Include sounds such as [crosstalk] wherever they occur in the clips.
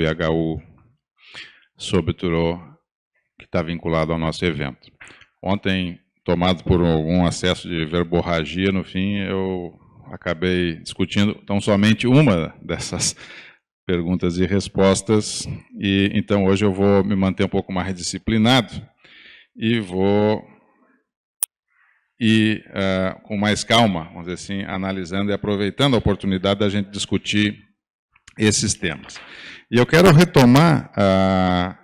do IHU sobre Turó, que está vinculado ao nosso evento. Ontem, tomado por algum acesso de verborragia, no fim, eu acabei discutindo tão somente uma dessas [laughs] perguntas e respostas, e então hoje eu vou me manter um pouco mais disciplinado e vou e uh, com mais calma, vamos dizer assim, analisando e aproveitando a oportunidade da gente discutir esses temas. E eu quero retomar a,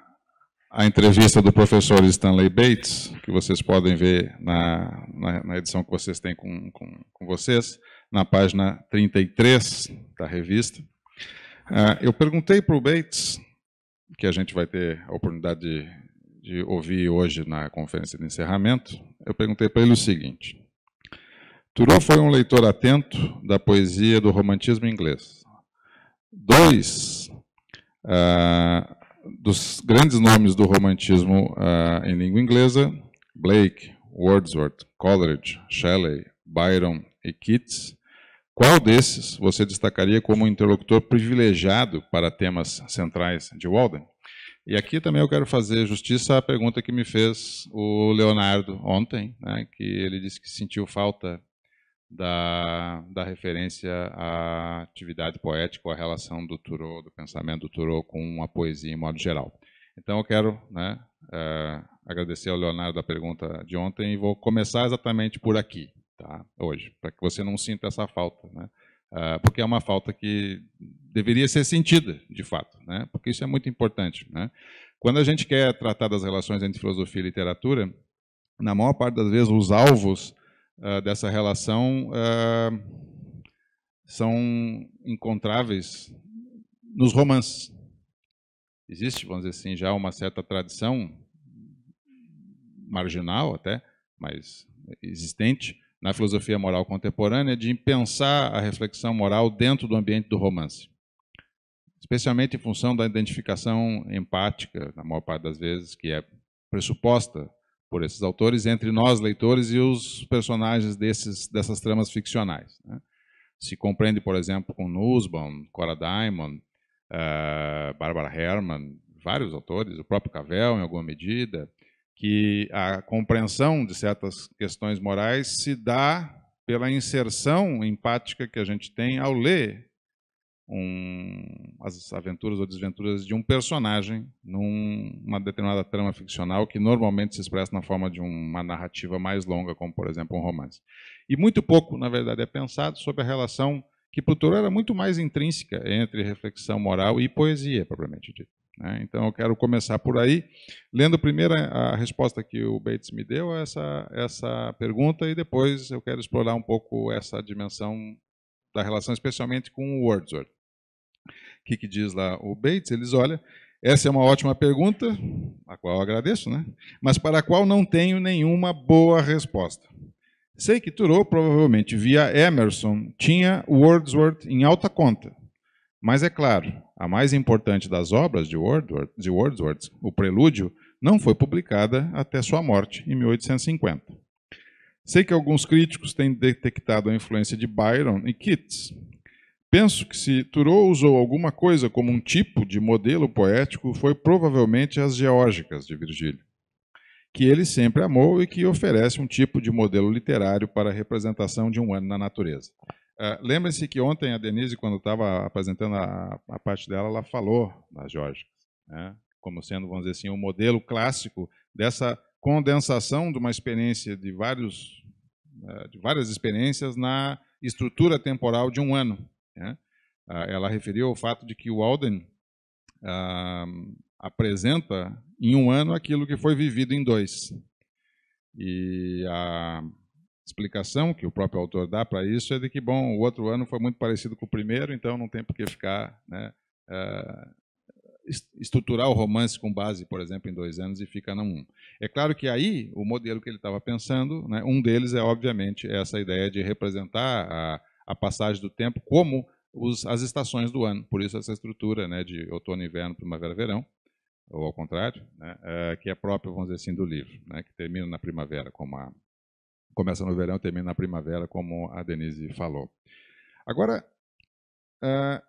a entrevista do professor Stanley Bates, que vocês podem ver na, na, na edição que vocês têm com, com, com, vocês, na página 33 da revista. Uh, eu perguntei para o Bates, que a gente vai ter a oportunidade de, de ouvir hoje na conferência de encerramento, eu perguntei para ele o seguinte: Thoreau foi um leitor atento da poesia do romantismo inglês dois ah, dos grandes nomes do romantismo ah, em língua inglesa, Blake, Wordsworth, Coleridge, Shelley, Byron e Keats, qual desses você destacaria como interlocutor privilegiado para temas centrais de Walden? E aqui também eu quero fazer justiça à pergunta que me fez o Leonardo ontem, né, que ele disse que sentiu falta da, da referência à atividade poética, ou à relação do Thoreau, do pensamento do Thoreau com a poesia em modo geral. Então eu quero né, uh, agradecer ao Leonardo da pergunta de ontem e vou começar exatamente por aqui, tá, hoje, para que você não sinta essa falta, né, uh, porque é uma falta que deveria ser sentida, de fato, né, porque isso é muito importante. Né. Quando a gente quer tratar das relações entre filosofia e literatura, na maior parte das vezes os alvos ah, dessa relação uh, são encontráveis nos romances. Existe, vamos dizer assim, já uma certa tradição marginal até, mas existente na filosofia moral contemporânea de pensar a reflexão moral dentro do ambiente do romance especialmente em função da identificação empática, na maior parte das vezes, que é pressuposta por esses autores entre nós, leitores, e os personagens desses, dessas tramas ficcionais. Né? Se compreende, por exemplo, com Nussbaum, Cora Diamond, uh, Barbara Herrmann, vários autores, o próprio Cavell, em alguma medida, que a compreensão de certas questões morais se dá pela inserção empática que a gente tem ao ler um, as aventuras ou desventuras de um personagem numa determinada trama ficcional que normalmente se expressa na forma de uma narrativa mais longa, como por exemplo um romance. E muito pouco, na verdade, é pensado sobre a relação que para o Thoreau era muito mais intrínseca entre reflexão moral e poesia, propriamente dita. Né? Então eu quero começar por aí, lendo primeiro a resposta que o Bates me deu a essa, essa pergunta e depois eu quero explorar um pouco essa dimensão da relação, especialmente com o Wordsworth. O que, que diz lá o Bates? Eles olha, essa é uma ótima pergunta, a qual eu agradeço, né? mas para a qual não tenho nenhuma boa resposta. Sei que Thoreau, provavelmente via Emerson, tinha Wordsworth em alta conta. Mas é claro, a mais importante das obras de Wordsworth, de Wordsworth o Prelúdio, não foi publicada até sua morte, em 1850. Sei que alguns críticos têm detectado a influência de Byron e Keats, Penso que se Thoreau usou alguma coisa como um tipo de modelo poético, foi provavelmente as geórgicas de Virgílio, que ele sempre amou e que oferece um tipo de modelo literário para a representação de um ano na natureza. Uh, Lembre-se que ontem a Denise, quando estava apresentando a, a, parte dela, ela falou das geórgicas, né? como sendo, vamos dizer assim, um modelo clássico dessa condensação de uma experiência de, vários, uh, de várias experiências na estrutura temporal de um ano. Né? Ah, ela referiu ao fato de que o Alden ah, apresenta em um ano aquilo que foi vivido em dois. E a explicação que o próprio autor dá para isso é de que, bom, o outro ano foi muito parecido com o primeiro, então não tem por que ficar. Né, ah, estruturar o romance com base, por exemplo, em dois anos e fica num. É claro que aí o modelo que ele estava pensando, né, um deles é obviamente essa ideia de representar a, a passagem do tempo, como os, as estações do ano. Por isso essa estrutura né, de outono, inverno, primavera, verão, ou ao contrário, né, eh, que é própria, vamos dizer assim, do livro, né, que termina na primavera, como a, começa no verão, termina na primavera, como a Denise falou. Agora, eh,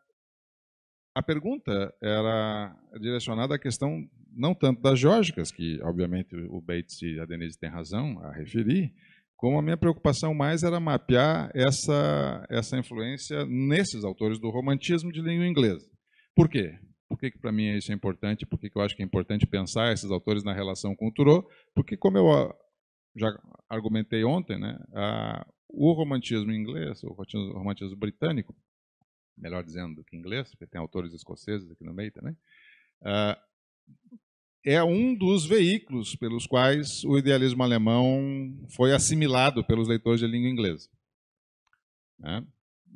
a pergunta era direcionada à questão não tanto das geógicas, que obviamente o Bates e a Denise têm razão a referir, como a minha preocupação mais era mapear essa, essa influência nesses autores do romantismo de língua inglesa. Por quê? Por que, que para mim isso é importante? Por que, que eu acho que é importante pensar esses autores na relação com o Thoreau? Porque, como eu ah, já argumentei ontem, né, a, o romantismo inglês, o romantismo, o romantismo britânico, melhor dizendo, do que inglês, porque tem autores escoceses aqui no meio também, uh, é um dos veículos pelos quais o idealismo alemão foi assimilado pelos leitores de língua inglesa. Né?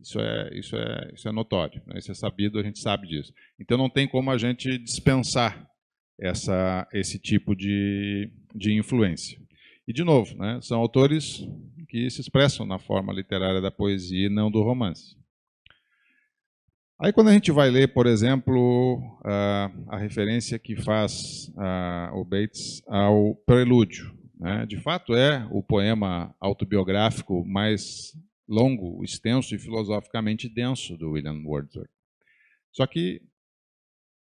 Isso, é, isso, é, isso é notório, né? isso é sabido, a gente sabe disso. Então não tem como a gente dispensar essa, esse tipo de, de influência. E, de novo, né? são autores que se expressam na forma literária da poesia e não do romance. Aí quando a gente vai ler, por exemplo, a referência que faz o Bates ao Prelúdio, né? de fato é o poema autobiográfico mais longo, extenso e filosoficamente denso do William Wordsworth. Só que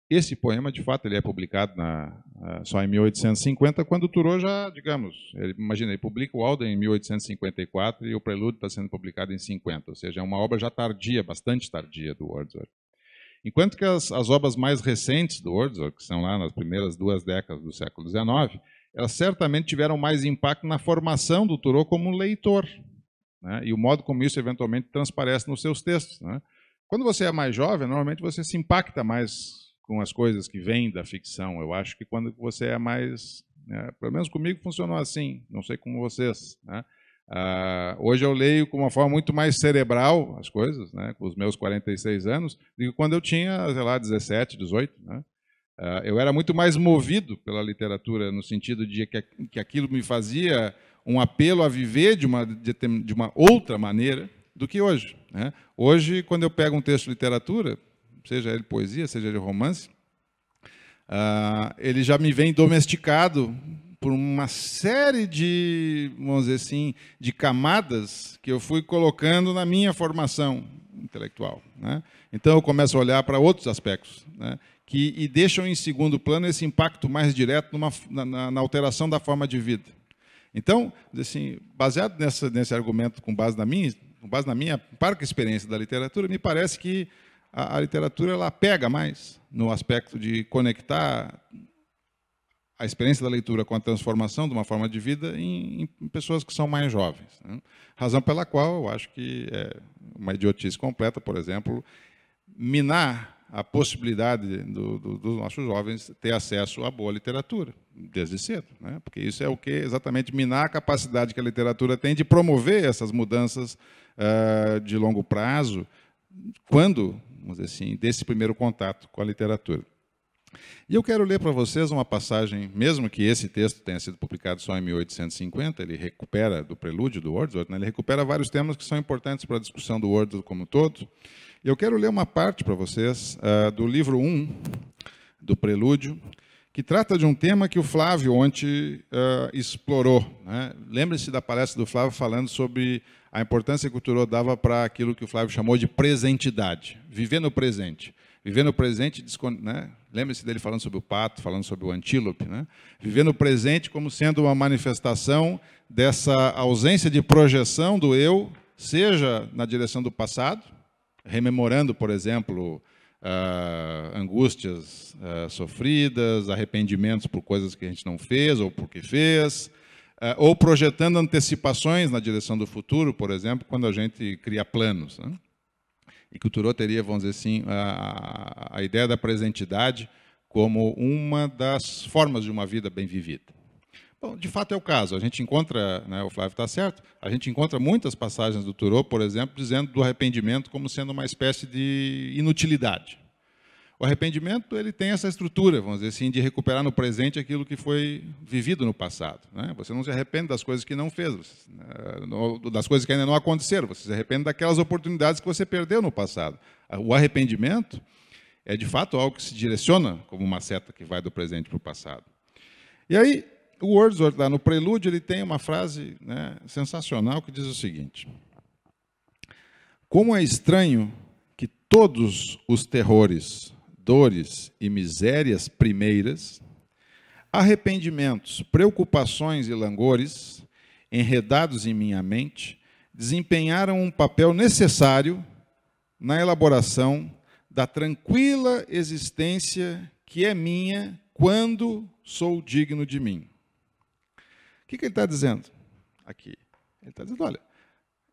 esse poema, de fato, ele é publicado na, ah, só em 1850, quando Thoreau já, digamos, ele, imagina, ele publica o Alden em 1854 e o Prelúdio está sendo publicado em 50, ou seja, é uma obra já tardia, bastante tardia do Wordsworth. Enquanto que as, as obras mais recentes do Wordsworth, que são lá nas primeiras duas décadas do século XIX, elas certamente tiveram mais impacto na formação do Thoreau como leitor, né? e o modo como isso eventualmente transparece nos seus textos. Né? Quando você é mais jovem, normalmente você se impacta mais com as coisas que vêm da ficção. Eu acho que quando você é mais. Né, pelo menos comigo funcionou assim, não sei com vocês. Né? Uh, hoje eu leio com uma forma muito mais cerebral as coisas, né, com os meus 46 anos, do que quando eu tinha, sei lá, 17, 18. Né? Uh, eu era muito mais movido pela literatura, no sentido de que, que aquilo me fazia um apelo a viver de uma, de, de uma outra maneira do que hoje. Né? Hoje, quando eu pego um texto de literatura, seja ele poesia, seja ele romance, uh, ele já me vem domesticado por uma série de, vamos dizer assim, de camadas que eu fui colocando na minha formação intelectual. Né? Então eu começo a olhar para outros aspectos né? que, e deixam em segundo plano esse impacto mais direto numa, na, na alteração da forma de vida. Então, assim, baseado nessa, nesse argumento, com base na minha, com base na minha parca experiência da literatura, me parece que a, a literatura ela pega mais no aspecto de conectar a experiência da leitura com a transformação de uma forma de vida em, em pessoas que são mais jovens. Né? Razão pela qual eu acho que é uma idiotice completa, por exemplo, minar a possibilidade do, do, dos nossos jovens ter acesso à boa literatura, desde cedo. Né? Porque isso é o que exatamente minar a capacidade que a literatura tem de promover essas mudanças uh, de longo prazo, quando vamos dizer assim, desse primeiro contato com a literatura. E eu quero ler para vocês uma passagem, mesmo que esse texto tenha sido publicado só em 1850, ele recupera do prelúdio do Wordsworth, né? ele recupera vários temas que são importantes para a discussão do Wordsworth como um todo. Eu quero ler uma parte para vocês uh, do livro 1 do prelúdio, que trata de um tema que o Flávio ontem uh, explorou. Né? Lembre-se da palestra do Flávio falando sobre a importância que o Turô dava para aquilo que o Flávio chamou de presentidade, viver no presente. Viver no presente, né? lembre-se dele falando sobre o pato, falando sobre o antílope. Né? Viver no presente como sendo uma manifestação dessa ausência de projeção do eu, seja na direção do passado, rememorando, por exemplo, uh, angústias ah, sofridas, arrependimentos por coisas que a gente não fez ou porque fez, ah, ou projetando antecipações na direção do futuro, por exemplo, quando a gente cria planos. Né? E que o Turo teria, vamos dizer assim, a, a ideia da presentidade como uma das formas de uma vida bem vivida de fato é o caso. A gente encontra, né, o Flávio está certo, a gente encontra muitas passagens do Thoreau, por exemplo, dizendo do arrependimento como sendo uma espécie de inutilidade. O arrependimento ele tem essa estrutura, vamos dizer assim, de recuperar no presente aquilo que foi vivido no passado. Né? Você não se arrepende das coisas que não fez, eh, das coisas que ainda não aconteceram. Você se arrepende daquelas oportunidades que você perdeu no passado. Ah, o arrependimento é de fato algo que se direciona como uma seta que vai do presente para o passado. E aí o Wordsworth, lá no prelúdio, ele tem uma frase né, sensacional que diz o seguinte: Como é estranho que todos os terrores, dores e misérias primeiras, arrependimentos, preocupações e langores, enredados em minha mente, desempenharam um papel necessário na elaboração da tranquila existência que é minha quando sou digno de mim. O que, que ele está dizendo aqui? Ele está dizendo, olha,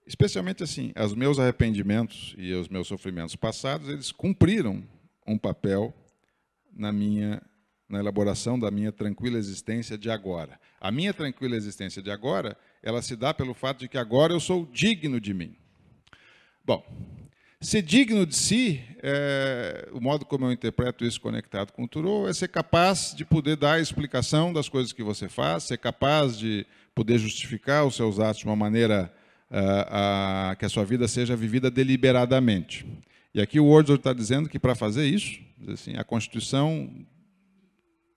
especialmente assim, os meus arrependimentos e os meus sofrimentos passados, eles cumpriram um papel na minha na elaboração da minha tranquila existência de agora. A minha tranquila existência de agora, ela se dá pelo fato de que agora eu sou digno de mim. Bom, Ser digno de si, é, o modo como eu interpreto isso conectado com o Thoreau, é ser capaz de poder dar a explicação das coisas que você faz, ser capaz de poder justificar os seus atos de uma maneira é, a, que a sua vida seja vivida deliberadamente. E aqui o Wordsworth está dizendo que para fazer isso, assim, a Constituição,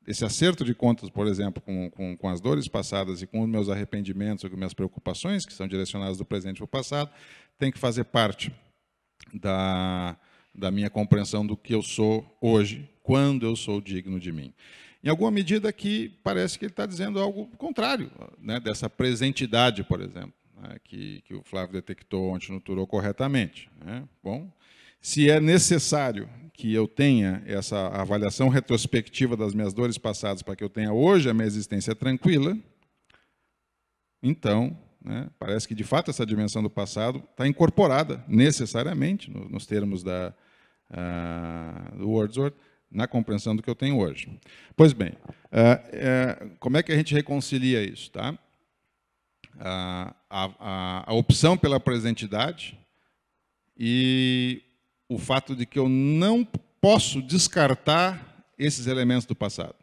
esse acerto de contas, por exemplo, com, com, com, as dores passadas e com os meus arrependimentos, com minhas preocupações, que são direcionadas do presente para o passado, tem que fazer parte da, da minha compreensão do que eu sou hoje, quando eu sou digno de mim. Em alguma medida que parece que ele está dizendo algo contrário, né, dessa presentidade, por exemplo, né, que, que o Flávio detectou ontem no corretamente. Né? Bom, se é necessário que eu tenha essa avaliação retrospectiva das minhas dores passadas para que eu tenha hoje a minha existência tranquila, então né? Parece que, de fato, essa dimensão do passado está incorporada necessariamente, no, nos termos da, uh, do Wordsworth, na compreensão do que eu tenho hoje. Pois bem, uh, uh, como é que a gente reconcilia isso? Tá? A, a, a opção pela presentidade e o fato de que eu não posso descartar esses elementos do passado.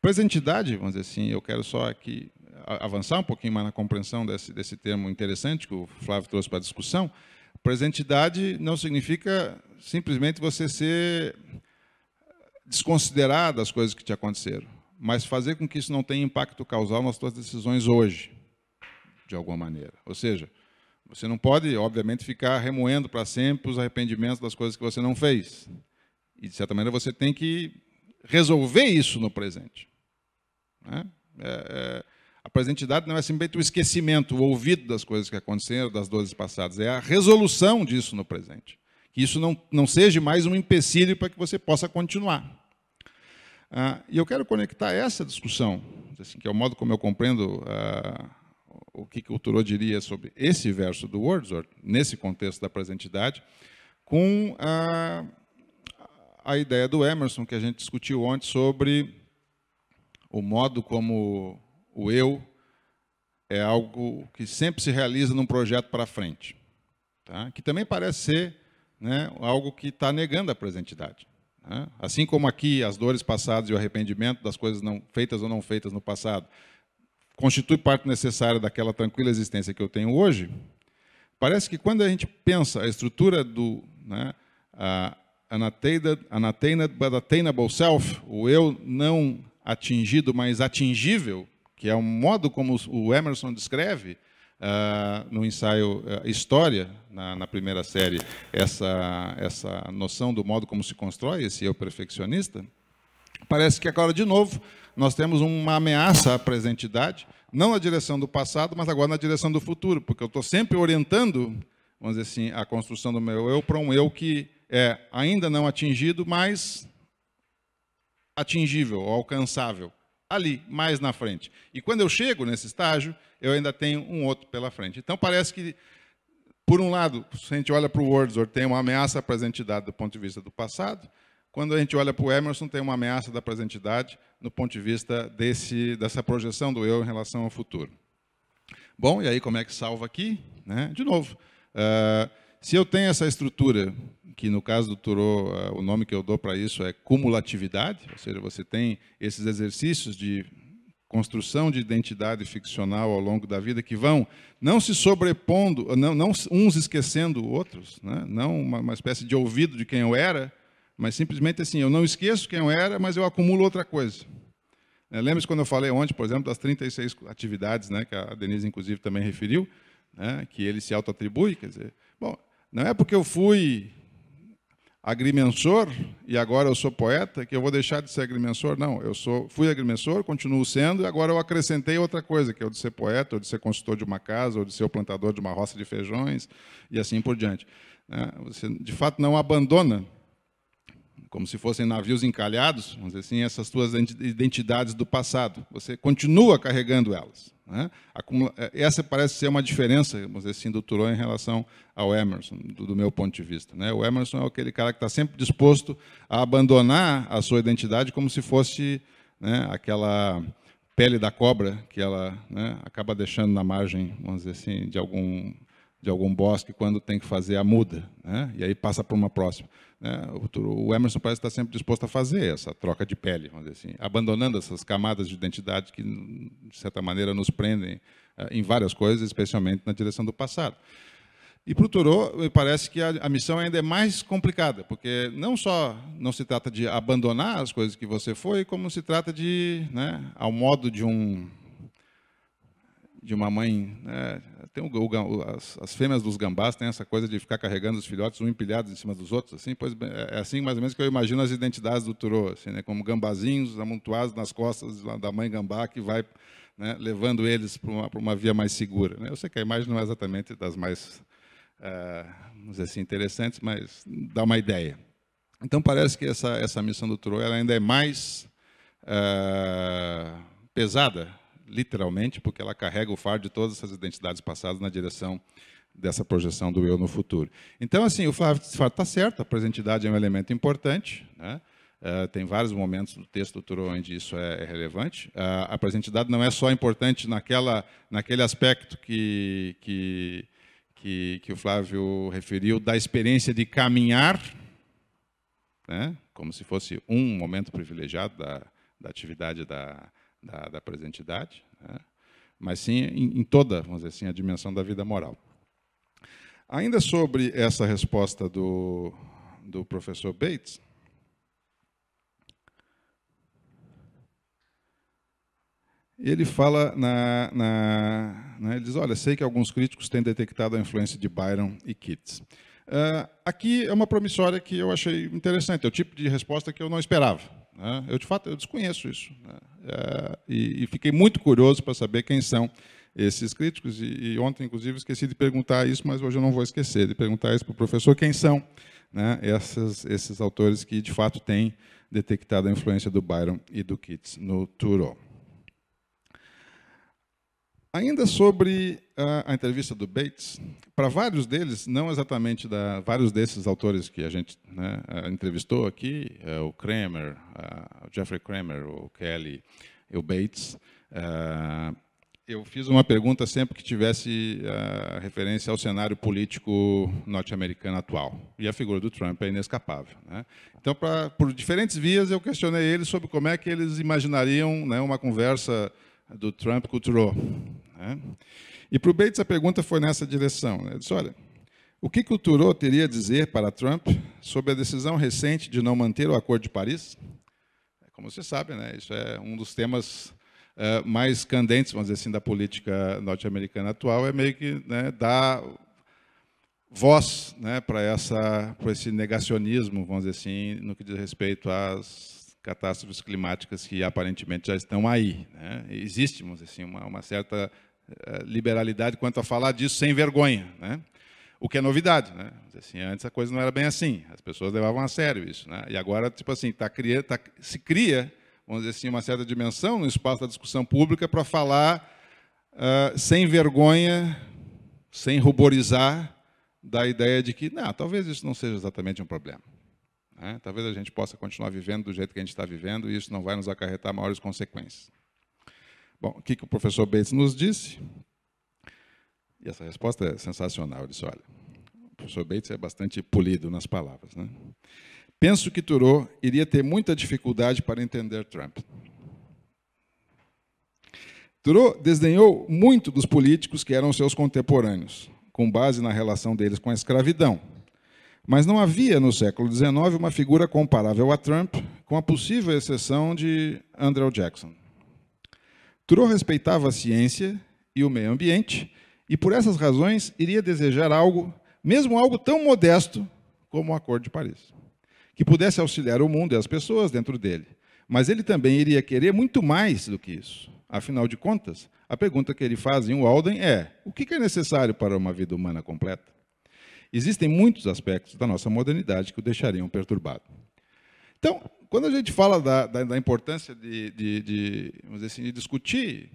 Presentidade, vamos dizer assim, eu quero só aqui avançar um pouquinho mais na compreensão desse, desse termo interessante que o Flávio trouxe para a discussão, presentidade não significa simplesmente você ser desconsiderado das coisas que te aconteceram, mas fazer com que isso não tenha impacto causal nas suas decisões hoje, de alguma maneira. Ou seja, você não pode, obviamente, ficar remoendo para sempre os arrependimentos das coisas que você não fez. E, de certa maneira, você tem que resolver isso no presente. Né? É, é, a presentidade não é simplesmente o esquecimento, o ouvido das coisas que aconteceram, das dores passadas, é a resolução disso no presente. Que isso não, não seja mais um empecilho para que você possa continuar. Ah, e eu quero conectar essa discussão, assim, que é o modo como eu compreendo ah, o que, que o Thoreau diria sobre esse verso do Wordsworth, nesse contexto da presentidade, com a, ah, a ideia do Emerson, que a gente discutiu ontem sobre o modo como o eu é algo que sempre se realiza num projeto para frente, tá? que também parece ser né, algo que está negando a presentidade, Né? Assim como aqui as dores passadas e o arrependimento das coisas não feitas ou não feitas no passado constitui parte necessária daquela tranquila existência que eu tenho hoje, parece que quando a gente pensa a estrutura do né, a unattained, unattained but attainable self, o eu não atingido, mas atingível, que é um modo como o Emerson descreve uh, no ensaio uh, História, na, na, primeira série, essa, essa noção do modo como se constrói esse eu perfeccionista, parece que agora, de novo, nós temos uma ameaça à presentidade, não na direção do passado, mas agora na direção do futuro, porque eu estou sempre orientando, vamos dizer assim, a construção do meu eu para um eu que é ainda não atingido, mas atingível, alcançável ali, mais na frente. E quando eu chego nesse estágio, eu ainda tenho um outro pela frente. Então parece que, por um lado, se a gente olha para o Wordsworth, tem uma ameaça à presentidade do ponto de vista do passado. Quando a gente olha para o Emerson, tem uma ameaça da presentidade no ponto de vista desse, dessa projeção do eu em relação ao futuro. Bom, e aí como é que salva aqui? Né? De novo, uh, se eu tenho essa estrutura que no caso do Turo, eh, o nome que eu dou para isso é cumulatividade, ou seja, você tem esses exercícios de construção de identidade ficcional ao longo da vida que vão não se sobrepondo, não, não uns esquecendo outros, né? não uma, uma, espécie de ouvido de quem eu era, mas simplesmente assim, eu não esqueço quem eu era, mas eu acumulo outra coisa. Eh, lembra-se quando eu falei ontem, por exemplo, das 36 atividades, né, que a Denise inclusive também referiu, né, que ele se autoatribui, quer dizer, bom, não é porque eu fui agrimensor e agora eu sou poeta, que eu vou deixar de ser agrimensor? Não, eu sou, fui agrimensor, continuo sendo, e agora eu acrescentei outra coisa, que é o de ser poeta, ou de ser consultor de uma casa, ou de ser o plantador de uma roça de feijões, e assim por diante. Né? Você, de fato, não abandona como se fossem navios encalhados, vamos dizer assim, essas tuas identidades do passado. Você continua carregando elas. Né? É, essa parece ser uma diferença, vamos dizer assim, do Thoreau em relação ao Emerson, do, do meu ponto de vista. Né? O Emerson é aquele cara que está sempre disposto a abandonar a sua identidade como se fosse né, aquela pele da cobra que ela né, acaba deixando na margem, vamos dizer assim, de algum de algum bosque quando tem que fazer a muda, né? e aí passa para uma próxima. Né? O Emerson parece estar sempre disposto a fazer essa troca de pele, vamos dizer assim, abandonando essas camadas de identidade que, de certa maneira, nos prendem eh, em várias coisas, especialmente na direção do passado. E para o Thoreau, me parece que a, a, missão ainda é mais complicada, porque não só não se trata de abandonar as coisas que você foi, como se trata de, né, ao modo de um de uma mãe. Né? Tem o, o, as, as, fêmeas dos gambás têm essa coisa de ficar carregando os filhotes, um empilhado em cima dos outros. Assim, pois é, é assim mais ou menos que eu imagino as identidades do Turô, assim, né? como gambazinhos amontoados nas costas da mãe gambá que vai né? levando eles para uma, uma, via mais segura. Né. Eu sei que a imagem não é exatamente das mais, uh, vamos dizer assim, interessantes, mas dá uma ideia. Então parece que essa, essa missão do Turô ainda é mais uh, pesada literalmente, porque ela carrega o fardo de todas essas identidades passadas na direção dessa projeção do eu no futuro. Então, assim, o Flávio está certo, a presentidade é um elemento importante, né? Uh, tem vários momentos do texto do Thoreau onde isso é, é relevante. Uh, a presentidade não é só importante naquela, naquele aspecto que, que, que, que o Flávio referiu, da experiência de caminhar, né, como se fosse um momento privilegiado da, da atividade da, da, da presente idade, né? mas sim em, em, toda, vamos dizer assim, a dimensão da vida moral. Ainda sobre essa resposta do, do professor Bates, ele fala na, na né, ele diz, olha, sei que alguns críticos têm detectado a influência de Byron e Keats. Uh, aqui é uma promissória que eu achei interessante, é o tipo de resposta que eu não esperava. Né? Eu, de fato, eu desconheço isso. Né? É, e, e, fiquei muito curioso para saber quem são esses críticos. E, e, ontem, inclusive, esqueci de perguntar isso, mas hoje eu não vou esquecer de perguntar isso para o professor: quem são né, essas, esses autores que, de fato, têm detectado a influência do Byron e do Keats no Turo. Ainda sobre a, ah, a entrevista do Bates, para vários deles, não exatamente da, vários desses autores que a gente né, ah, entrevistou aqui, é, o Kramer, é, ah, o Jeffrey Kramer, o Kelly, e o Bates, é, eu fiz uma pergunta sempre que tivesse referência ao cenário político norte-americano atual. E a figura do Trump é inescapável. Né? Então, pra, por diferentes vias, eu questionei eles sobre como é que eles imaginariam né, uma conversa do Trump culturou. Né? E para o Bates a pergunta foi nessa direção. Né? Ele disse, olha, o que culturou teria a dizer para Trump sobre a decisão recente de não manter o Acordo de Paris? Como você sabe, né, isso é um dos temas eh, mais candentes, vamos dizer assim, da política norte-americana atual, é meio que né, dar voz né, para esse negacionismo, vamos dizer assim, no que diz respeito às catástrofes climáticas que aparentemente já estão aí. Né? Existe assim, uma, uma certa eh, liberalidade quanto a falar disso sem vergonha, né? o que é novidade. Né? Assim, antes a coisa não era bem assim, as pessoas levavam a sério isso. Né? E agora, tipo assim, tá, cria, tá, se cria, vamos dizer assim, uma certa dimensão no espaço da discussão pública para falar uh, sem vergonha, sem ruborizar, da ideia de que, não, talvez isso não seja exatamente um problema. Né? Talvez a gente possa continuar vivendo do jeito que a gente está vivendo e isso não vai nos acarretar maiores consequências. Bom, o que, que o professor Bates nos disse? E essa resposta é sensacional. Ele disse: olha, o professor Bates é bastante polido nas palavras. Né? Penso que Thoreau iria ter muita dificuldade para entender Trump. Thoreau desdenhou muito dos políticos que eram seus contemporâneos, com base na relação deles com a escravidão. Mas não havia no século XIX uma figura comparável a Trump, com a possível exceção de Andrew Jackson. Thoreau respeitava a ciência e o meio ambiente, e por essas razões iria desejar algo, mesmo algo tão modesto como o Acordo de Paris, que pudesse auxiliar o mundo e as pessoas dentro dele. Mas ele também iria querer muito mais do que isso. Afinal de contas, a pergunta que ele faz em Walden é: o que é necessário para uma vida humana completa? Existem muitos aspectos da nossa modernidade que o deixariam perturbado. Então, quando a gente fala da, da, da importância de, de, de, vamos dizer assim, de discutir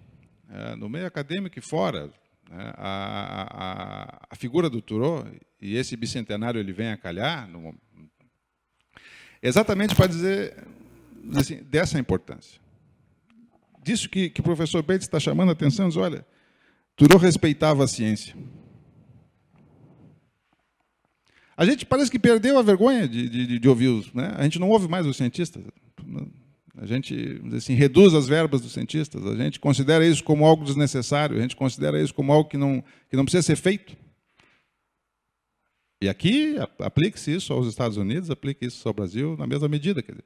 é, no meio acadêmico e fora né, a, a, a, figura do Thoreau, e esse bicentenário ele vem a calhar, no, exatamente para dizer, assim, dessa importância. Disso que, que o professor Bates está chamando a atenção, diz, olha, Thoreau respeitava a ciência. A gente parece que perdeu a vergonha de, de, de ouvir os. Né? A gente não ouve mais os cientistas. A gente assim, reduz as verbas dos cientistas, a gente considera isso como algo desnecessário, a gente considera isso como algo que não, que não precisa ser feito. E aqui, aplique-se isso aos Estados Unidos, aplique isso ao Brasil, na mesma medida. Quer dizer.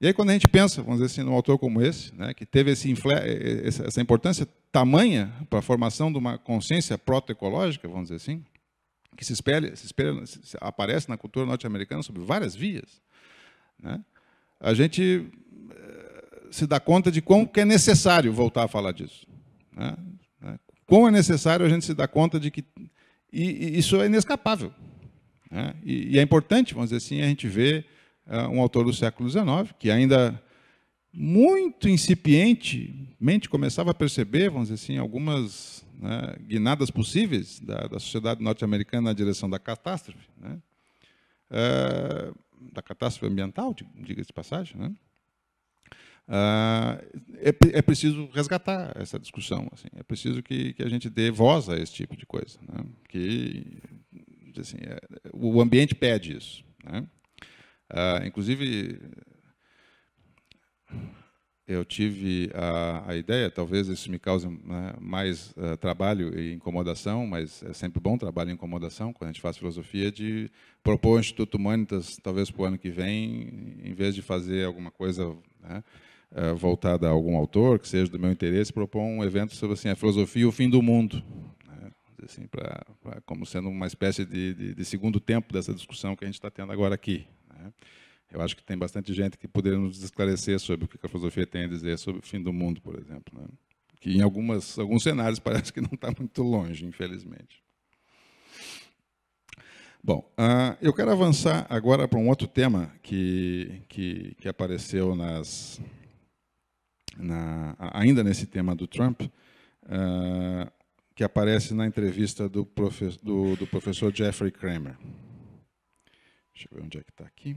E aí, quando a gente pensa, vamos dizer assim, num autor como esse, né, que teve esse essa importância tamanha para a formação de uma consciência protoecológica, vamos dizer assim, que se espelha, se espelha se aparece na cultura norte-americana sobre várias vias, né? a gente eh, se dá conta de quão que é necessário voltar a falar disso. Né? né? Quão é necessário a gente se dar conta de que e, e isso é inescapável. Né? E, e, é importante, vamos dizer assim, a gente ver uh, um autor do século XIX, que ainda muito incipientemente começava a perceber, vamos dizer assim, algumas né, guinadas possíveis da, da sociedade norte-americana na direção da catástrofe, né, é, da catástrofe ambiental, diga-se de passagem, né, eh, é, é, preciso resgatar essa discussão. Assim, é preciso que, que, a gente dê voz a esse tipo de coisa. Né, que assim, é, o ambiente pede isso. Né. Eh, inclusive eu tive a, a ideia, talvez isso me cause né, mais uh, trabalho e incomodação, mas é sempre bom trabalho e incomodação quando a gente faz filosofia, de propor o Instituto Humanitas, talvez para o ano que vem, em vez de fazer alguma coisa né, uh, voltada a algum autor, que seja do meu interesse, propor um evento sobre assim, a filosofia e o fim do mundo. Né, assim, pra, pra, como sendo uma espécie de, de, de, segundo tempo dessa discussão que a gente está tendo agora aqui. Né. Eu acho que tem bastante gente que poderia nos esclarecer sobre o que a filosofia tem a dizer sobre o fim do mundo, por exemplo. Né? Que em algumas, alguns cenários [laughs] parece que não está muito longe, infelizmente. Bom, uh, eu quero avançar agora para um outro tema que, que, que apareceu nas, na, ainda nesse tema do Trump, uh, que aparece na entrevista do, profe, do, do professor Jeffrey Kramer. Deixa eu ver onde é que está aqui.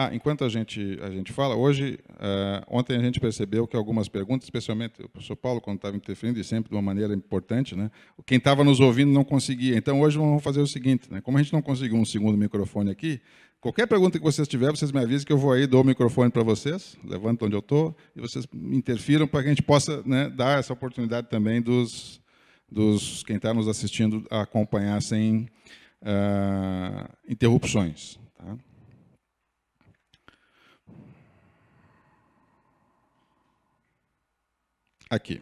Ah, enquanto a gente, a gente fala, hoje, uh, ontem a gente percebeu que algumas perguntas, especialmente o professor Paulo, quando estava interferindo, e sempre de uma maneira importante, né? quem estava nos ouvindo não conseguia. Então, hoje vamos fazer o seguinte, né? como a gente não conseguiu um segundo microfone aqui, qualquer pergunta que vocês tiverem, vocês me avisem que eu vou aí, dou o microfone para vocês, levanto onde eu estou, e vocês me interfiram para que a gente possa né, dar essa oportunidade também dos, dos quem está nos assistindo a acompanhar sem uh, interrupções. aqui.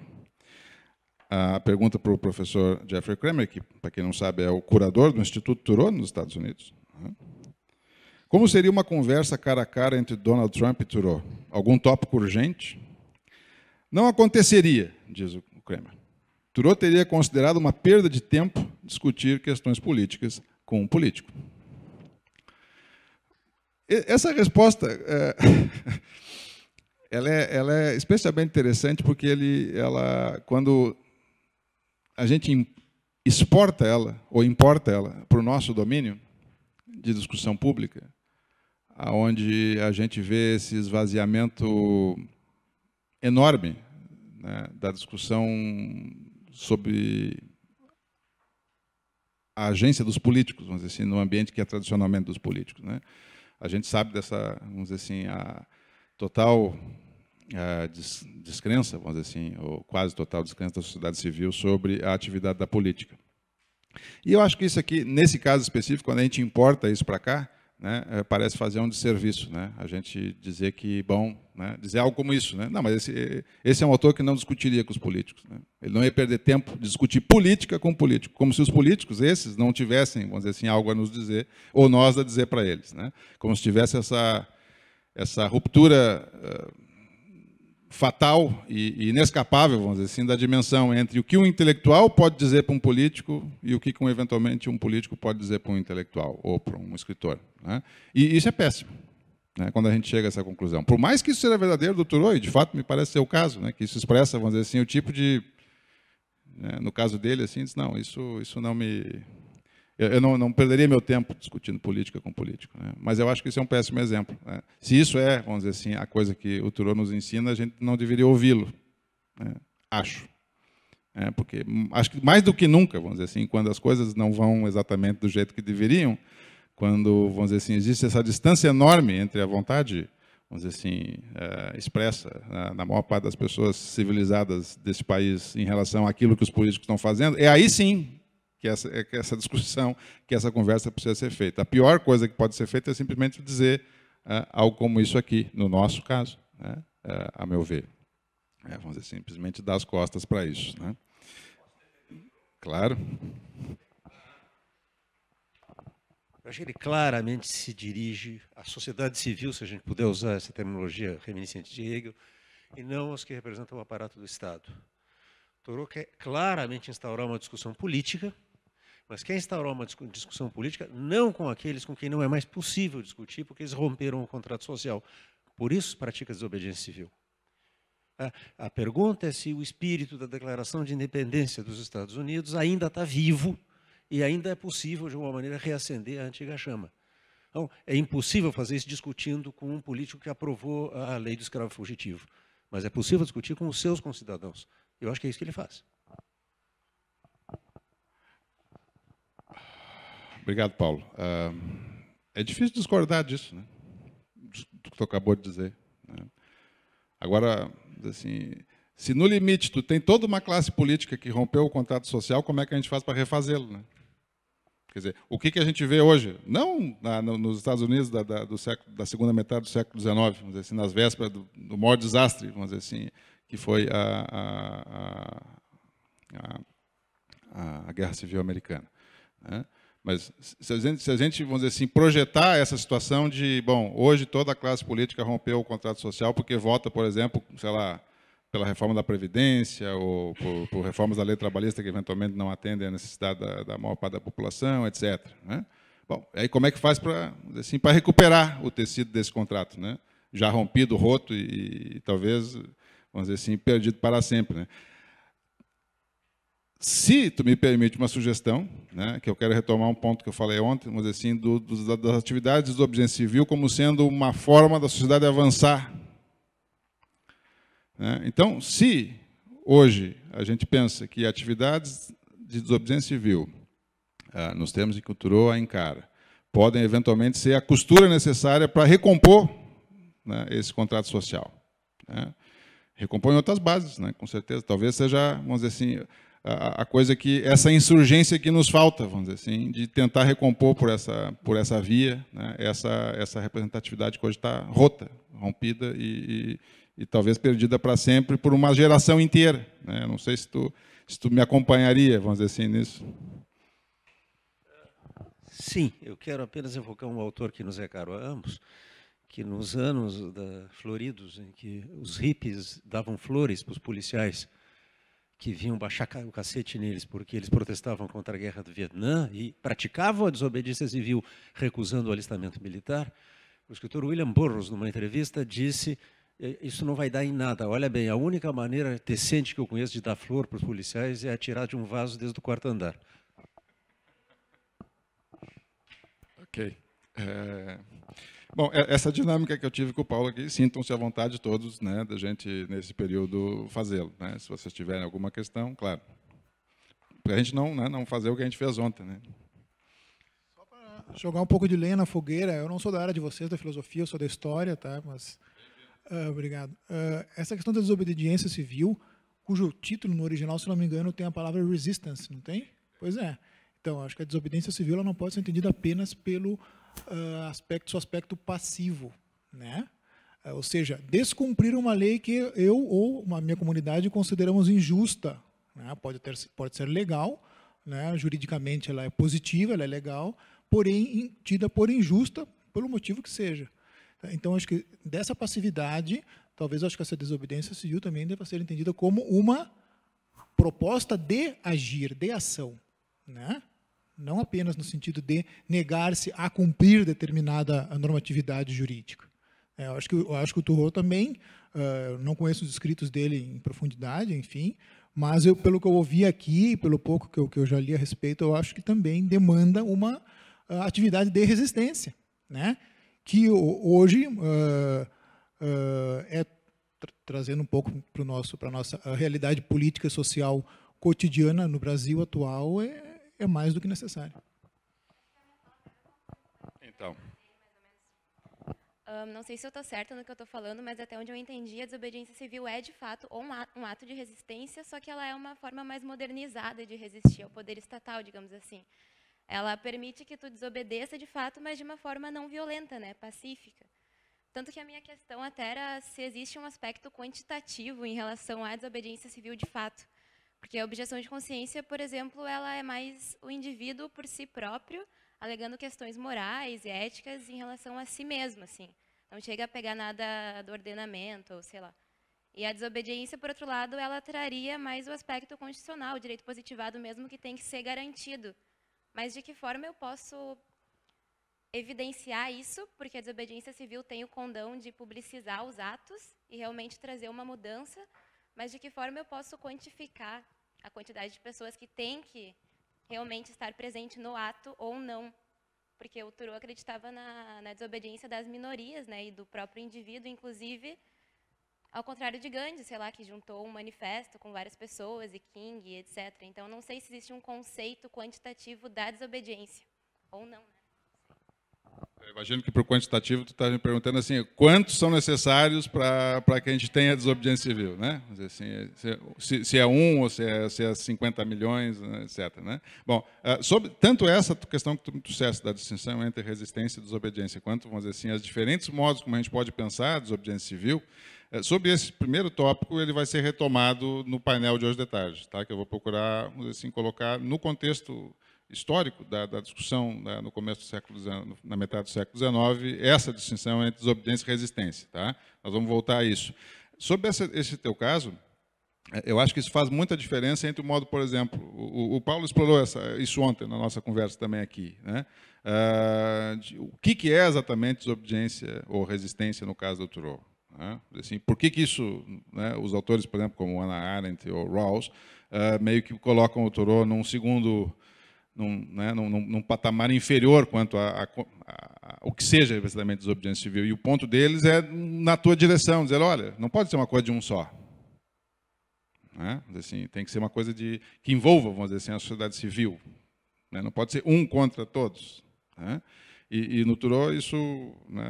A pergunta para o professor Jeffrey Kramer, que, para quem não sabe, é o curador do Instituto Thoreau nos Estados Unidos. Né? Como seria uma conversa cara a cara entre Donald Trump e Thoreau? Algum tópico urgente? Não aconteceria, diz o Kramer. Thoreau teria considerado uma perda de tempo discutir questões políticas com um político. Essa resposta. É... [laughs] ela é, ela é especialmente interessante porque ele, ela, quando a gente exporta ela ou importa ela para o nosso domínio de discussão pública, aonde a gente vê esse esvaziamento enorme né, da discussão sobre a agência dos políticos, vamos dizer assim, no ambiente que é tradicionalmente dos políticos, né? A gente sabe dessa, vamos dizer assim, a, total uh, des descrença, vamos dizer assim, ou quase total descrença da sociedade civil sobre a atividade da política. E eu acho que isso aqui, nesse caso específico, quando a gente importa isso para cá, né, eh, parece fazer um desserviço, né? A gente dizer que, bom, né, dizer algo como isso, né? Não, mas esse, esse é um autor que não discutiria com os políticos. Né? Ele não ia perder tempo de discutir política com político, como se os políticos esses não tivessem, vamos dizer assim, algo a nos dizer ou nós a dizer para eles, né? Como se tivesse essa essa ruptura eh, fatal e inescapável, vamos dizer assim, da dimensão entre o que um intelectual pode dizer para um político e o que, um, eventualmente, um político pode dizer para um intelectual ou para um escritor. Né? E isso é péssimo, né, quando a gente chega a essa conclusão. Por mais que isso seja verdadeiro, doutor Oi, de fato me parece ser o caso, né, que isso expressa, vamos dizer assim, o tipo de... Né, no caso dele, assim, diz, não, isso, isso não me eu, eu não, não, perderia meu tempo discutindo política com político, né? mas eu acho que isso é um péssimo exemplo. Né? Se isso é, vamos dizer assim, a coisa que o Turô nos ensina, a gente não deveria ouvi-lo. Né? Acho. É, porque acho que mais do que nunca, vamos dizer assim, quando as coisas não vão exatamente do jeito que deveriam, quando, vamos dizer assim, existe essa distância enorme entre a vontade, vamos dizer assim, é, expressa né, na maior parte das pessoas civilizadas desse país em relação àquilo que os políticos estão fazendo, é aí sim que essa, é que essa discussão, que essa conversa precisa ser feita. A pior coisa que pode ser feita é simplesmente dizer ah, algo como isso aqui, no nosso caso, né, é, a meu ver. É, vamos dizer, simplesmente dar as costas para isso. Né? Claro. Eu acho que ele claramente se dirige à sociedade civil, se a gente puder usar essa terminologia reminiscente de Hegel, e não aos que representam o aparato do Estado. Torok quer claramente instaurar uma discussão política mas quer instaurar uma discussão política não com aqueles com quem não é mais possível discutir, porque eles romperam o contrato social. Por isso, pratica desobediência civil. A pergunta é se o espírito da Declaração de Independência dos Estados Unidos ainda está vivo e ainda é possível, de alguma maneira, reacender a antiga chama. Então, é impossível fazer isso discutindo com um político que aprovou a lei do escravo fugitivo. Mas é possível discutir com os seus concidadãos. Eu acho que é isso que ele faz. Obrigado, Paulo. Uh, é difícil discordar disso, né? do que tu acabou de dizer. Né? Agora, assim, se no limite tu tem toda uma classe política que rompeu o contrato social, como é que a gente faz para refazê-lo? Né? Quer dizer, o que, que a gente vê hoje, não na, no, nos Estados Unidos da, da, do século, da segunda metade do século XIX, vamos dizer assim, nas vésperas do, do maior desastre, vamos dizer assim, que foi a, a, a, a Guerra Civil Americana. Né? Mas se a, gente, se a gente, vamos dizer assim, projetar essa situação de, bom, hoje toda a classe política rompeu o contrato social porque vota, por exemplo, sei lá, pela reforma da Previdência ou por, por reformas da lei trabalhista que eventualmente não atendem à necessidade da, da maior parte da população, etc. Né? Bom, aí como é que faz para assim, recuperar o tecido desse contrato? Né? Já rompido, roto e, e talvez, vamos dizer assim, perdido para sempre. Né? se tu me permite uma sugestão, né, que eu quero retomar um ponto que eu falei ontem, mas assim, do, do, das atividades do objeto civil como sendo uma forma da sociedade avançar. Né? Então, se hoje a gente pensa que atividades de desobediência civil, ah, nos termos em que o Turo a encara, podem eventualmente ser a costura necessária para recompor né, esse contrato social. Né? Recompõe outras bases, né, com certeza. Talvez seja, vamos dizer assim, a, coisa que essa insurgência que nos falta, vamos dizer assim, de tentar recompor por essa por essa via, né, essa essa representatividade que hoje está rota, rompida e, e, e talvez perdida para sempre por uma geração inteira. Né? Não sei se tu se tu me acompanharia, vamos dizer assim nisso. Sim, eu quero apenas evocar um autor que nos é caro a ambos, que nos anos da, floridos em que os hippies davam flores para os policiais que vinham baixar o cacete neles porque eles protestavam contra a guerra do Vietnã e praticavam a desobediência civil recusando o alistamento militar, o escritor William Burroughs, numa entrevista, disse: é, Isso não vai dar em nada. Olha bem, a única maneira decente que eu conheço de dar flor para os policiais é atirar de um vaso desde o quarto andar. Ok. É... Bom, é, essa dinâmica que eu tive com o Paulo aqui, sintam-se à vontade todos, né, da gente nesse período fazê-lo, né? Se vocês tiverem alguma questão, claro. Para a gente não, né, não fazer o que a gente fez ontem, né? Só para jogar um pouco de lenha na fogueira, eu não sou da área de vocês, da filosofia, eu sou da história, tá? Mas uh, obrigado. Uh, essa questão da desobediência civil, cujo título no original, se não me engano, tem a palavra resistance, não tem? Pois é. Então, acho que a desobediência civil ela não pode ser entendida apenas pelo uh, aspecto passivo, né? Uh, ou seja, descumprir uma lei que eu ou a minha comunidade consideramos injusta. Né? Pode, ter, pode ser legal, né? juridicamente ela é positiva, ela é legal, porém tida por injusta, pelo motivo que seja. Tá? Então, acho que dessa passividade, talvez acho que essa desobediência civil também deve ser entendida como uma proposta de agir, de ação, né? não apenas no sentido de negar-se a cumprir determinada normatividade jurídica. É, eu, acho que, eu acho que o Turro também, uh, não conheço os escritos dele em profundidade, enfim, mas eu, pelo que eu ouvi aqui, pelo pouco que eu, que eu já li a respeito, eu acho que também demanda uma uh, atividade de resistência, né? que hoje uh, é, trazendo um pouco para a nossa realidade política e social cotidiana no Brasil atual, é, é mais do que necessário. Então. Um, não sei se eu estou certa no que eu estou falando, mas até onde eu entendi, a desobediência civil é, de fato, um ato de resistência, só que ela é uma forma mais modernizada de resistir ao poder estatal, digamos assim. Ela permite que tu desobedeça, de fato, mas de uma forma não violenta, né, pacífica. Tanto que a minha questão até era se existe um aspecto quantitativo em relação à desobediência civil de fato. Porque a objeção de consciência, por exemplo, ela é mais o indivíduo por si próprio, alegando questões morais e éticas em relação a si mesmo, assim. Não chega a pegar nada do ordenamento, ou sei lá. E a desobediência, por outro lado, ela traria mais o aspecto constitucional, o direito positivado mesmo, que tem que ser garantido. Mas de que forma eu posso evidenciar isso? Porque a desobediência civil tem o condão de publicizar os atos e realmente trazer uma mudança, mas de que forma eu posso quantificar a quantidade de pessoas que tem que realmente estar presente no ato ou não. Porque o Thoreau acreditava na, na desobediência das minorias né, e do próprio indivíduo, inclusive, ao contrário de Gandhi, sei lá, que juntou um manifesto com várias pessoas e King, etc. Então, não sei se existe um conceito quantitativo da desobediência ou não. Né? Eu imagino que para o quantitativo tu está me perguntando assim, quantos são necessários para que a gente tenha desobediência civil, né? Assim, se, se, é um ou se é, se é 50 milhões, né, etc. Né? Bom, ah, sobre tanto essa questão que tu disseste da distinção entre resistência e desobediência, quanto, vamos dizer assim, as diferentes modos como a gente pode pensar a desobediência civil, eh, Sobre esse primeiro tópico, ele vai ser retomado no painel de hoje de tarde, tá? que eu vou procurar assim, colocar no contexto histórico da, da discussão né, no começo do século XIX, na metade do século XIX, essa distinção entre desobediência e resistência. Tá? Nós vamos voltar a isso. Sobre essa, esse teu caso, é, eu acho que isso faz muita diferença entre o modo, por exemplo, o, o Paulo explorou essa, isso ontem na nossa conversa também aqui, né? Ah, de, o que, que, é exatamente desobediência ou resistência no caso do Thoreau? Né? Assim, por que, que isso, né, os autores, por exemplo, como Ana Arendt ou Rawls, ah, meio que colocam o Thoreau num segundo num, né, num, num patamar inferior quanto a, a, a, o que seja reversadamente desobediência civil. E o ponto deles é na tua direção, dizer, olha, não pode ser uma coisa de um só. Né? Assim, tem que ser uma coisa de, que envolva, vamos dizer assim, a sociedade civil. Né? Não pode ser um contra todos. Né? E, e, no Turó isso né,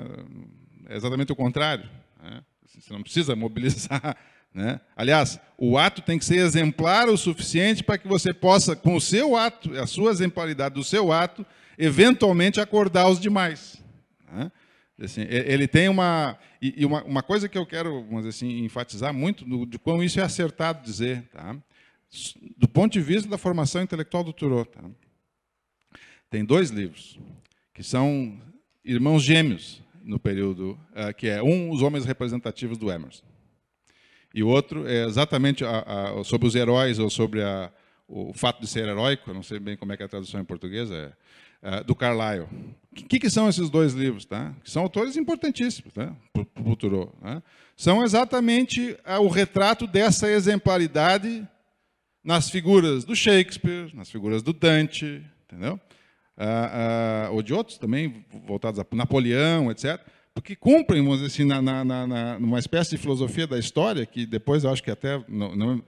é exatamente o contrário. Né? Assim, você não precisa mobilizar né? Aliás, o ato tem que ser exemplar o suficiente para que você possa, com o seu ato, a sua exemplaridade do seu ato, eventualmente acordar os demais. Né? Assim, ele tem uma. E uma, uma, coisa que eu quero vamos assim, enfatizar muito de quão isso é acertado dizer, tá? do ponto de vista da formação intelectual do Turo, Tá? Tem dois livros que são irmãos gêmeos no período, eh, que é um, Os Homens Representativos do Emerson e o outro é exatamente a, a, sobre os heróis ou sobre a, o fato de ser heróico, não sei bem como é, é a tradução em português, é, é do Carlyle. O que, que, são esses dois livros? Tá? Que são autores importantíssimos né? para o Buturo. Né? São exatamente é, o retrato dessa exemplaridade nas figuras do Shakespeare, nas figuras do Dante, entendeu? É, ou de outros também, voltados a Napoleão, etc que cumprem, vamos dizer assim, na, na, na, numa espécie de filosofia da história, que depois eu acho que até,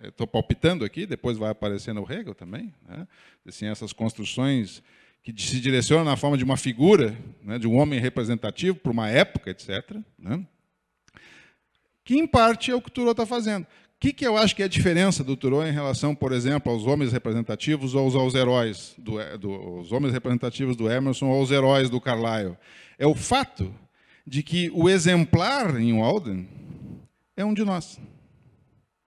estou palpitando aqui, depois vai aparecer no Hegel também, né? assim, essas construções que se direcionam na forma de uma figura, né, de um homem representativo para uma época, etc., né? que em parte é o que o Turo está fazendo. O que, que, eu acho que é a diferença do Turo em relação, por exemplo, aos homens representativos ou aos, aos heróis, do, é, do, homens representativos do Emerson ou aos heróis do Carlyle? É o fato de que o exemplar em Walden é um de nós.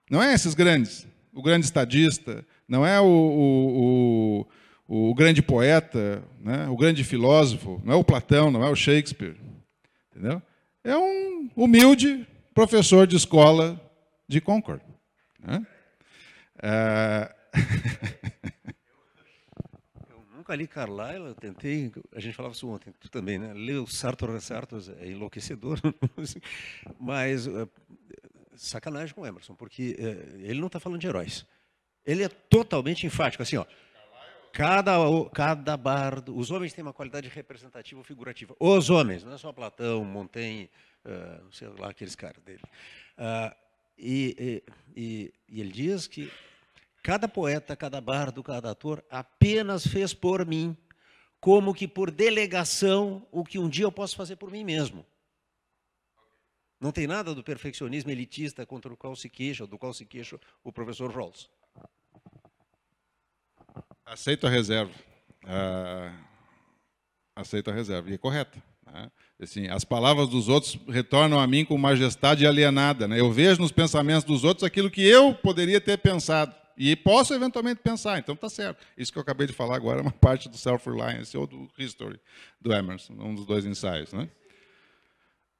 Não é esses grandes, o grande estadista, não é o, o, o, o grande poeta, né? o grande filósofo, não é o Platão, não é o Shakespeare. Entendeu? É um humilde professor de escola de Concord. Né? É, [laughs] época ali, Carlyle, eu tentei, a gente falava isso ontem, tu também, né? Ler o Sartor Resartos é enlouquecedor, [laughs] mas é, sacanagem com o Emerson, porque é, ele não está falando de heróis. Ele é totalmente enfático, assim, ó. Cada, cada bardo, os homens têm uma qualidade representativa ou figurativa. Os homens, não é só Platão, Montaigne, uh, sei lá, aqueles caras dele. Uh, e, e, e ele diz que Cada poeta, cada bardo, cada ator apenas fez por mim, como que por delegação, o que um dia eu posso fazer por mim mesmo. Não tem nada do perfeccionismo elitista contra o qual se queixa, do qual se queixa o professor Rawls. Aceito a reserva. Uh, aceito a reserva. E é correta. Né? Assim, as palavras dos outros retornam a mim com majestade alienada. Né? Eu vejo nos pensamentos dos outros aquilo que eu poderia ter pensado. E posso eventualmente pensar, então está certo. Isso que eu acabei de falar agora é uma [laughs] parte do Self-Reliance ou do History, do Emerson, um dos dois ensaios. Né?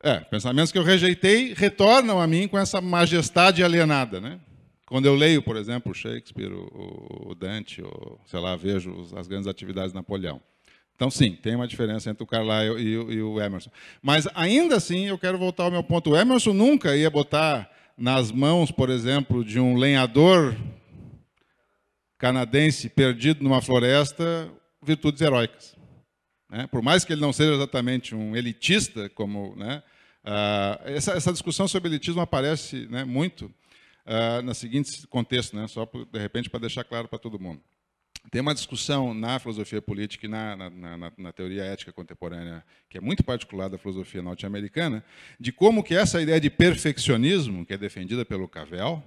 É, pensamentos que eu rejeitei retornam a mim com essa majestade alienada. Né? Quando eu leio, por exemplo, Shakespeare, o Dante, ou, sei lá, vejo as grandes atividades de Napoleão. Então, sim, tem uma diferença entre o Carlyle e, e o Emerson. Mas, ainda assim, eu quero voltar ao meu ponto. O Emerson nunca ia botar nas mãos, por exemplo, de um lenhador canadense perdido numa floresta virtudes heróicas. Né? Por mais que ele não seja exatamente um elitista, como né? Ah, essa, essa, discussão sobre elitismo aparece né, muito ah, no seguinte contexto, né, só por, de repente para deixar claro para todo mundo. Tem uma discussão na filosofia política e na, na, na, na, teoria ética contemporânea, que é muito particular da filosofia norte-americana, de como que essa ideia de perfeccionismo, que é defendida pelo Cavell,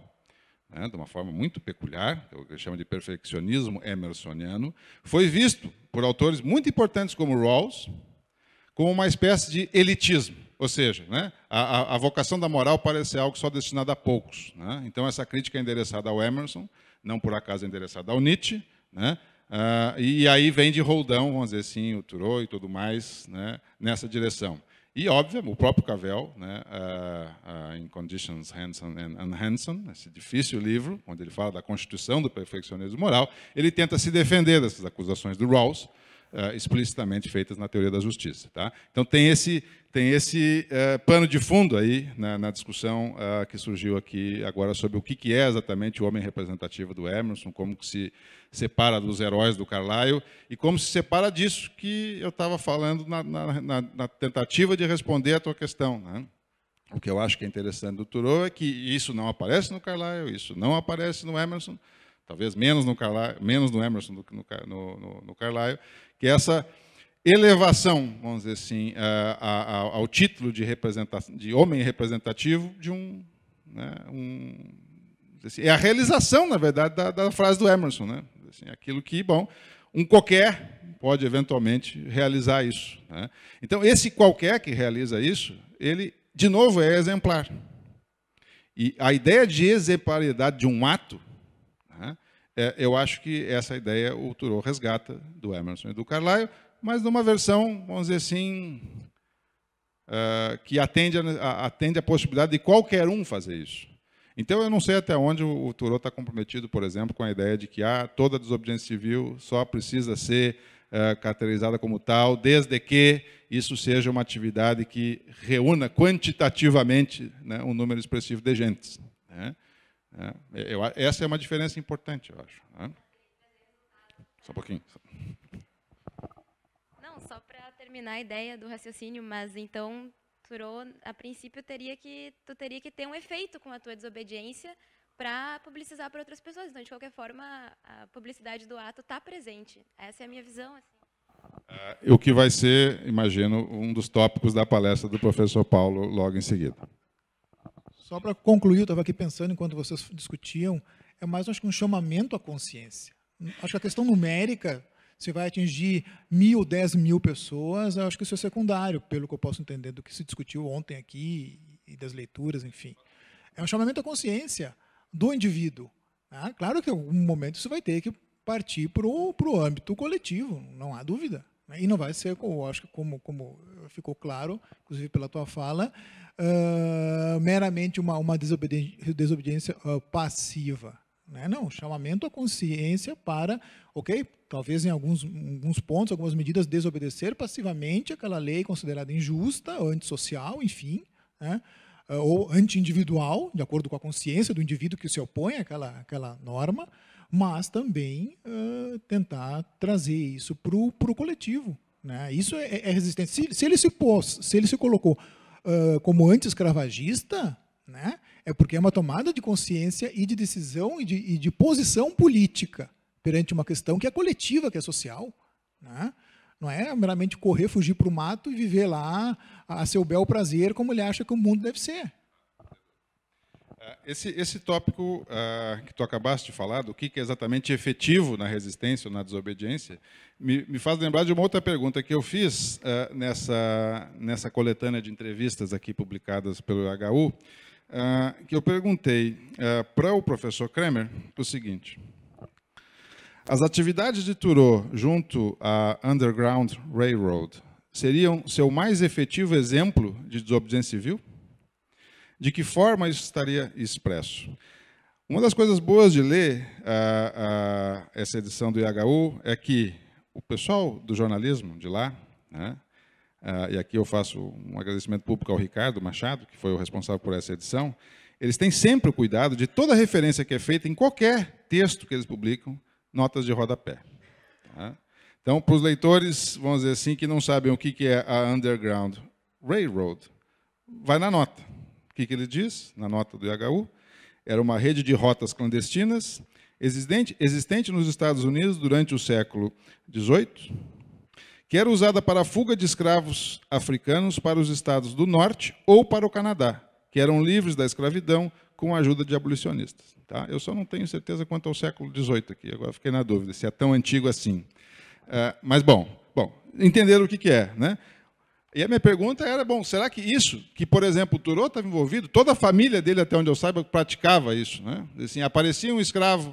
né, de uma forma muito peculiar, é o que chama de perfeccionismo emersoniano, foi visto por autores muito importantes como Rawls como uma espécie de elitismo, ou seja, né, a, a, vocação da moral parece algo só destinado a poucos. Né? Então, essa crítica é endereçada ao Emerson, não por acaso é endereçada ao Nietzsche, né? Ah, e aí vem de roldão, vamos dizer assim, o Thoreau e tudo mais, né, nessa direção. E, óbvio, o próprio Cavell, né, uh, uh, In Conditions Hanson and Unhanson, esse difícil livro, onde ele fala da constituição do perfeccionismo moral, ele tenta se defender dessas acusações do Rawls, uh, explicitamente feitas na teoria da justiça. Tá? Então tem esse, tem esse uh, pano de fundo aí na, né, na discussão uh, que surgiu aqui agora sobre o que, que é exatamente o homem representativo do Emerson, como que se separa dos heróis do Carlyle e como se separa disso que eu estava falando na, na, na, tentativa de responder à tua questão. Né? O que eu acho que é interessante do Thoreau é que isso não aparece no Carlyle, isso não aparece no Emerson, talvez menos no, Carlyle, menos no Emerson do que no, no, no, no Carlyle, que essa elevação, vamos dizer assim, a, a, ao título de, de, homem representativo de um, né, um assim, é a realização, na verdade, da, da frase do Emerson, né? Assim, aquilo que, bom, um qualquer pode eventualmente realizar isso. Né? Então, esse qualquer que realiza isso, ele, de novo, é exemplar. E a ideia de exemplaridade de um ato é, eu acho que essa ideia o Thoreau resgata do Emerson e do Carlyle, mas numa versão, vamos dizer assim, é, que atende a, atende a possibilidade de qualquer um fazer isso. Então, eu não sei até onde o, o está comprometido, por exemplo, com a ideia de que ah, toda desobediência civil só precisa ser é, caracterizada como tal, desde que isso seja uma atividade que reúna quantitativamente né, um número expressivo de gentes. Né? É, é, eu, essa é uma diferença importante, eu acho. Né? Só um pouquinho. Não, só para terminar a ideia do raciocínio, mas então Turou, a princípio teria que tu teria que ter um efeito com a tua desobediência para publicizar para outras pessoas. Então, de qualquer forma, a publicidade do ato está presente. Essa é a minha visão. Assim. É, o que vai ser, imagino, um dos tópicos da palestra do professor Paulo logo em seguida. Só para concluir, eu estava aqui pensando enquanto vocês discutiam, é mais acho que um chamamento à consciência. Acho que a questão numérica, se vai atingir mil, dez mil pessoas, acho que isso é secundário, pelo que eu posso entender do que se discutiu ontem aqui e das leituras, enfim. É um chamamento à consciência do indivíduo. Né? Claro que em algum momento isso vai ter que partir para o âmbito coletivo, não há dúvida. Né? E não vai ser, eu acho que como, como ficou claro, inclusive pela tua fala, uh, meramente uma, uma desobediência, desobediência uh, passiva. Né? Não, chamamento à consciência para, ok, talvez em alguns, alguns pontos, algumas medidas, desobedecer passivamente aquela lei considerada injusta, ou antissocial, enfim, né? uh, ou anti-individual, de acordo com a consciência do indivíduo que se opõe àquela, àquela norma, mas também uh, tentar trazer isso para o coletivo. Né? Isso é, é resistência. Se, se, ele se pôs, se ele se colocou uh, como anti-escravagista, né? é porque é uma tomada de consciência e de decisão e de, e de posição política perante uma questão que é coletiva, que é social. Né? Não é meramente correr, fugir para o mato e viver lá a seu bel prazer, como ele acha que o mundo deve ser. Ah, esse, esse tópico uh, que tu acabaste de falar, do que, que é exatamente efetivo na resistência ou na desobediência, me, me faz lembrar de uma outra pergunta que eu fiz uh, nessa, nessa coletânea de entrevistas aqui publicadas pelo HU, uh, que eu perguntei para o professor Kramer o seguinte. As atividades de Thoreau junto à Underground Railroad seriam seu mais efetivo exemplo de desobediência civil? de que forma isso estaria expresso. Uma das coisas boas de ler ah, ah, essa edição do IHU é que o pessoal do jornalismo de lá, né, ah, e aqui eu faço um agradecimento público ao Ricardo Machado, que foi o responsável por essa edição, eles têm sempre o cuidado de toda referência que é feita em qualquer texto que eles publicam, notas de rodapé. Tá? Então, para os leitores, vamos dizer assim, que não sabem o que é a Underground Railroad, vai na nota. O que, que ele diz na nota do IHU? Era uma rede de rotas clandestinas existente, existente nos Estados Unidos durante o século XVIII, que era usada para a fuga de escravos africanos para os estados do norte ou para o Canadá, que eram livres da escravidão com a ajuda de abolicionistas. Tá? Eu só não tenho certeza quanto ao século XVIII aqui, agora fiquei na dúvida se é tão antigo assim. Uh, mas, bom, bom entenderam o que, que é. Né? E a minha pergunta era, bom, será que isso, que por exemplo o Turô estava envolvido, toda a família dele, até onde eu saiba, praticava isso. Né? Assim, aparecia um escravo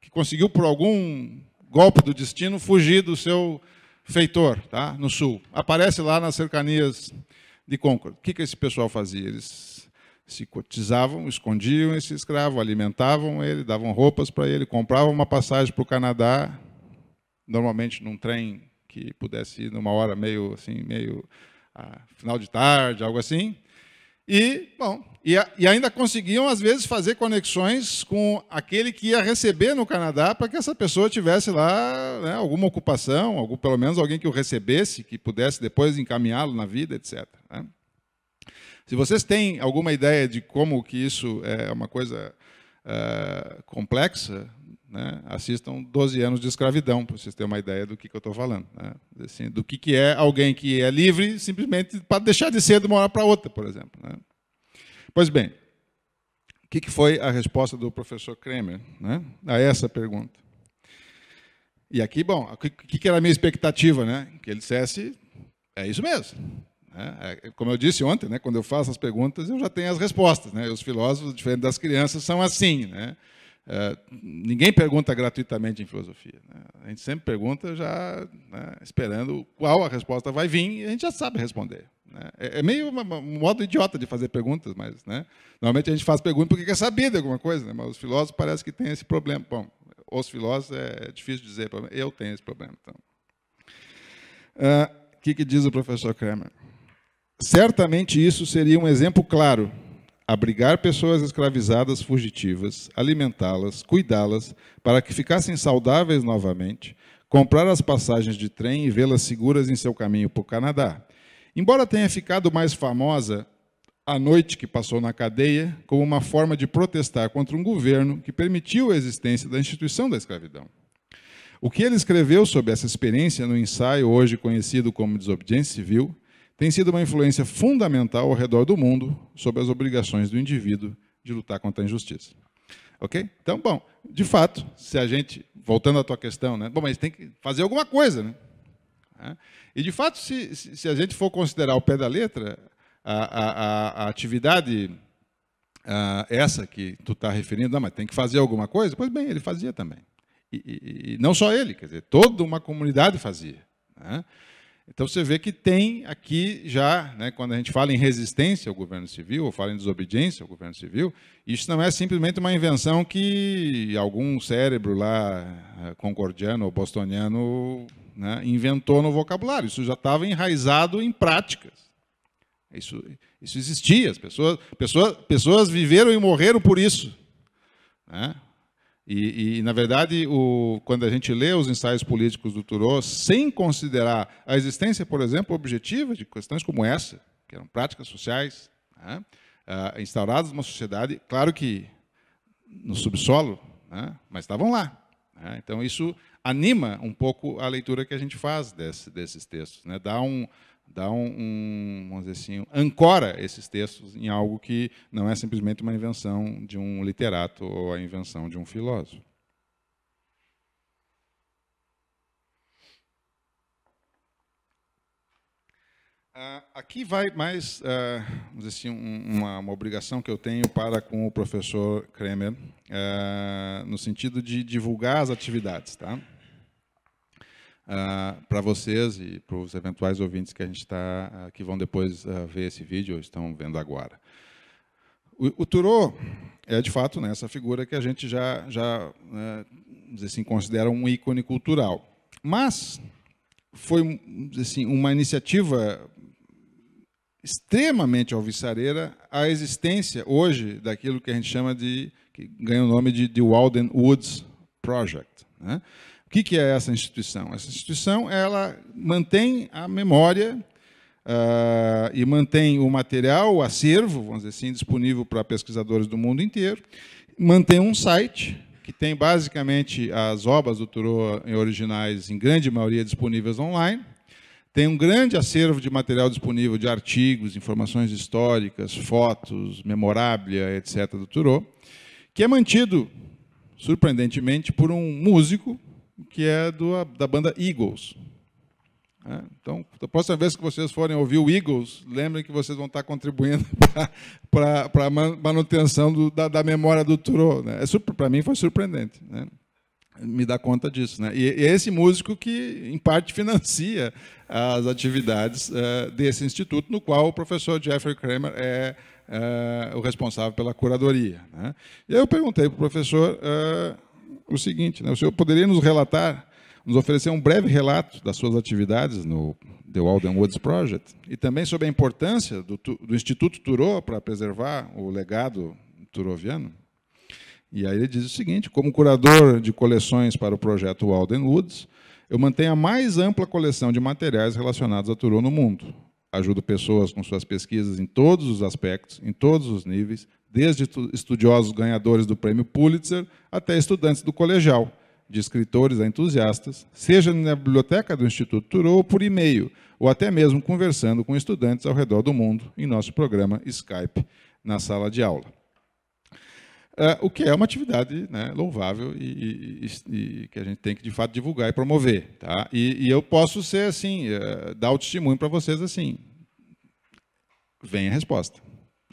que conseguiu, por algum golpe do destino, fugir do seu feitor, tá? no sul. Aparece lá nas cercanias de Concord. O que, que esse pessoal fazia? Eles se cotizavam, escondiam esse escravo, alimentavam ele, davam roupas para ele, compravam uma passagem para o Canadá, normalmente num trem que pudesse ir numa hora meio assim, meio final de tarde, algo assim. E, bom, e, a, e, ainda conseguiam, às vezes, fazer conexões com aquele que ia receber no Canadá para que essa pessoa tivesse lá né, alguma ocupação, algum, pelo menos alguém que o recebesse, que pudesse depois encaminhá-lo na vida, etc. Né? Se vocês têm alguma ideia de como que isso é uma coisa uh, complexa, né? Assistam 12 anos de escravidão, para vocês terem uma ideia do que, que eu estou falando. Né? Assim, do que, que é alguém que é livre simplesmente para deixar de ser de uma hora para outra, por exemplo. Né? Pois bem, o que, que foi a resposta do professor Kramer né? a essa pergunta? E aqui, bom, o que, que era a minha expectativa? Né? Que ele dissesse, é isso mesmo. Né? É, é, como eu disse ontem, né, quando eu faço as perguntas, eu já tenho as respostas. Né? Os filósofos, diferente das crianças, são assim. Né? É, ninguém pergunta gratuitamente em filosofia. Né? A gente sempre pergunta já né, esperando qual a resposta vai vir e a gente já sabe responder. Né? É, é, meio uma, um modo idiota de fazer perguntas, mas né, normalmente a gente faz pergunta porque quer saber de alguma coisa, né? mas os filósofos parece que têm esse problema. Bom, os filósofos é, é difícil dizer, eu tenho esse problema. Então. É, o então. que, que diz o professor Kramer? Certamente isso seria um exemplo claro abrigar pessoas escravizadas fugitivas, alimentá-las, cuidá-las, para que ficassem saudáveis novamente, comprar as passagens de trem e vê-las seguras em seu caminho para o Canadá. Embora tenha ficado mais famosa a noite que passou na cadeia, como uma forma de protestar contra um governo que permitiu a existência da instituição da escravidão. O que ele escreveu sobre essa experiência no ensaio hoje conhecido como Desobediência Civil tem sido uma influência fundamental ao redor do mundo sobre as obrigações do indivíduo de lutar contra a injustiça. Ok? Então, bom, de fato, se a gente, voltando à tua questão, né? Bom, mas tem que fazer alguma coisa, né? É. E de fato, se, se a gente for considerar o pé da letra, a, a, a atividade a, essa que tu está referindo, não, mas tem que fazer alguma coisa, pois bem, ele fazia também. E, e, e não só ele, quer dizer, toda uma comunidade fazia. Né? Então você vê que tem aqui já, né, quando a gente fala em resistência ao governo civil, ou fala em desobediência ao governo civil, isso não é simplesmente uma invenção que algum cérebro lá eh, concordiano ou bostoniano né, inventou no vocabulário. Isso já estava enraizado em práticas. Isso, isso existia. As pessoas, pessoas, pessoas viveram e morreram por isso. Né? E, e, na verdade, o, quando a gente lê os ensaios políticos do Turó sem considerar a existência, por exemplo, objetiva de questões como essa, que eram práticas sociais, né, ah, instauradas numa sociedade, claro que no subsolo, né, mas estavam lá. Né, então, isso anima um pouco a leitura que a gente faz desse, desses textos, né. dá um, dá um, um, vamos dizer assim, ancora esses textos em algo que não é simplesmente uma invenção de um literato ou a invenção de um filósofo. Uh, aqui vai mais, uh, vamos dizer assim, um, uma, uma, obrigação que eu tenho para com o professor Kremer, uh, no sentido de divulgar as atividades, tá? Ah, para vocês e para os eventuais ouvintes que a gente está, ah, que vão depois ah, ver esse vídeo ou estão vendo agora. O, o Turô é de fato né, essa figura que a gente já, já né, assim, considera um ícone cultural, mas foi assim, uma iniciativa extremamente alvissareira a existência hoje daquilo que a gente chama de que ganha o nome de, de Walden Woods Project. Né? que, que é essa instituição? Essa instituição ela mantém a memória uh, e mantém o material, o acervo, vamos dizer assim, disponível para pesquisadores do mundo inteiro, mantém um site que tem basicamente as obras do Thoreau em originais, em grande maioria, disponíveis online. Tem um grande acervo de material disponível de artigos, informações históricas, fotos, memorábia, etc., do Thoreau, que é mantido, surpreendentemente, por um músico que é do, da banda Eagles. É, então, da próxima vez que vocês forem ouvir o Eagles, lembrem que vocês vão estar contribuindo [laughs] para a manutenção do, da, da, memória do Turo. Né? É, para mim foi surpreendente. Né? Me dá conta disso. Né? E, e, é esse músico que, em parte, [laughs] financia as atividades uh, desse instituto, no qual o professor Jeffrey Kramer é uh, o responsável pela curadoria. Né? E aí eu perguntei para o professor. Uh, o seguinte: né? o senhor poderia nos relatar, nos oferecer um breve relato das suas atividades no The Walden Woods Project e também sobre a importância do, do Instituto Turó para preservar o legado turoviano? E aí ele diz o seguinte: como curador de coleções para o projeto Walden Woods, eu mantenho a mais ampla coleção de materiais relacionados a Turó no mundo. Ajudo pessoas com suas pesquisas em todos os aspectos, em todos os níveis, desde estudiosos ganhadores do prêmio Pulitzer até estudantes do colegial, de escritores a entusiastas, seja na biblioteca do Instituto Turou ou por e-mail, ou até mesmo conversando com estudantes ao redor do mundo em nosso programa Skype na sala de aula. Uh, o que é uma atividade né, louvável e, e, e, que a gente tem que de fato divulgar e promover, tá? E, e eu posso ser assim, uh, dar o testemunho para vocês assim, vem a resposta.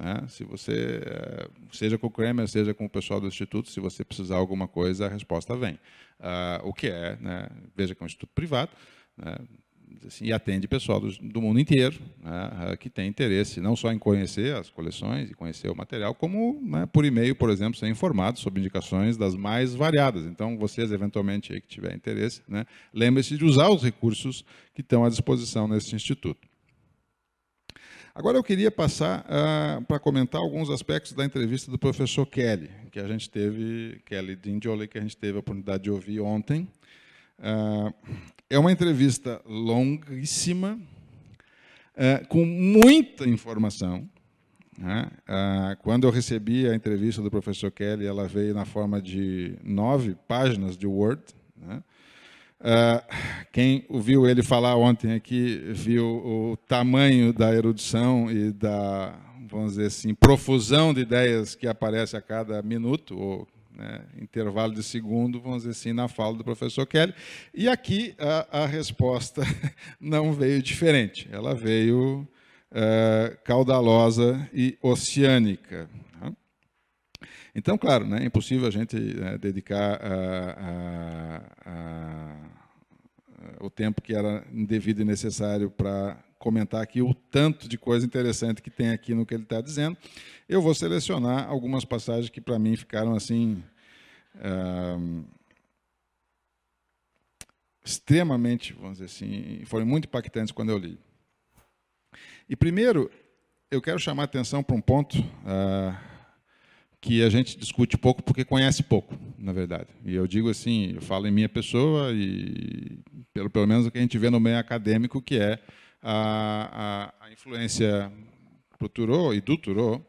Né? Se você, eh, seja com o Kramer, seja com o pessoal do Instituto, se você precisar de alguma coisa, a resposta vem. Uh, o que é, né? veja que é um instituto privado, né? assim, e atende pessoal do, do mundo inteiro né, ah, que tem interesse não só em conhecer as coleções e conhecer o material, como né, por e-mail, por exemplo, ser informado sobre indicações das mais variadas. Então, vocês eventualmente que tiver interesse, né, lembre-se de usar os recursos que estão à disposição nesse instituto. Agora eu queria passar uh, ah, para comentar alguns aspectos da entrevista do professor Kelly, que a gente teve, Kelly Dindioli, que a gente teve a oportunidade de ouvir ontem. Uh, é uma entrevista longuíssima, uh, com muita informação. Né? quando eu recebi a entrevista do professor Kelly, ela veio na forma de nove páginas de Word. Né? Ah, quem ouviu ele falar ontem aqui viu o tamanho da erudição e da, vamos dizer assim, profusão de ideias que aparece a cada minuto ou né, intervalo de segundo, vamos dizer assim, na fala do professor Kelly. E aqui a, a resposta [laughs] não veio diferente, ela veio uh, caudalosa e oceânica. Né? Então, claro, né, é impossível a gente né, dedicar a, ah, a, ah, a, ah, o tempo que era devido e necessário para comentar aqui o tanto de coisa interessante que tem aqui no que ele está dizendo. Eu vou selecionar algumas passagens que para mim ficaram assim. extremamente, vamos dizer assim, foram muito impactantes quando eu li. E primeiro, eu quero chamar a atenção para um ponto uh, que a gente discute pouco porque conhece pouco, na verdade. E eu digo assim, eu falo em minha pessoa e pelo, pelo menos o que a gente vê no meio acadêmico, que é a, a, a influência do Turô e do Turô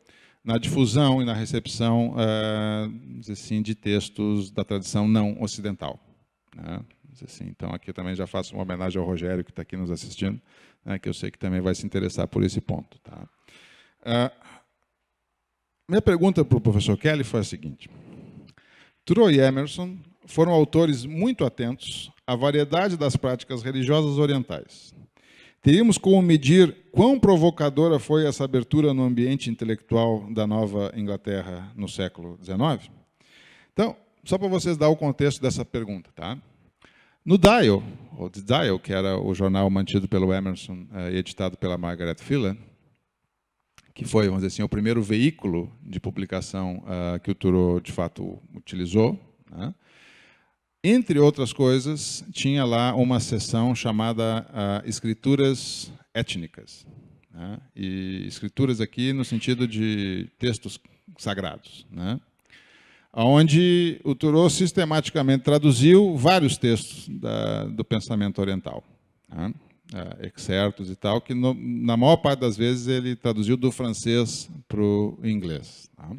na difusão e na recepção eh, assim, de textos da tradição não ocidental. Né? Assim, então aqui eu também já faço uma homenagem ao Rogério, que está aqui nos assistindo, né, que eu sei que também vai se interessar por esse ponto. Tá? Ah, minha pergunta para o professor Kelly foi a seguinte: Thoreau e Emerson foram autores muito atentos à variedade das práticas religiosas orientais. Teríamos como medir quão provocadora foi essa abertura no ambiente intelectual da Nova Inglaterra no século XIX? Então, só para vocês dar o contexto dessa pergunta, tá? No Dial, ou The Dial, que era o jornal mantido pelo Emerson eh, e editado pela Margaret Fuller que foi, vamos dizer assim, o primeiro veículo de publicação uh, que o Thoreau, de fato, utilizou. Né? Entre outras coisas, tinha lá uma seção chamada uh, Escrituras Étnicas. Né? E escrituras aqui no sentido de textos sagrados, né? onde o Thoreau sistematicamente traduziu vários textos da, do pensamento oriental. Né? uh, excertos e tal, que no, na maior parte das vezes ele traduziu do francês para o inglês. Tá?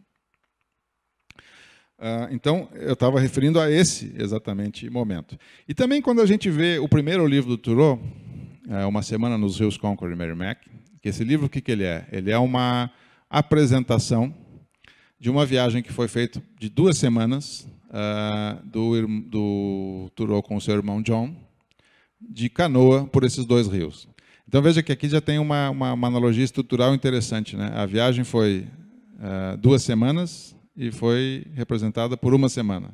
Uh, então, eu estava referindo a esse exatamente momento. E também quando a gente vê o primeiro livro do Thoreau, uh, Uma Semana nos Rios Concord e Merrimack, que esse livro, o que, que ele é? Ele é uma apresentação de uma viagem que foi feita de duas semanas uh, do, do Thoreau com o seu irmão John, de canoa por esses dois rios. Então veja que aqui já tem uma, uma, uma analogia estrutural interessante. Né? A viagem foi uh, duas semanas e foi representada por uma semana.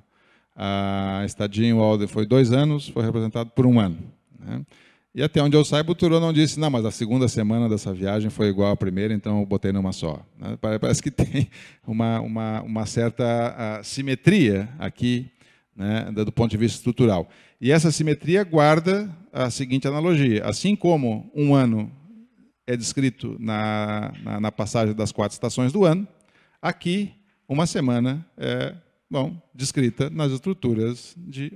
A estadia em Walden foi dois anos, foi representada por um ano. Né? E até onde eu saiba, o Turo não disse, não, mas a segunda semana dessa viagem foi igual à primeira, então eu botei numa só. Né? Parece que [laughs] tem uma, uma, uma certa ah, simetria aqui né, do ponto de vista estrutural. E essa simetria guarda a seguinte analogia: assim como um ano é descrito na, na, na passagem das quatro estações do ano, aqui uma semana é bom, descrita nas estruturas de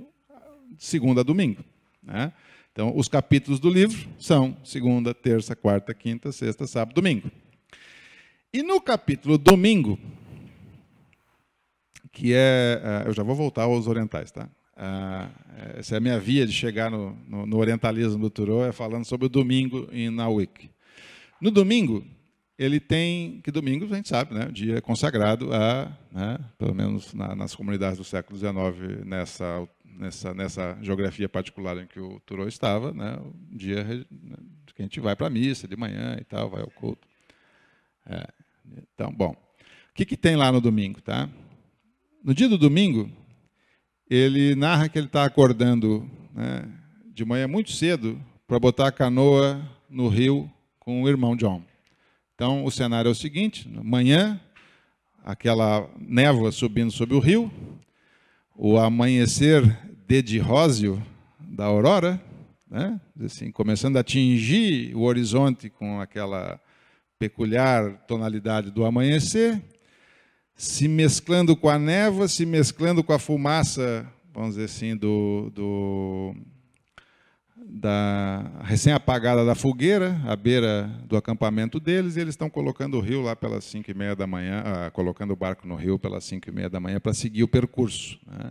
segunda a domingo. Né? Então, os capítulos do livro são segunda, terça, quarta, quinta, sexta, sábado, domingo. E no capítulo domingo, que é. Ah, eu já vou voltar aos orientais, tá? Ah, essa é a minha via de chegar no, no, no orientalismo do Thoreau, é falando sobre o domingo em Nawick. No domingo, ele tem. Que domingo, a gente sabe, né? O dia consagrado a. Né, pelo menos na, nas comunidades do século XIX, nessa, nessa, nessa geografia particular em que o Thoreau estava, né? O dia né, que a gente vai para a missa de manhã e tal, vai ao culto. É, então, bom. O que, que tem lá no domingo, tá? No dia do domingo, ele narra que ele está acordando né, de manhã muito cedo para botar a canoa no rio com o irmão John. Então, o cenário é o seguinte: manhã, aquela névoa subindo sobre o rio, o amanhecer dedirósio da aurora, né, assim, começando a atingir o horizonte com aquela peculiar tonalidade do amanhecer, se mesclando com a névoa, se mesclando com a fumaça, vamos dizer assim, do, do da recém-apagada da fogueira, à beira do acampamento deles, e eles estão colocando o rio lá pelas 5 e meia da manhã, ah, colocando o barco no rio pelas 5 e meia da manhã para seguir o percurso. Né?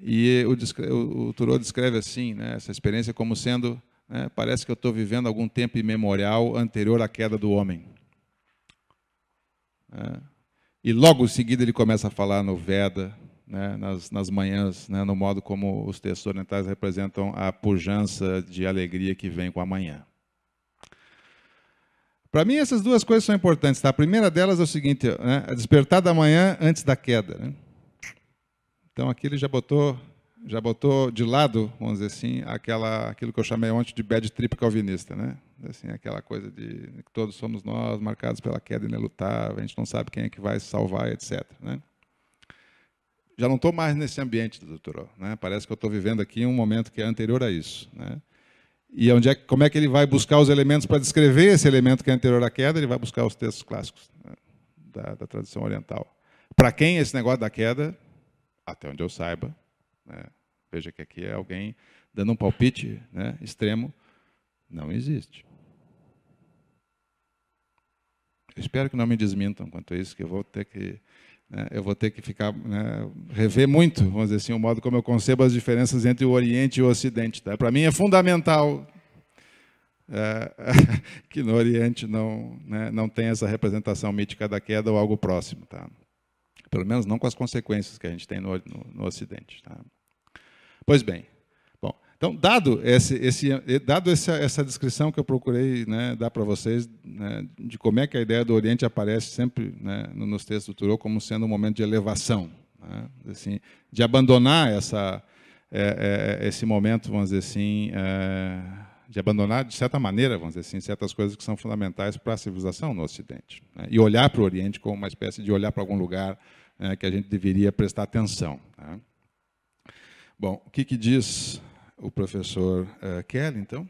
E o, o, o descreve assim, né, essa experiência como sendo, né, parece que eu estou vivendo algum tempo imemorial anterior à queda do homem. É e logo em seguida ele começa a falar no Veda, né, nas, nas manhãs, né, no modo como os textos orientais representam a pujança de alegria que vem com a manhã. Para mim, essas duas coisas são importantes. Tá? A primeira delas é o seguinte: né, é despertar da manhã antes da queda. Né? Então, aqui ele já botou já botou de lado, vamos dizer assim, aquela, aquilo que eu chamei ontem de bad trip calvinista, né? Assim, aquela coisa de que todos somos nós, marcados pela queda inelutável, a gente não sabe quem é que vai se salvar, etc. Né? Já não estou mais nesse ambiente, doutor. Né? Parece que eu estou vivendo aqui um momento que é anterior a isso. Né? E é onde é, como é que ele vai buscar os elementos para descrever esse elemento que é anterior à queda? Ele vai buscar os textos clássicos né? da, da tradição oriental. Para quem esse negócio da queda, até onde eu saiba, né? Veja que aqui é alguém dando um palpite né, extremo. Não existe. Eu espero que não me desmintam quanto a isso, que eu vou ter que, né, eu vou ter que ficar né, rever muito, vamos dizer assim, o modo como eu concebo as diferenças entre o Oriente e o Ocidente. Tá? Para mim é fundamental é, [laughs] que no Oriente não né, não tenha essa representação mítica da queda ou algo próximo, tá? Pelo menos não com as consequências que a gente tem no, no, no Ocidente. Tá? Pois bem. Bom, então, dado, esse, esse, dado essa, essa descrição que eu procurei né, dar para vocês, né, de como é que a ideia do Oriente aparece sempre né, nos textos do Thoreau como sendo um momento de elevação, né, assim, de abandonar essa, é, é, esse momento, vamos dizer assim, é, de abandonar, de certa maneira, vamos dizer assim, certas coisas que são fundamentais para a civilização no Ocidente. Né? E olhar para o Oriente como uma espécie de olhar para algum lugar né, que a gente deveria prestar atenção. Né? Bom, o que, que diz o professor uh, Kelly, então?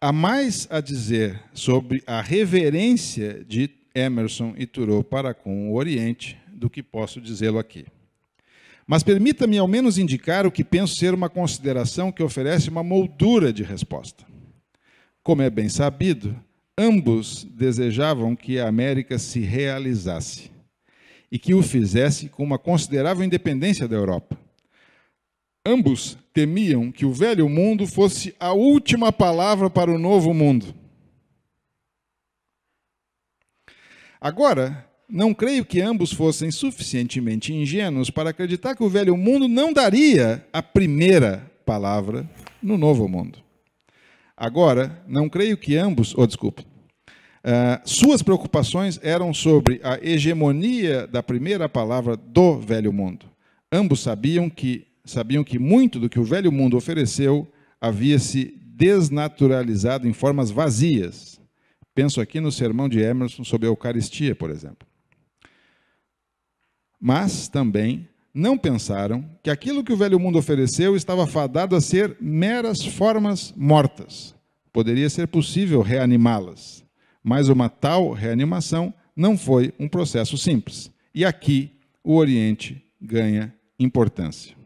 Há mais a dizer sobre a reverência de Emerson e Thoreau para com o Oriente do que posso dizê-lo aqui. Mas permita-me ao menos indicar o que penso ser uma consideração que oferece uma moldura de resposta. Como é bem sabido, ambos desejavam que a América se realizasse e que o fizesse com uma considerável independência da Europa Ambos temiam que o velho mundo fosse a última palavra para o novo mundo. Agora, não creio que ambos fossem suficientemente ingênuos para acreditar que o velho mundo não daria a primeira palavra no novo mundo. Agora, não creio que ambos, ou oh, desculpe, uh, suas preocupações eram sobre a hegemonia da primeira palavra do velho mundo. Ambos sabiam que sabiam que muito do que o velho mundo ofereceu havia se desnaturalizado em formas vazias. Penso aqui no sermão de Emerson sobre a Eucaristia, por exemplo. Mas também não pensaram que aquilo que o velho mundo ofereceu estava fadado a ser meras formas mortas. Poderia ser possível reanimá-las, mas uma tal reanimação não foi um processo simples. E aqui o Oriente ganha importância.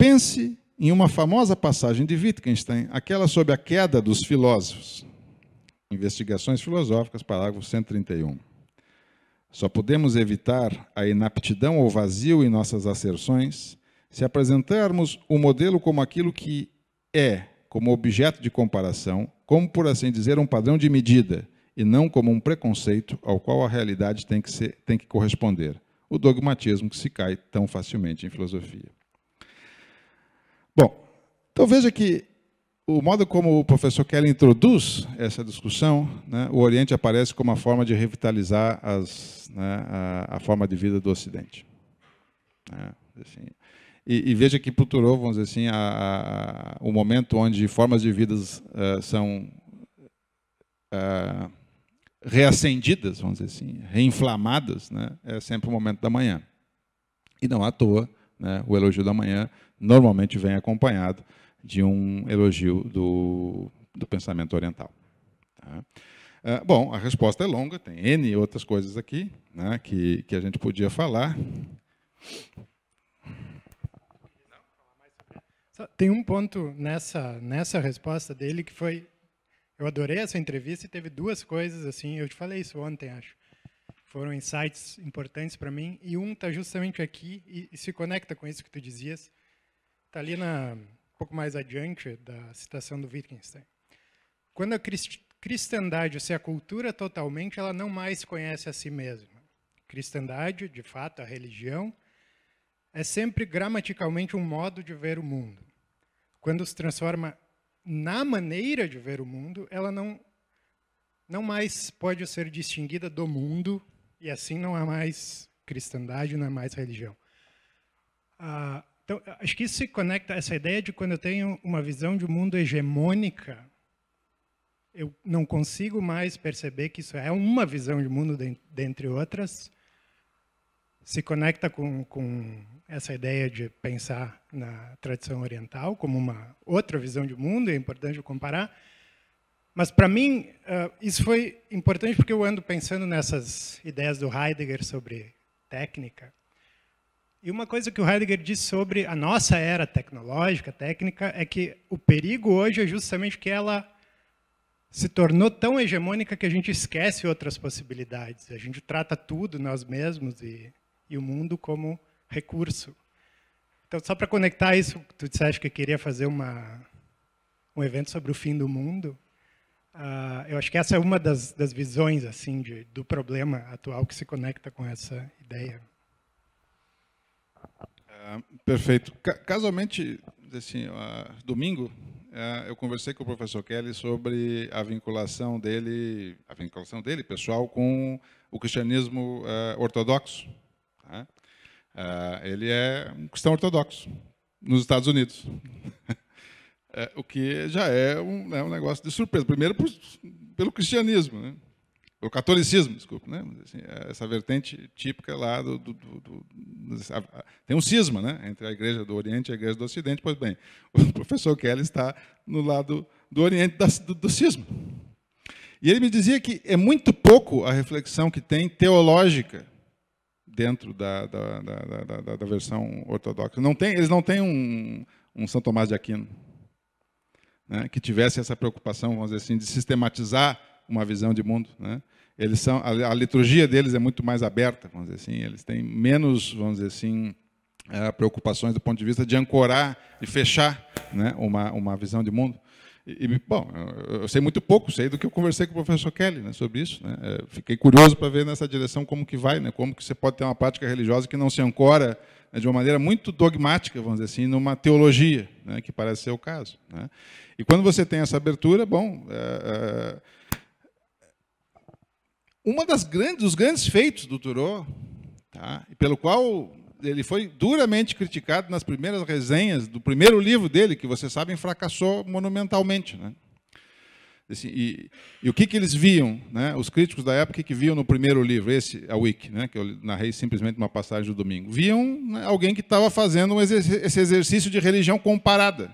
Pense em uma famosa passagem de Wittgenstein, aquela sobre a queda dos filósofos. Investigações Filosóficas, parágrafo 131. Só podemos evitar a inaptidão ou vazio em nossas asserções se apresentarmos o modelo como aquilo que é, como objeto de comparação, como, por assim dizer, um padrão de medida, e não como um preconceito ao qual a realidade tem que, ser, tem que corresponder. O dogmatismo que se cai tão facilmente em filosofia. Bom, então veja que o modo como o professor Kelly introduz essa discussão, né, o Oriente aparece como uma forma de revitalizar as, né, a, a, forma de vida do Ocidente. Né, assim. e, e, veja que Pluturou, vamos dizer assim, a, a, o momento onde formas de vidas uh, são uh, reacendidas, vamos dizer assim, reinflamadas, né, é sempre o momento da manhã. E não à toa, né, o elogio da manhã normalmente vem acompanhado de um elogio do, do pensamento oriental. Tá? Ah, bom, a resposta é longa, tem N outras coisas aqui né, que, que a gente podia falar. Tem um ponto nessa, nessa resposta dele que foi. Eu adorei essa entrevista e teve duas coisas assim. Eu te falei isso ontem, acho. Foram insights importantes para mim. E um está justamente aqui e, e se conecta com isso que tu dizias Está ali na, um pouco mais adiante da citação do Wittgenstein. Quando a cristandade se acultura totalmente, ela não mais conhece a si mesma. Cristandade, de fato, a religião, é sempre gramaticalmente um modo de ver o mundo. Quando se transforma na maneira de ver o mundo, ela não, não mais pode ser distinguida do mundo, e assim não há mais cristandade, não há mais religião. Ah, então, acho que isso se conecta essa ideia de quando eu tenho uma visão de um mundo hegemônica, eu não consigo mais perceber que isso é uma visão de mundo dentre outras. Se conecta com, com essa ideia de pensar na tradição oriental como uma outra visão de mundo, é importante comparar. Mas para mim, ah, isso foi importante porque eu ando pensando nessas ideias do Heidegger sobre técnica e uma coisa que o Heidegger diz sobre a nossa era tecnológica, técnica, é que o perigo hoje é justamente que ela se tornou tão hegemônica que a gente esquece outras possibilidades. A gente trata tudo, nós mesmos e, e o mundo, como recurso. Então, só para conectar isso, tu disseste que queria fazer uma, um evento sobre o fim do mundo. Uh, eu acho que essa é uma das, das visões assim de, do problema atual que se conecta com essa ideia perfeito. Casualmente, assim, domingo, é, eu conversei com o professor Kelly sobre a vinculação dele, a vinculação dele, pessoal, com o cristianismo é, ortodoxo. Né? É, ele é um cristão ortodoxo nos Estados Unidos. [laughs] é, o que já é um, é um negócio de surpresa. Primeiro, por, pelo cristianismo, né? o catolicismo, desculpa, né? Assim, é essa vertente típica lá do, do, do, do, tem um cisma, né? Entre a igreja do Oriente e a igreja do Ocidente. Pois bem, [laughs] o professor Kelly está no lado do Oriente da, do, do cisma. E ele me dizia que é muito pouco a reflexão que tem teológica dentro da, da, da, da, da versão ortodoxa. Não tem, eles não têm um, um São Tomás de Aquino né? que tivesse essa preocupação, vamos dizer assim, de sistematizar uma visão de mundo. Né? Eles são, a, a, liturgia deles é muito mais aberta, vamos dizer assim. Eles têm menos, vamos dizer assim, é, preocupações do ponto de vista de ancorar e fechar né, uma, uma visão de mundo. E, e, bom, eu, eu sei muito pouco, sei do que eu conversei com o professor Kelly né, sobre isso. Né? Eh, fiquei curioso para ver nessa direção como que vai, né, como que você pode ter uma prática religiosa que não se ancora né, de uma maneira muito dogmática, vamos dizer assim, numa teologia, né, que parece ser o caso. Né? E quando você tem essa abertura, bom, é, uma das grandes, dos grandes feitos do Thoreau, tá? pelo qual ele foi duramente criticado nas primeiras resenhas do primeiro livro dele, que vocês sabem fracassou monumentalmente, né? Assim, e, e, o que, que eles viam, né? os críticos da época que viam no primeiro livro, esse, a Wiki, né? que eu narrei simplesmente uma passagem do domingo, viam né, alguém que estava fazendo esse exercício de religião comparada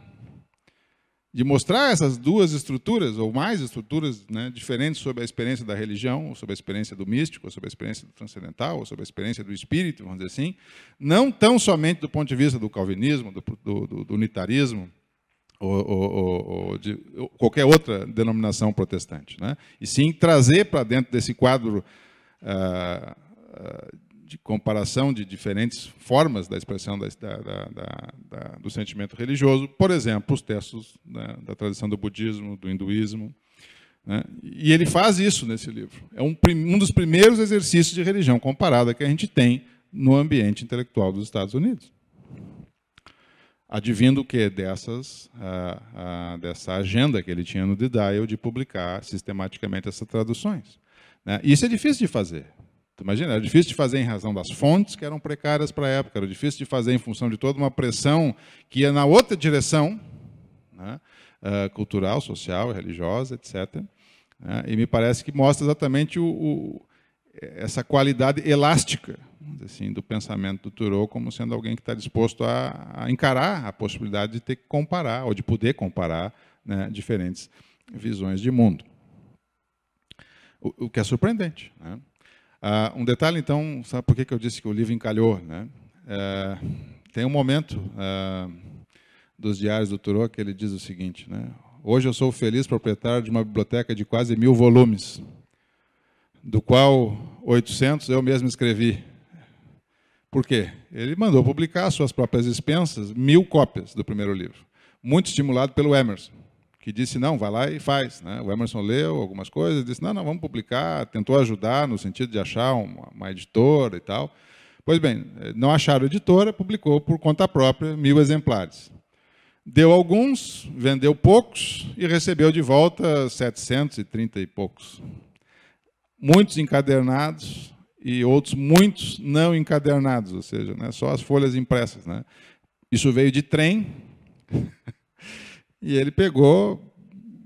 de mostrar essas duas estruturas, ou mais estruturas, né, diferentes sobre a experiência da religião, ou sobre a experiência do místico, ou sobre a experiência do transcendental, ou sobre a experiência do espírito, vamos dizer assim, não tão somente do ponto de vista do calvinismo, do, do, do, do unitarismo, ou, ou, ou de ou qualquer outra denominação protestante, né? e sim trazer para dentro desse quadro ah, ah de comparação de diferentes formas da expressão da, da, da, do sentimento religioso, por exemplo, os textos da, tradição do budismo, do hinduísmo. Né? E ele faz isso nesse livro. É um, um dos primeiros exercícios de religião comparada que a gente tem no ambiente intelectual dos Estados Unidos. Advindo o que dessas dessa agenda que ele tinha no The Dial de publicar sistematicamente essas traduções. Né? Isso é difícil de fazer imagina, era difícil de fazer em razão das fontes que eram precárias para a época, era difícil de fazer em função de toda uma pressão que ia na outra direção, né, eh, cultural, social, religiosa, etc. Né, e me parece que mostra exatamente o, o, essa qualidade elástica assim, do pensamento do Thoreau como sendo alguém que está disposto a, a, encarar a possibilidade de ter que comparar, ou de poder comparar né, diferentes visões de mundo. O, o que é surpreendente. Né? Ah, um detalhe, então, sabe por que, que eu disse que o livro encalhou? Né? É, tem um momento ah, dos diários do Turó que ele diz o seguinte, né? Hoje eu sou feliz proprietário de uma biblioteca de quase mil volumes, do qual 800 eu mesmo escrevi. Por quê? Ele mandou publicar suas próprias expensas, mil cópias do primeiro livro, muito estimulado pelo Emerson que disse, não, vai lá e faz. Né? O Emerson leu algumas coisas, disse, não, não, vamos publicar, tentou ajudar no sentido de achar uma, uma editora e tal. Pois bem, eh, não acharam editora, publicou por conta própria mil exemplares. Deu alguns, vendeu poucos e recebeu de volta 730 e poucos. Muitos encadernados e outros muitos não encadernados, ou seja, né, só as folhas impressas. Né? Isso veio de trem, [laughs] E ele pegou,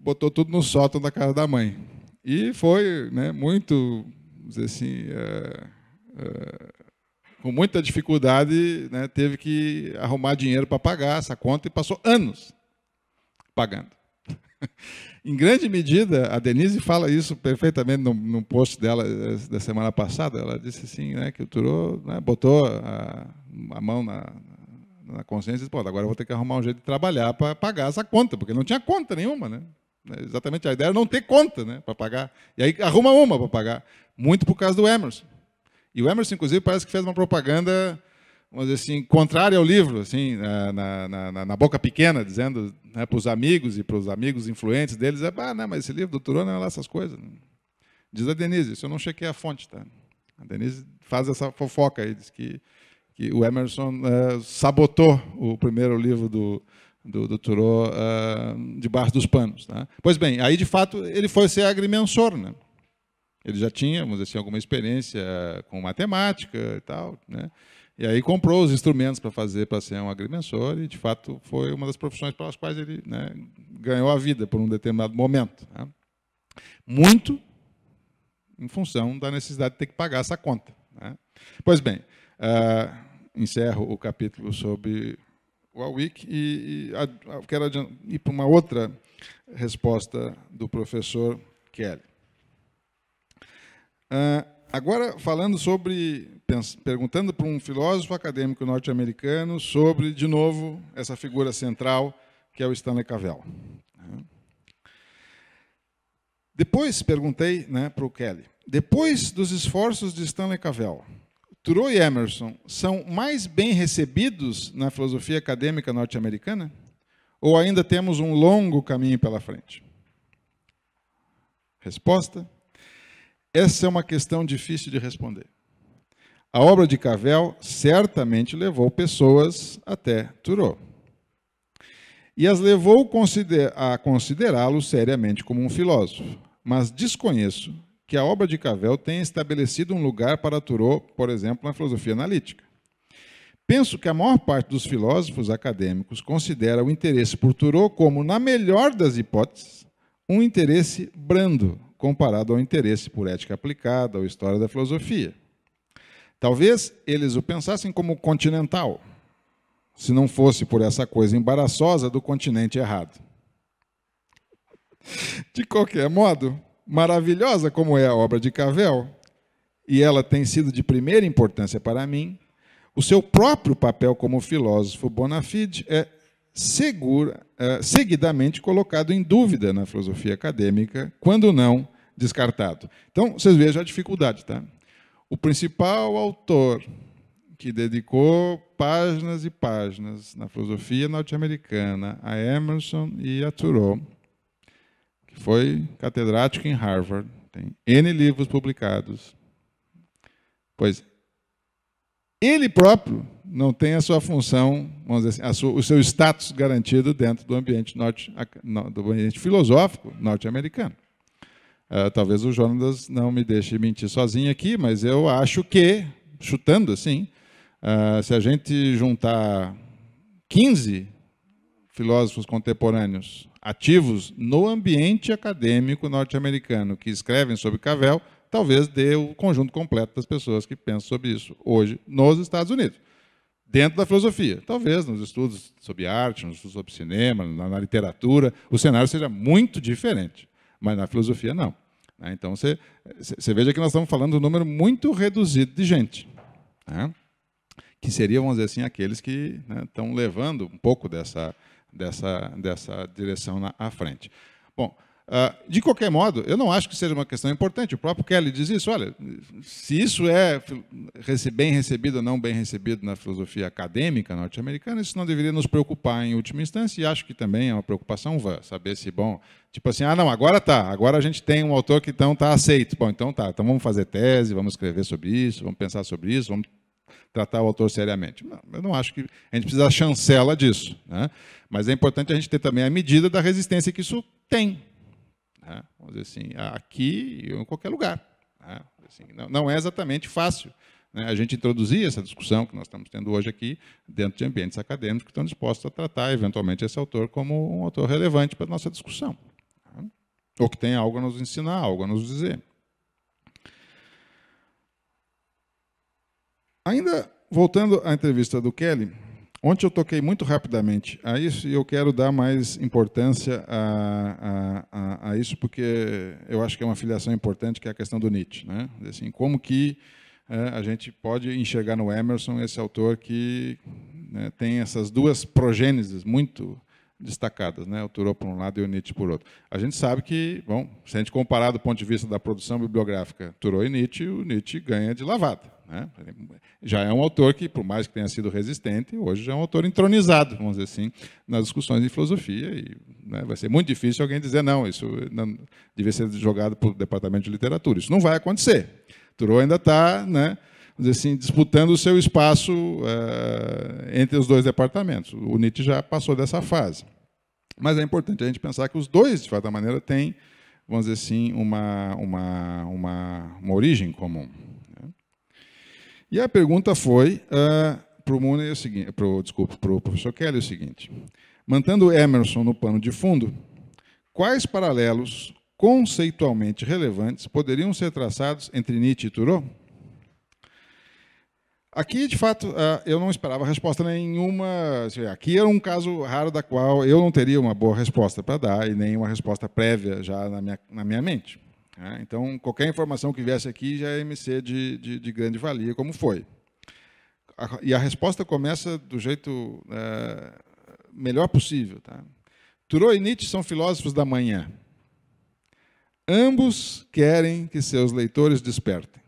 botou tudo no sótão da casa da mãe. E foi né, muito, vamos dizer assim, é, é, com muita dificuldade, né, teve que arrumar dinheiro para pagar essa conta e passou anos pagando. [laughs] em grande medida, a Denise fala isso perfeitamente no, no post dela da semana passada. Ela disse assim, né, que o Turo né, botou a, a mão na, na consciência, pô, agora eu vou ter que arrumar um jeito de trabalhar para pagar essa conta, porque não tinha conta nenhuma, né? É exatamente a ideia era não ter conta, né, para pagar. E aí arruma uma para pagar, muito por causa do Emerson. E o Emerson, inclusive, parece que fez uma propaganda, vamos dizer assim, contrária ao livro, assim, na, na, na, na boca pequena, dizendo né, para os amigos e para os amigos influentes deles, é, ah, né mas esse livro do Turon não é lá essas coisas. Diz a Denise, isso eu não chequei a fonte, tá? A Denise faz essa fofoca aí, diz que que o Emerson uh, sabotou o primeiro livro do, do, do Thoreau uh, debaixo dos panos. Né? Pois bem, aí de fato ele foi ser agrimensor. Né? Ele já tinha, vamos dizer assim, alguma experiência com matemática e tal, né? E aí comprou os instrumentos para fazer, para ser um agrimensor, e de fato foi uma das profissões pelas quais ele né, ganhou a vida por um determinado momento. Né? Muito em função da necessidade de ter que pagar essa conta. Né? Pois bem, Uh, encerro o capítulo sobre o Alwick e, e a, a, quero ir para uma outra resposta do professor Kelly. Uh, agora, falando sobre, perguntando para um filósofo acadêmico norte-americano sobre, de novo, essa figura central que é o Stanley Cavell. Depois perguntei né, para o Kelly, depois dos esforços de Stanley Cavell, Thoreau e Emerson são mais bem recebidos na filosofia acadêmica norte-americana? Ou ainda temos um longo caminho pela frente? Resposta: Essa é uma questão difícil de responder. A obra de Cavell certamente levou pessoas até Thoreau. E as levou a considerá-lo seriamente como um filósofo, mas desconheço que a obra de Cavell tenha estabelecido um lugar para Thoreau, por exemplo, na filosofia analítica. Penso que a maior parte dos filósofos acadêmicos considera o interesse por Thoreau como, na melhor das hipóteses, um interesse brando, comparado ao interesse por ética aplicada ou história da filosofia. Talvez eles o pensassem como continental, se não fosse por essa coisa embaraçosa do continente errado. De qualquer modo, maravilhosa como é a obra de Cavell, e ela tem sido de primeira importância para mim, o seu próprio papel como filósofo bona fide é, segura, é seguidamente colocado em dúvida na filosofia acadêmica, quando não descartado. Então, vocês vejam a dificuldade, tá? O principal autor que dedicou páginas e páginas na filosofia norte-americana a Emerson e a Thoreau que foi catedrático em Harvard, tem N livros publicados. Pois ele próprio não tem a sua função, vamos dizer assim, sua, o seu status garantido dentro do ambiente, norte, do ambiente filosófico norte-americano. Uh, talvez o Jonas não me deixe mentir sozinho aqui, mas eu acho que, chutando assim, uh, se a gente juntar 15 filósofos contemporâneos ativos no ambiente acadêmico norte-americano que escrevem sobre Cavell, talvez dê o conjunto completo das pessoas que pensam sobre isso hoje nos Estados Unidos. Dentro da filosofia, talvez nos estudos sobre arte, nos estudos sobre cinema, na, na literatura, o cenário seja muito diferente, mas na filosofia não. Né? Então você, você veja que nós estamos falando de um número muito reduzido de gente, né? que seriam, vamos dizer assim, aqueles que né, estão levando um pouco dessa, dessa, dessa direção na, à frente. Bom, uh, de qualquer modo, eu não acho que seja uma questão importante. O próprio Kelly diz isso. Olha, se isso é bem recebido ou não bem recebido na filosofia acadêmica norte-americana, isso não deveria nos preocupar em última instância. E acho que também é uma preocupação vã saber se, bom, tipo assim, ah, não, agora tá, agora a gente tem um autor que então está aceito. Bom, então tá, então vamos fazer tese, vamos escrever sobre isso, vamos pensar sobre isso, vamos tratar o autor seriamente. eu não acho que a gente precisa chancela disso. Né? Mas é importante a gente ter também a medida da resistência que isso tem. Né? Vamos dizer assim, aqui ou em qualquer lugar. Né? Assim, não, não, é exatamente fácil né? a gente introduzir essa discussão que nós estamos tendo hoje aqui dentro de ambientes acadêmicos que estão dispostos a tratar, eventualmente, esse autor como um autor relevante para a nossa discussão. Né? Ou que tem algo a nos ensinar, algo a nos dizer. Ainda voltando à entrevista do Kelly, ontem eu toquei muito rapidamente a isso e eu quero dar mais importância a, a, a, a isso porque eu acho que é uma filiação importante que é a questão do Nietzsche, né? Assim, como que é, a gente pode enxergar no Emerson esse autor que né, tem essas duas progêneses muito destacadas, né? o Thoreau por um lado e o Nietzsche por outro. A gente sabe que, bom, se a gente comparar do ponto de vista da produção bibliográfica Thoreau e Nietzsche, o Nietzsche ganha de lavada. Né? Já é um autor que, por mais que tenha sido resistente, hoje já é um autor entronizado, vamos dizer assim, nas discussões de filosofia. E né, vai ser muito difícil alguém dizer, não, isso não, devia ser jogado para o departamento de literatura. Isso não vai acontecer. Thoreau ainda está... Né, assim, disputando o seu espaço é, entre os dois departamentos. O Nietzsche já passou dessa fase. Mas é importante a gente pensar que os dois, de certa maneira, têm, vamos dizer assim, uma, uma, uma, uma origem comum. Né? E a pergunta foi uh, eh, para é o pro, desculpa, para o professor Kelly é o seguinte: mantendo Emerson no pano de fundo, quais paralelos conceitualmente relevantes poderiam ser traçados entre Nietzsche e Thoreau? Aqui, de fato, ah, eu não esperava resposta nenhuma. Aqui era um caso raro da qual eu não teria uma boa resposta para dar e nem uma resposta prévia já na minha, na minha mente. Né? Então, qualquer informação que viesse aqui já é MC de, de, de grande valia, como foi. E a resposta começa do jeito é, melhor possível. Tá? Thoreau e Nietzsche são filósofos da manhã. Ambos querem que seus leitores despertem.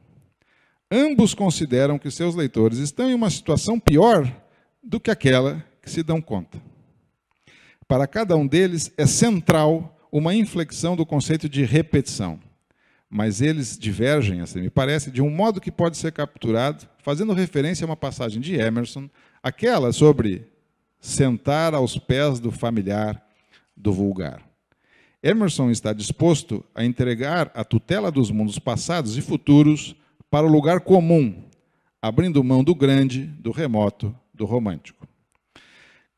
Ambos consideram que seus leitores estão em uma situação pior do que aquela que se dão conta. Para cada um deles é central uma inflexão do conceito de repetição, mas eles divergem, assim me parece, de um modo que pode ser capturado fazendo referência a uma passagem de Emerson, aquela sobre sentar aos pés do familiar, do vulgar. Emerson está disposto a entregar a tutela dos mundos passados e futuros para o lugar comum, abrindo mão do grande, do remoto, do romântico.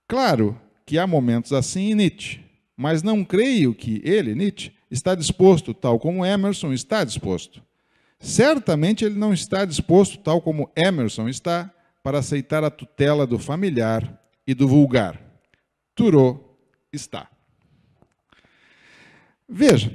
Claro que há momentos assim em Nietzsche, mas não creio que ele, Nietzsche, está disposto, tal como Emerson está disposto. Certamente ele não está disposto, tal como Emerson está, para aceitar a tutela do familiar e do vulgar. Turou está. Veja,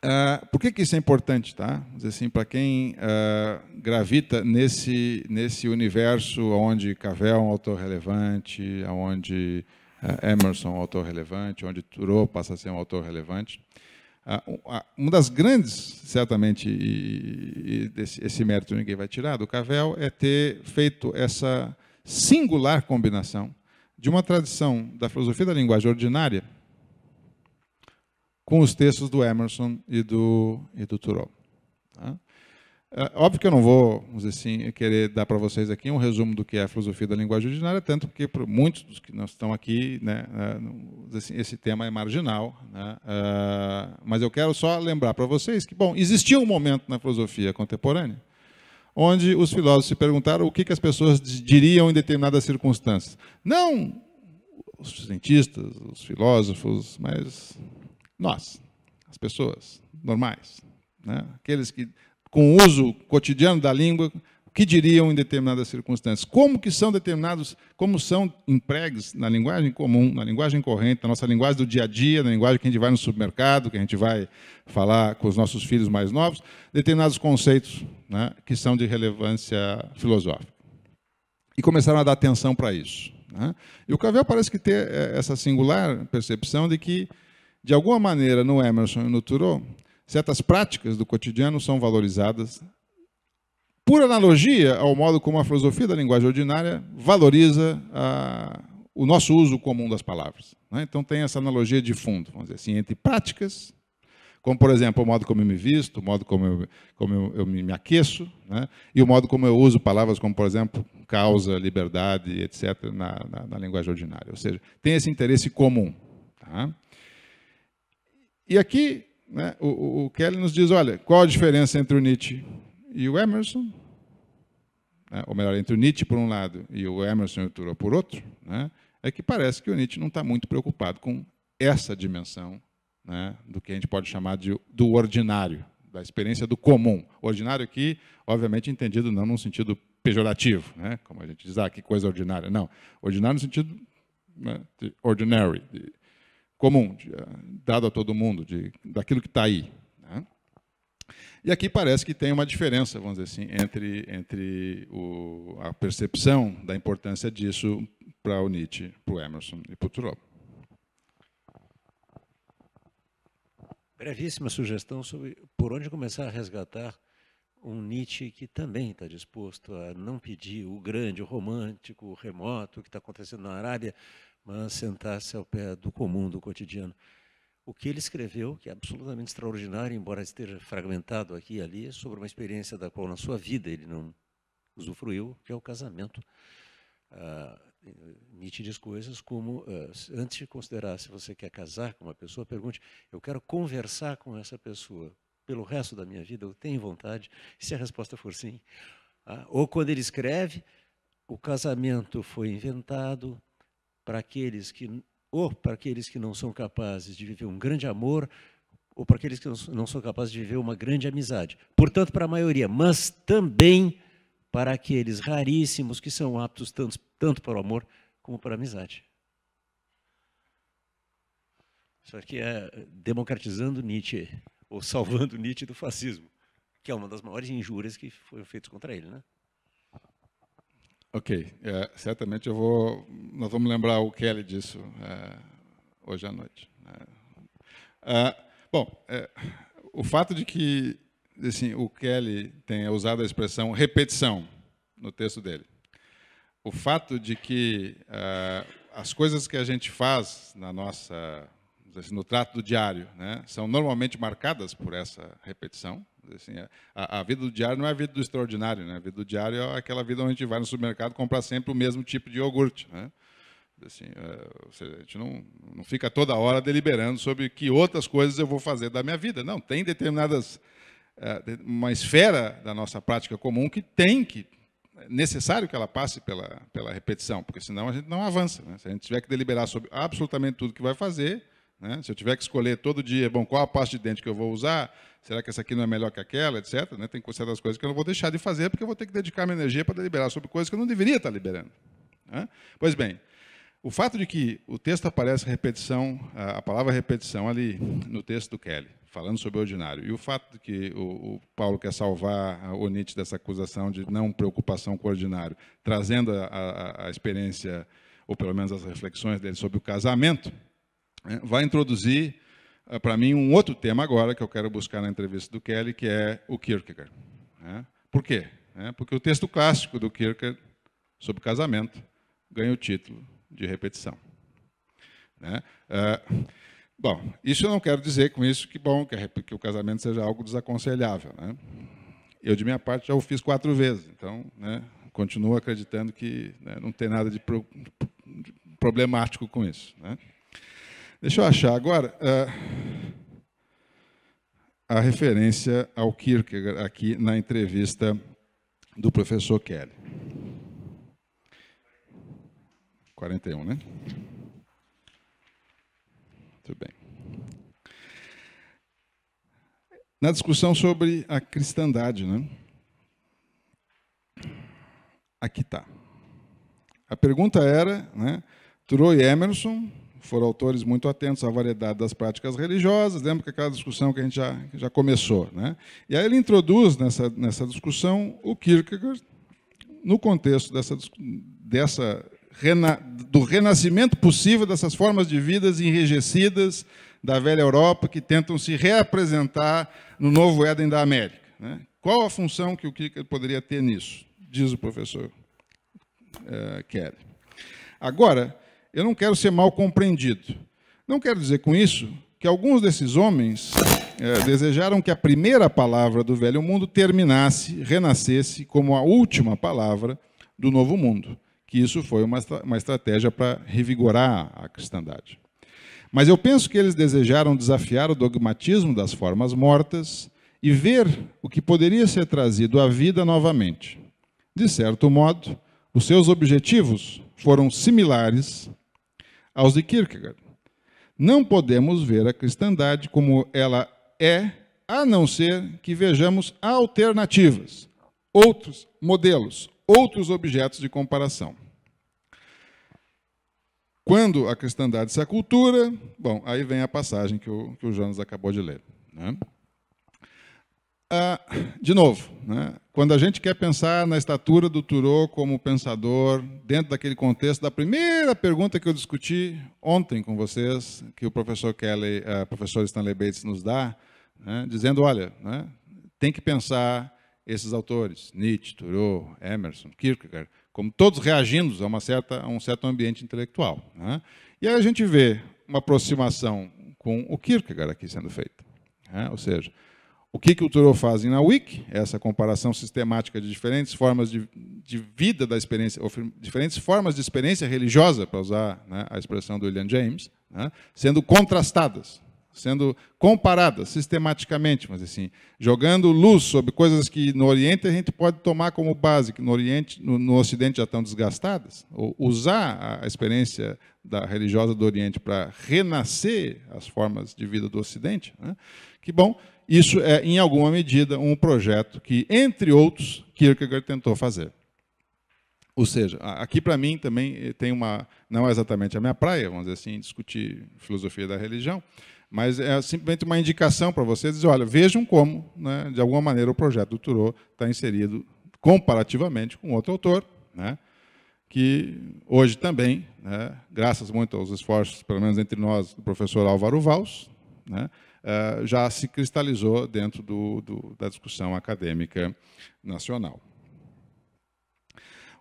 Uh, por que, que isso é importante, tá? dizer assim, para quem uh, gravita nesse, nesse universo onde Cavell é um autor relevante, onde uh, ah, Emerson é um autor relevante, onde Thoreau passa a ser um autor relevante. uma das grandes, certamente, e, e desse, esse mérito ninguém vai tirar do Cavell é ter feito essa singular combinação de uma tradição da filosofia da linguagem ordinária, com os textos do Emerson e do, e do Thoreau. Tá? É, óbvio que eu não vou, vamos dizer assim, querer dar para vocês aqui um resumo do que é a filosofia da linguagem ordinária, tanto porque para muitos dos que nós estão aqui, né, é, assim, esse tema é marginal. Né, é, mas eu quero só lembrar para vocês que, bom, existia um momento na filosofia contemporânea onde os filósofos se perguntaram o que, que as pessoas diriam em determinadas circunstâncias. Não os cientistas, os filósofos, mas nós, as pessoas normais, né? aqueles que, com o uso cotidiano da língua, o que diriam em determinadas circunstâncias? Como que são determinados, como são empregues na linguagem comum, na linguagem corrente, na nossa linguagem do dia a dia, na linguagem que a gente vai no supermercado, que a gente vai falar com os nossos filhos mais novos, determinados conceitos né, que são de relevância filosófica. E começaram a dar atenção para isso. Né? E o Cavell parece que ter eh, essa singular percepção de que de alguma maneira, no é, Emerson e no Thoreau, certas práticas do cotidiano são valorizadas por analogia ao modo como a filosofia da linguagem ordinária valoriza a, ah, o nosso uso comum das palavras. Né? Então tem essa analogia de fundo, vamos dizer assim, entre práticas, como por exemplo o modo como eu me visto, o modo como eu, como eu, eu me, me, aqueço, né? e o modo como eu uso palavras como, por exemplo, causa, liberdade, etc., na, na, na linguagem ordinária. Ou seja, tem esse interesse comum. Tá? E aqui né, o, o, Kelly nos diz: olha, qual a diferença entre o Nietzsche e o Emerson? Né, ou melhor, entre o Nietzsche por um lado e o Emerson e o Thoreau por outro, né, é que parece que o Nietzsche não está muito preocupado com essa dimensão né, do que a gente pode chamar de, do ordinário, da experiência do comum. Ordinário aqui, obviamente, entendido não num sentido pejorativo, né, como a gente diz, ah, que coisa ordinária. Não, ordinário no sentido né, de ordinary, de, comum, eh, dado a todo mundo, de, daquilo que está aí. Né? E aqui parece que tem uma diferença, vamos dizer assim, entre, entre o, a percepção da importância disso para o Nietzsche, para o Emerson e para o Turov. Brevíssima sugestão sobre por onde começar a resgatar um Nietzsche que também está disposto a não pedir o grande, o romântico, o remoto o que está acontecendo na Arábia, mas sentar-se ao pé do comum, do cotidiano. O que ele escreveu, que é absolutamente extraordinário, embora esteja fragmentado aqui e ali, é sobre uma experiência da qual na sua vida ele não usufruiu, que é o casamento. Ah, Nietzsche diz coisas como, ah, antes de considerar se você quer casar com uma pessoa, pergunte, eu quero conversar com essa pessoa pelo resto da minha vida, eu tenho vontade? E se a resposta for sim? Ah, ou quando ele escreve, o casamento foi inventado, para aqueles que ou para aqueles que não são capazes de viver um grande amor, ou para aqueles que não são capazes de viver uma grande amizade. Portanto, para a maioria, mas também para aqueles raríssimos que são aptos tanto, tanto para o amor como para a amizade. Isso aqui é democratizando Nietzsche, ou salvando Nietzsche do fascismo, que é uma das maiores injúrias que foram feitas contra ele, né? Ok, é, certamente eu vou. Nós vamos lembrar o Kelly disso é, hoje à noite. Né? É, bom, é, o fato de que assim, o Kelly tenha usado a expressão repetição no texto dele, o fato de que é, as coisas que a gente faz na nossa no trato do diário, né, são normalmente marcadas por essa repetição. Assim, é, a, a, vida do diário não é a vida do extraordinário, né? a vida do diário é aquela vida onde a gente vai no supermercado comprar sempre o mesmo tipo de iogurte. Né? Assim, é, seja, a gente não, não fica toda hora deliberando sobre que outras coisas eu vou fazer da minha vida. Não, tem determinadas. É, uma esfera da nossa prática comum que tem que é necessário que ela passe pela, pela repetição, porque senão a gente não avança. Né? Se a gente tiver que deliberar sobre absolutamente tudo que vai fazer, né? Se eu tiver que escolher todo dia, bom, qual a pasta de dente que eu vou usar, será que essa aqui não é melhor que aquela, etc. Né? Tem certas coisas que eu não vou deixar de fazer, porque eu vou ter que dedicar minha energia para deliberar sobre coisas que eu não deveria estar tá liberando. Né? Pois bem, o fato de que o texto aparece repetição, a palavra repetição ali no texto do Kelly, falando sobre o ordinário, e o fato de que o, o Paulo quer salvar o Nietzsche dessa acusação de não preocupação com o ordinário, trazendo a, a, a experiência, ou pelo menos as reflexões dele sobre o casamento, é, vai introduzir eh, para mim um outro tema agora que eu quero buscar na entrevista do Kelly, que é o Kierkegaard. Né? Por quê? É, porque o texto clássico do Kierkegaard sobre casamento ganha o título de repetição. Né? Eh, bom, isso eu não quero dizer com isso que bom que, o casamento seja algo desaconselhável. Né? Eu de minha parte já o fiz quatro vezes, então né, continuo acreditando que né, não tem nada de, pro, de problemático com isso. Né? Deixa eu achar agora uh, a referência ao Kierkegaard aqui na entrevista do professor Kelly. 41, né? Muito bem. Na discussão sobre a cristandade, né? Aqui está. A pergunta era, né? Troy Emerson foram autores muito atentos à variedade das práticas religiosas, lembra que aquela discussão que a gente já, já começou. Né? E aí ele introduz nessa, nessa discussão o Kierkegaard no contexto dessa, dessa rena, do renascimento possível dessas formas de vidas enrijecidas da velha Europa que tentam se reapresentar no novo Éden da América. Né? Qual a função que o Kierkegaard poderia ter nisso? Diz o professor é, Kelly. Agora, eu não quero ser mal compreendido. Não quero dizer com isso que alguns desses homens é, desejaram que a primeira palavra do velho mundo terminasse, renascesse como a última palavra do novo mundo, que isso foi uma, uma estratégia para revigorar a cristandade. Mas eu penso que eles desejaram desafiar o dogmatismo das formas mortas e ver o que poderia ser trazido à vida novamente. De certo modo, os seus objetivos foram similares aos de Kierkegaard. Não podemos ver a cristandade como ela é, a não ser que vejamos alternativas, outros modelos, outros objetos de comparação. Quando a cristandade se acultura, bom, aí vem a passagem que o, que o Jonas acabou de ler. Né? Ah, de novo, né? quando a gente quer pensar na estatura do Thoreau como pensador, dentro daquele contexto da primeira pergunta que eu discuti ontem com vocês, que o professor Kelly, ah, professor Stanley Bates nos dá, né? dizendo, olha, né? tem que pensar esses autores, Nietzsche, Thoreau, Emerson, Kierkegaard, como todos reagindo a, uma certa, a um certo ambiente intelectual. Né? E aí a gente vê uma aproximação com o Kierkegaard aqui sendo feita. Né? Ou seja, o que, que o Thoreau faz na Wiki, essa comparação sistemática de diferentes formas de, de vida da experiência, ou diferentes formas de experiência religiosa, para usar né, a expressão do William James, né, sendo contrastadas, sendo comparadas sistematicamente, mas assim, jogando luz sobre coisas que no Oriente a gente pode tomar como base, que no Oriente, no, no Ocidente já estão desgastadas, ou usar a experiência da religiosa do Oriente para renascer as formas de vida do Ocidente, né, que bom isso é, em alguma medida, um projeto que, entre outros, Kierkegaard tentou fazer. Ou seja, aqui para mim também eh, tem uma, não é exatamente a minha praia, vamos dizer assim, discutir filosofia da religião, mas é simplesmente uma indicação para vocês dizer, olha, vejam como, né, de alguma maneira, o projeto do Thoreau está inserido comparativamente com outro autor, né, que hoje também, né, graças muito aos esforços, pelo menos entre nós, do professor Álvaro Valls, né, eh, já se cristalizou dentro do, do, da discussão acadêmica nacional.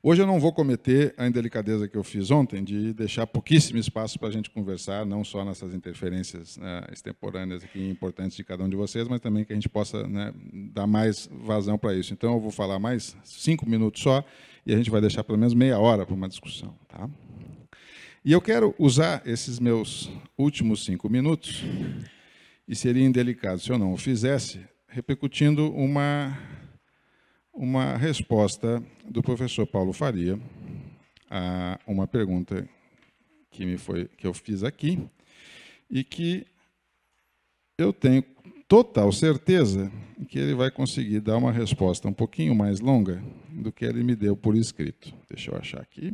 Hoje eu não vou cometer a indelicadeza que eu fiz ontem de deixar pouquíssimo espaço para a gente conversar, não só nessas interferências né, extemporâneas aqui importantes de cada um de vocês, mas também que a gente possa né, dar mais vazão para isso. Então eu vou falar mais cinco minutos só e a gente vai deixar pelo menos meia hora para uma discussão. Tá? E eu quero usar esses meus últimos cinco minutos e seria indelicado se eu não o fizesse, repercutindo uma, uma resposta do professor Paulo Faria a uma pergunta que, me foi, que eu fiz aqui e que eu tenho total certeza que ele vai conseguir dar uma resposta um pouquinho mais longa do que ele me deu por escrito. Deixa eu achar aqui.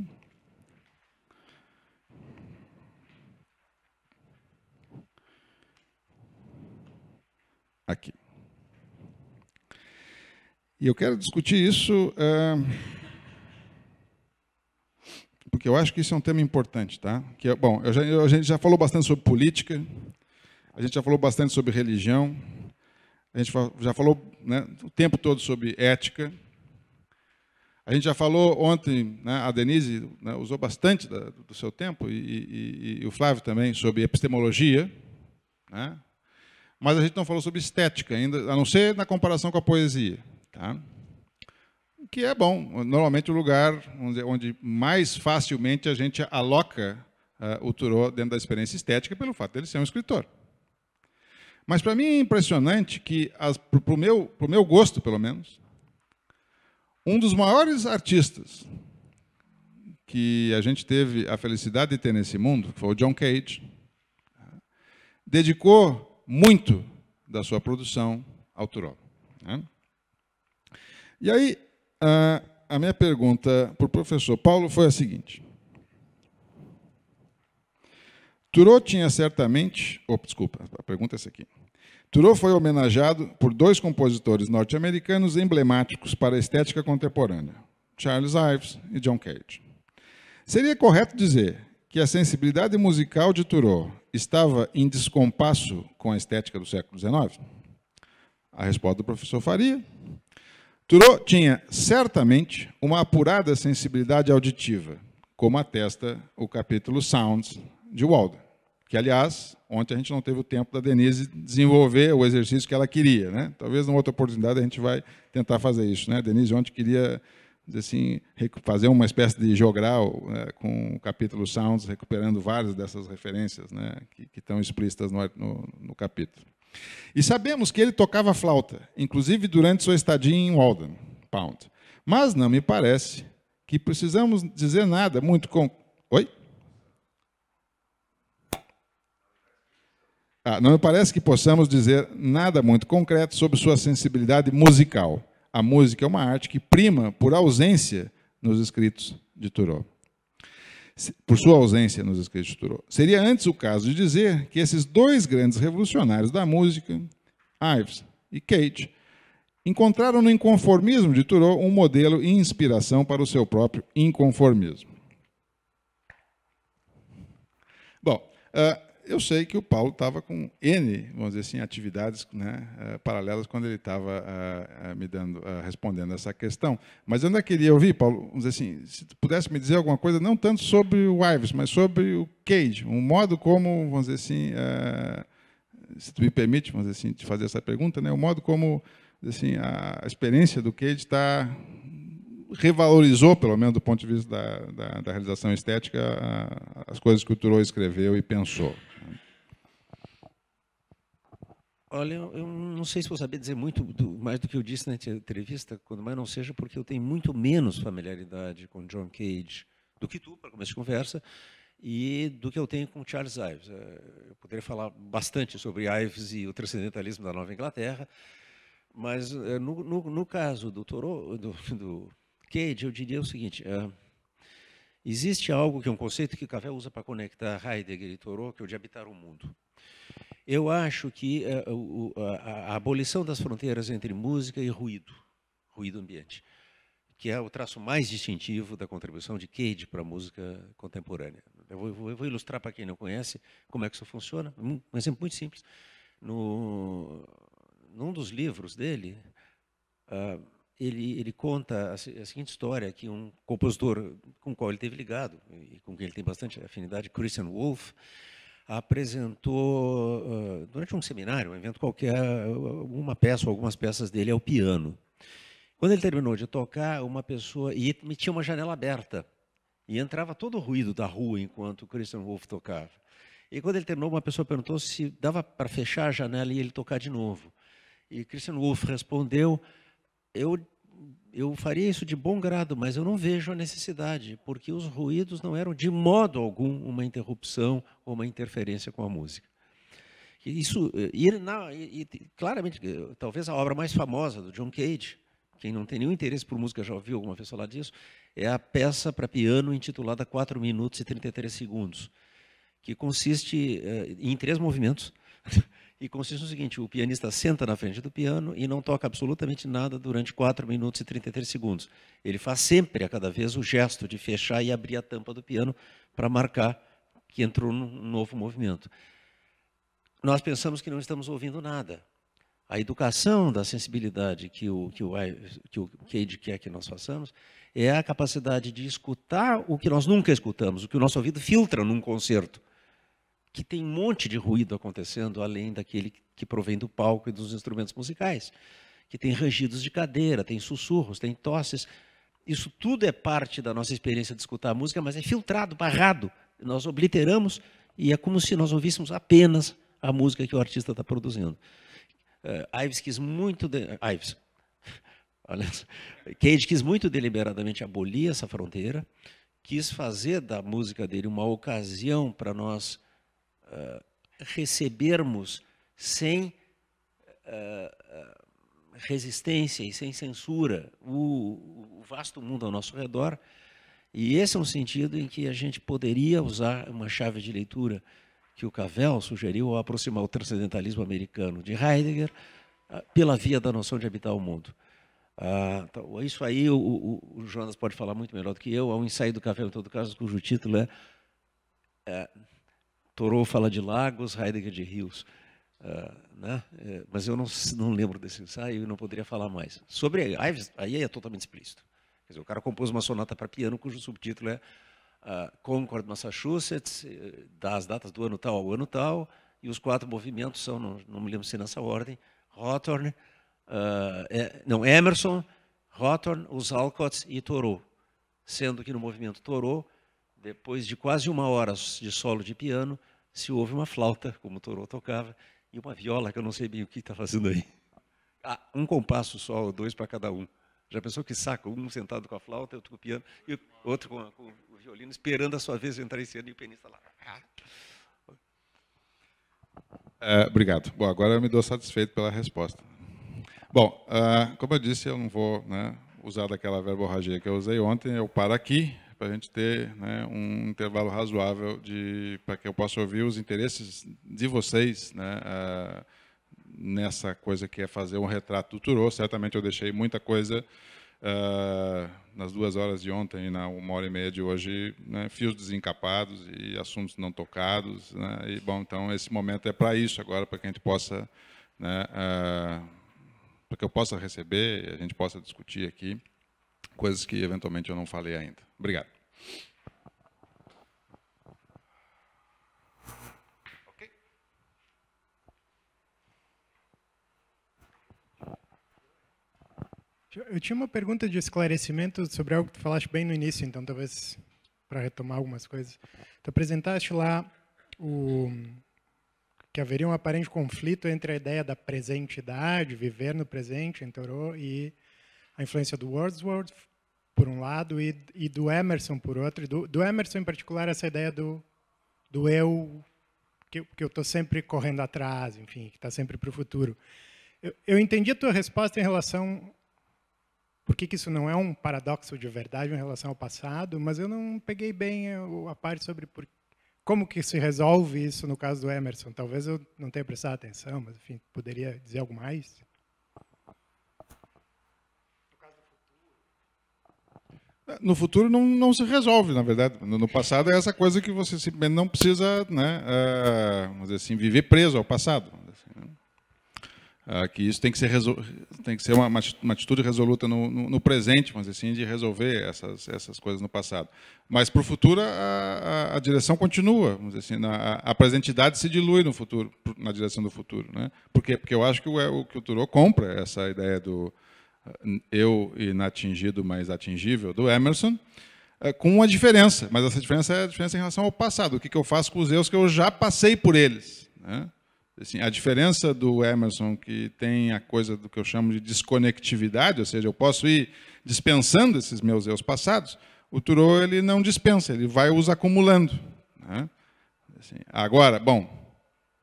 aqui. E eu quero discutir isso é, porque eu acho que isso é um tema importante, tá? Que, é, bom, eu já, eu, a gente já falou bastante sobre política, a gente já falou bastante sobre religião, a gente já falou né, o tempo todo sobre ética. A gente já falou ontem, né, a Denise né, usou bastante da, do seu tempo, e, e, e, o Flávio também, sobre epistemologia. Né? mas a gente não falou sobre estética ainda, a não ser na comparação com a poesia. Tá? O que é bom. Normalmente o lugar onde, mais facilmente a gente aloca uh, o Thoreau dentro da experiência estética pelo fato ele ser um escritor. Mas para mim é impressionante que, para o meu, meu gosto, pelo menos, um dos maiores artistas que a gente teve a felicidade de ter nesse mundo, que foi o John Cage, tá? dedicou muito da sua produção autoral. Né? E aí, a, a minha pergunta para o professor Paulo foi a seguinte. Turot tinha certamente. Oh, desculpa, a pergunta é essa aqui. Turot foi homenageado por dois compositores norte-americanos emblemáticos para a estética contemporânea, Charles Ives e John Cage. Seria correto dizer que a sensibilidade musical de Thoreau estava em descompasso com a estética do século XIX? A resposta do professor Faria. Thoreau tinha certamente uma apurada sensibilidade auditiva, como atesta o capítulo Sounds de Walden, que aliás, ontem a gente não teve o tempo da Denise desenvolver o exercício que ela queria, né? Talvez numa outra oportunidade a gente vai tentar fazer isso, né? A Denise ontem queria assim, fazer uma espécie de jogral né, com o capítulo Sounds, recuperando várias dessas referências né, que, que estão explícitas no, no, no, capítulo. E sabemos que ele tocava flauta, inclusive durante sua estadia em Walden Pound. Mas não me parece que precisamos dizer nada muito com. Oi? Ah, não me parece que possamos dizer nada muito concreto sobre sua sensibilidade musical a música é uma arte que prima por ausência nos escritos de Turó, Por sua ausência nos escritos de Turó. Seria antes o caso de dizer que esses dois grandes revolucionários da música, Ives e Kate, encontraram no inconformismo de Turó um modelo e inspiração para o seu próprio inconformismo. Bom, uh, eu sei que o Paulo estava com N, vamos dizer assim, atividades né, eh, paralelas quando ele estava eh, eh, me dando, respondendo essa questão. Mas eu ainda queria ouvir, Paulo, vamos dizer assim, se tu pudesse me dizer alguma coisa, não tanto sobre o Ives, mas sobre o Cage, um modo como, vamos dizer assim, se tu me permite, vamos dizer assim, te fazer essa pergunta, né, o modo como assim, a experiência do Cage está revalorizou, pelo menos do ponto de vista da, da, da realização estética, as coisas que o Turo escreveu e pensou. Olha, eu não sei se vou saber dizer muito do, mais do que eu disse na entrevista, quando mais não seja porque eu tenho muito menos familiaridade com John Cage do que tu, para começar a conversa, e do que eu tenho com Charles Ives. É, eu poderia falar bastante sobre Ives e o transcendentalismo da Nova Inglaterra, mas é, no, no, no caso do, Toro, do, do, Cage, eu diria o seguinte... É, existe algo que é um conceito que Cavell usa para conectar Heidegger e Thoreau, que é o de habitar o mundo eu acho que eh, a, abolição das fronteiras entre música e ruído, ruído ambiente, que é o traço mais distintivo da contribuição de Cade para a música contemporânea. Eu vou, eu vou ilustrar para quem não conhece como é que isso funciona. Um exemplo muito simples. No, num dos livros dele, uh, ele, ele, conta a, a, seguinte história, que um compositor com o qual ele teve ligado, e com quem ele tem bastante afinidade, Christian Wolff, apresentou, ah, durante um seminário, um evento qualquer, uma peça, algumas peças dele ao piano. Quando ele terminou de tocar, uma pessoa. E tinha uma janela aberta. E entrava todo o ruído da rua enquanto o Christian Wolff tocava. E quando ele terminou, uma pessoa perguntou se dava para fechar a janela e ele tocar de novo. E Christian Wolff respondeu: Eu eu faria isso de bom grado, mas eu não vejo a necessidade, porque os ruídos não eram de modo algum uma interrupção ou uma interferência com a música. Isso, e, e, claramente, eh, talvez a obra mais famosa do John Cage, quem não tem nenhum interesse por música já ouviu alguma vez falar disso, é a peça para piano intitulada 4 minutos e 33 segundos, que consiste eh, em três movimentos. [laughs] E consiste no seguinte: o pianista senta na frente do piano e não toca absolutamente nada durante 4 minutos e 33 segundos. Ele faz sempre, a cada vez, o gesto de fechar e abrir a tampa do piano para marcar que entrou num novo movimento. Nós pensamos que não estamos ouvindo nada. A educação da sensibilidade que o, que o, que o Cade quer que nós façamos é a capacidade de escutar o que nós nunca escutamos, o que o nosso ouvido filtra num concerto que tem um monte de ruído acontecendo além daquele que provém do palco e dos instrumentos musicais, que tem rangidos de cadeira, tem sussurros, tem tosses. Isso tudo é parte da nossa experiência de escutar a música, mas é filtrado, barrado. Nós obliteramos e é como se nós ouvíssemos apenas a música que o artista está produzindo. Uh, Ives quis muito. De... Ives. [laughs] Olha, Cage quis muito deliberadamente abolir essa fronteira, quis fazer da música dele uma ocasião para nós eh, recebermos sem uh, resistência e sem censura o, o vasto mundo ao nosso redor. E esse é um sentido em que a gente poderia usar uma chave de leitura que o Cavell sugeriu ao aproximar o transcendentalismo americano de Heidegger ah, pela via da noção de habitar o mundo. Ah, então, isso aí o, o, o, Jonas pode falar muito melhor do que eu. Há é um ensaio do Cavell em todo caso, cujo título é, é Thoreau fala de lagos, Heidegger de rios. Uh, né? É, mas eu não, não lembro desse ensaio e não poderia falar mais. Sobre Ives, aí é totalmente explícito. Quer dizer, o cara compôs uma sonata para piano cujo subtítulo é uh, Concord, Massachusetts, eh, das datas do ano tal ao ano tal, e os quatro movimentos são, não, não me lembro se nessa ordem, Hawthorne, uh, é, não, Emerson, Hawthorne, os Alcotts e Thoreau. Sendo que no movimento Thoreau, depois de quase uma hora de solo de piano, se ouve uma flauta, como o Toró tocava, e uma viola, que eu não sei bem o que está fazendo aí. Ah, um compasso só, ou dois para cada um. Já pensou que saco? Um sentado com a flauta, outro com o piano, e outro com, com o violino, esperando a sua vez entrar em cena e o pianista lá. É, obrigado. Bom, agora eu me dou satisfeito pela resposta. Bom, uh, como eu disse, eu não vou né, usar daquela verborragia que eu usei ontem, eu paro aqui, para a gente ter né, um intervalo razoável para que eu possa ouvir os interesses de vocês né, ah, nessa coisa que é fazer um retrato do Turô. Certamente eu deixei muita coisa Uh, nas duas horas de ontem e na uma hora e meia de hoje, né, fios desencapados e assuntos não tocados. Né, e, bom, então esse momento é para isso agora, para que a gente possa, né, uh, ah, para que eu possa receber, a gente possa discutir aqui coisas que eventualmente eu não falei ainda. Obrigado. Ok? Eu tinha uma pergunta de esclarecimento sobre algo que tu falaste bem no início, então talvez para retomar algumas coisas. Tu apresentaste lá o que haveria um aparente conflito entre a ideia da presentidade, viver no presente em Thoreau, e a influência do Wordsworth, por um lado e, e do Emerson por outro. Do, do, Emerson em particular essa ideia do, do eu que, que eu estou sempre correndo atrás, enfim, que está sempre para o futuro. Eu, eu, entendi a tua resposta em relação por que, que isso não é um paradoxo de verdade em relação ao passado, mas eu não peguei bem a, a parte sobre por, como que se resolve isso no caso do Emerson. Talvez eu não tenha prestado atenção, mas enfim, poderia dizer algo mais. No futuro não, não se resolve, na verdade. No, passado é essa coisa que você simplesmente não precisa, né, uh, vamos dizer assim, viver preso ao passado. Assim, né? uh, que isso tem que ser, tem que ser uma, uma atitude resoluta no, no, no, presente, vamos dizer assim, de resolver essas, essas coisas no passado. Mas para o futuro a, a, a, direção continua, vamos dizer assim, na, a presentidade se dilui no futuro, na direção do futuro. Né? Por quê? Porque eu acho que o, é, o que o Thoreau compra essa ideia do eu inatingido, mas atingível, do Emerson, é, com uma diferença, mas essa diferença é a diferença em relação ao passado, o que, eu faço com os erros que eu já passei por eles. Né? Assim, a diferença do Emerson, que tem a coisa do que eu chamo de desconectividade, ou seja, eu posso ir dispensando esses meus erros passados, o Thoreau ele não dispensa, ele vai os acumulando. Né? Assim, agora, bom,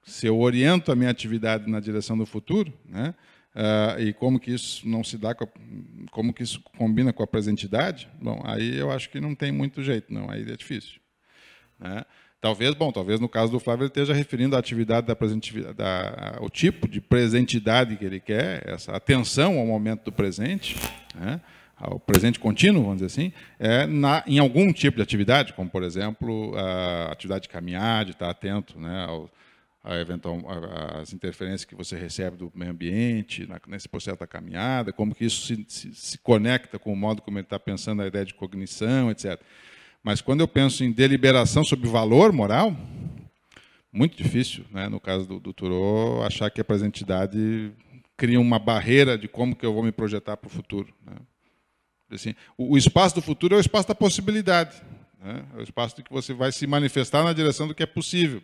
se eu oriento a minha atividade na direção do futuro, né, Uh, e como que isso não se dá, com a, como que isso combina com a presentidade? Bom, aí eu acho que não tem muito jeito, não. Aí é difícil. Né? Talvez, bom, talvez no caso do Flávio ele esteja referindo a atividade da presentividade, da, o tipo de presentidade que ele quer, essa atenção ao momento do presente, né, ao presente contínuo, vamos dizer assim, é na, em algum tipo de atividade, como por exemplo a atividade de caminhar, de estar atento né, ao, a eventual, a, as interferências que você recebe do meio ambiente, na, nesse processo da caminhada, como que isso se, se, se conecta com o modo como ele está pensando a ideia de cognição, etc. Mas quando eu penso em deliberação sobre valor moral, muito difícil, né? no caso do, do Turô, achar que a presentidade cria uma barreira de como que eu vou me projetar para o futuro. Né? Assim, o, o, espaço do futuro é o espaço da possibilidade, né? é o espaço que você vai se manifestar na direção do que é possível.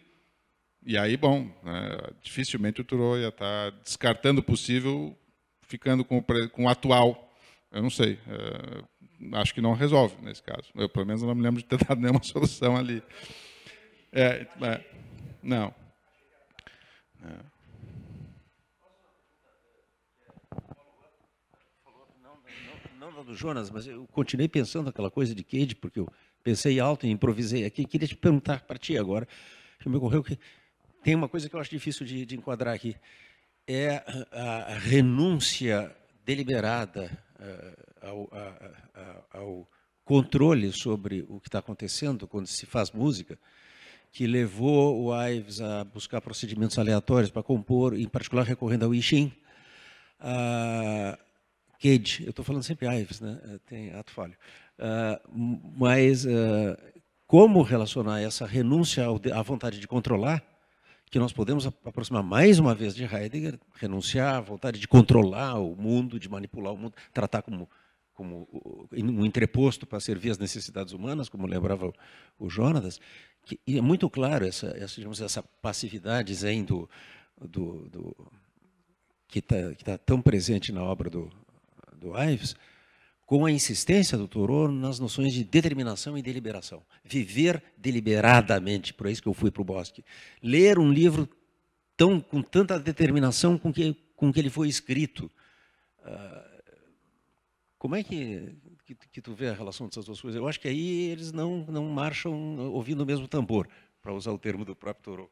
E aí, bom, né, dificilmente o Turo ia estar tá descartando o possível, ficando com o, com o atual. Eu não sei. É, acho que não resolve nesse caso. Eu, pelo menos, não me lembro de ter [laughs] dado nenhuma solução ali. É, é, não. É. Não, não do Jonas, mas eu continuei pensando aquela coisa de Cade, porque eu pensei alto e improvisei aqui. Queria te perguntar para ti agora, que me ocorreu que tem uma coisa que eu acho difícil de, de enquadrar aqui. É a, renúncia deliberada uh, ao, a, a, ao, controle sobre o que está acontecendo quando se faz música, que levou o Ives a buscar procedimentos aleatórios para compor, em particular recorrendo ao Ishin. a ah, Cage, eu estou falando sempre Ives, né? Eh, tem ato falho. Uh, mas uh, como relacionar essa renúncia à vontade de controlar que nós podemos aproximar mais uma vez de Heidegger, renunciar à vontade de controlar o mundo, de manipular o mundo, tratar como, como um entreposto para servir às necessidades humanas, como lembrava o Jonatas. Que, e é muito claro essa, essa, digamos, essa passividade zen do, do, do que está tá tão presente na obra do, do Ives, com a insistência do Thoreau nas noções de determinação e deliberação. Viver deliberadamente, por isso que eu fui para o bosque. Ler um livro tão, com tanta determinação com que, com que ele foi escrito. Uh, como é que, que, que, tu vê a relação dessas duas coisas? Eu acho que aí eles não, não marcham ouvindo o mesmo tambor, para usar o termo do próprio Thoreau.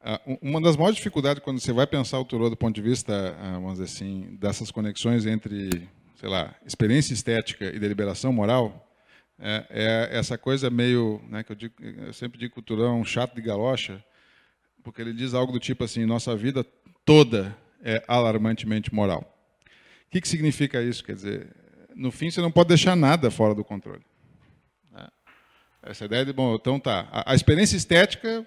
Ah, uma das maiores dificuldades quando você vai pensar o Thoreau do ponto de vista, ah, vamos dizer assim, dessas conexões entre sei lá, experiência estética e deliberação moral, é, é essa coisa meio, né, que eu, digo, eu sempre digo culturão é chato de galocha, porque ele diz algo do tipo assim, nossa vida toda é alarmantemente moral. O que, que significa isso? Quer dizer, no fim você não pode deixar nada fora do controle. É. Essa ideia de, bom, então tá, a, a experiência estética,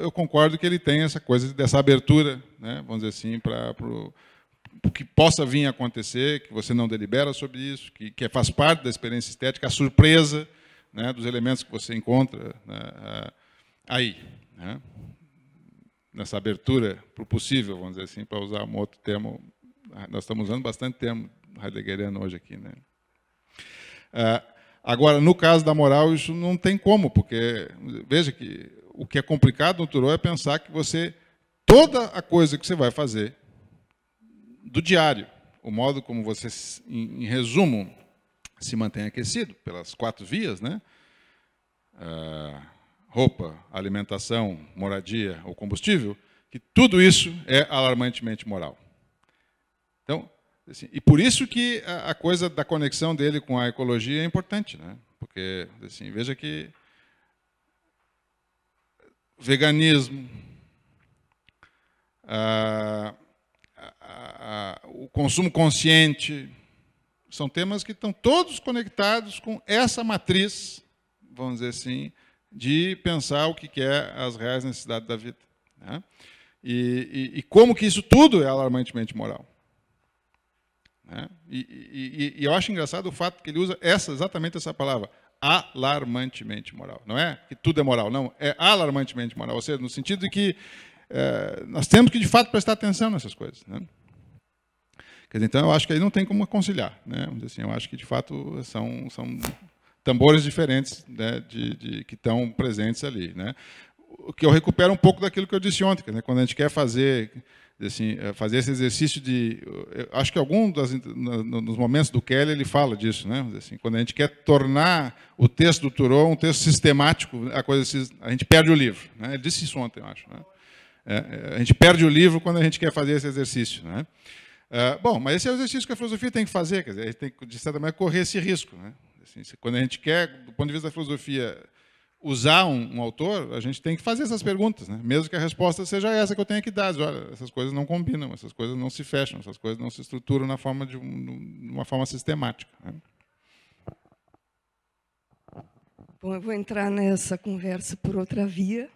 eu concordo que ele tem essa coisa dessa abertura, né, vamos dizer assim, para o que possa vir a acontecer, que você não delibera sobre isso, que, que faz parte da experiência estética, a surpresa né, dos elementos que você encontra né, ah, aí. Né, nessa abertura para o possível, vamos dizer assim, para usar um outro termo. Nós estamos usando bastante termo heideggeriano hoje aqui. Né? Ah, agora, no caso da moral, isso não tem como, porque veja que o que é complicado no Thoreau é pensar que você toda a coisa que você vai fazer do diário, o modo como você, em, em resumo, se mantém aquecido pelas quatro vias, né? Ah, roupa, alimentação, moradia ou combustível, que tudo isso é alarmantemente moral. Então, assim, e por isso que a, a, coisa da conexão dele com a ecologia é importante, né? Porque assim, veja que veganismo, ah, o consumo consciente. São temas que estão todos conectados com essa matriz, vamos dizer assim, de pensar o que é as reais necessidades da vida. Né? E, e, e, como que isso tudo é alarmantemente moral. Né? E, e, eu acho engraçado o fato que ele usa essa, exatamente essa palavra, alarmantemente moral. Não é que tudo é moral, não. É alarmantemente moral. Ou seja, no sentido de que é, nós temos que, de fato, prestar atenção nessas coisas. Né? Quer dizer, então eu acho que aí não tem como conciliar, né? Assim, eu acho que de fato são, são tambores diferentes né, de, de, que estão presentes ali, né? O que eu recupero um pouco daquilo que eu disse ontem, né? quando a gente quer fazer assim, eh, fazer esse exercício de. Acho que algum das, nos momentos do Kelly ele fala disso, né? Assim, quando a gente quer tornar o texto do Thoreau um texto sistemático, a coisa a gente perde o livro. Né? Ele disse isso ontem, eu acho. Né? É, é a gente perde o livro quando a gente quer fazer esse exercício, né? É, bom, mas esse é o exercício que a filosofia tem que fazer, quer dizer, a gente tem que, de certa maneira, correr esse risco. Né? Assim, quando a gente quer, do ponto de vista da filosofia, usar um, um, autor, a gente tem que fazer essas perguntas, né? mesmo que a resposta seja essa que eu tenho que dar. Olha, essas coisas não combinam, essas coisas não se fecham, essas coisas não se estruturam na forma de um, uma forma sistemática. Né? Bom, eu vou entrar nessa conversa por outra via,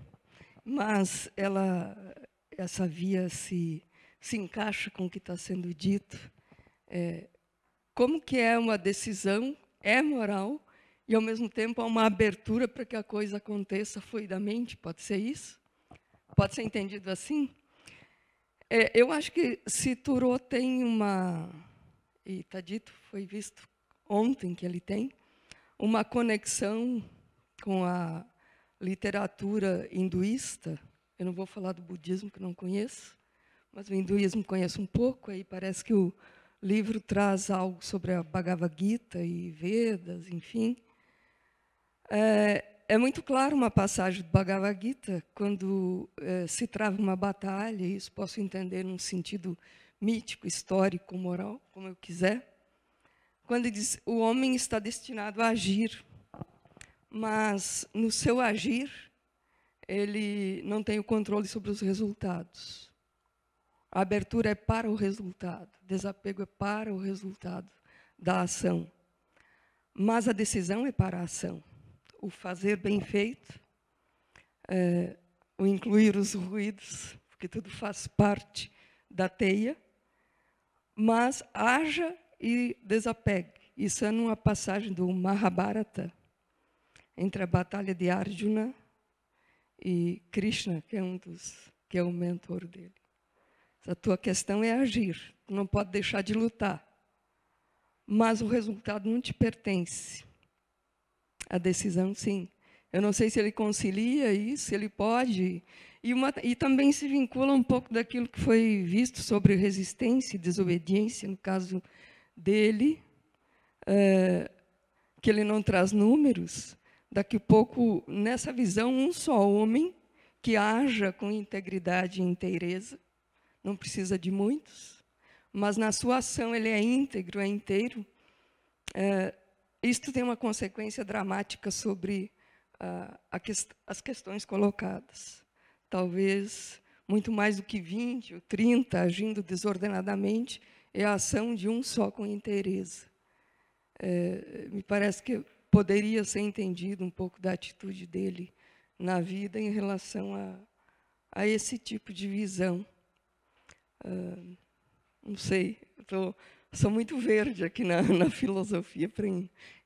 mas ela, essa via se se encaixa com o que está sendo dito. É, como que é uma decisão, é moral, e ao mesmo tempo há uma abertura para que a coisa aconteça fluidamente, pode ser isso? Pode ser entendido assim? É, eu acho que se Turô tem uma, e está dito, foi visto ontem que ele tem, uma conexão com a literatura hinduísta, eu não vou falar do budismo que não conheço, mas o hinduísmo conheço um pouco, aí parece que o livro traz algo sobre a Bhagavad Gita e Vedas, enfim. É, é muito claro uma passagem do Bhagavad Gita, quando é, se trava uma batalha, e isso posso entender num sentido mítico, histórico, moral, como eu quiser, quando ele diz o homem está destinado a agir, mas no seu agir ele não tem o controle sobre os resultados. A abertura é para o resultado, desapego é para o resultado da ação. Mas a decisão é para a ação. O fazer bem feito, é, o incluir os ruídos, porque tudo faz parte da teia, mas haja e desapegue. Isso é numa passagem do Mahabharata, entre a batalha de Arjuna e Krishna, que é um dos que é o mentor dele. A tua questão é agir, tu não pode deixar de lutar. Mas o resultado não te pertence. A decisão, sim. Eu não sei se ele concilia isso, ele pode. E, uma, e também se vincula um pouco daquilo que foi visto sobre resistência e desobediência, no caso dele, é, que ele não traz números. Daqui a pouco, nessa visão, um só homem que haja com integridade e inteireza não precisa de muitos, mas na sua ação ele é íntegro, é inteiro. É, isto tem uma consequência dramática sobre uh, as questões colocadas. Talvez muito mais do que 20 ou 30 agindo desordenadamente, é a ação de um só com interesse. É, me parece que poderia ser entendido um pouco da atitude dele na vida em relação a, a esse tipo de visão. Uh, não sei, tô, sou muito verde aqui na, [laughs] na filosofia para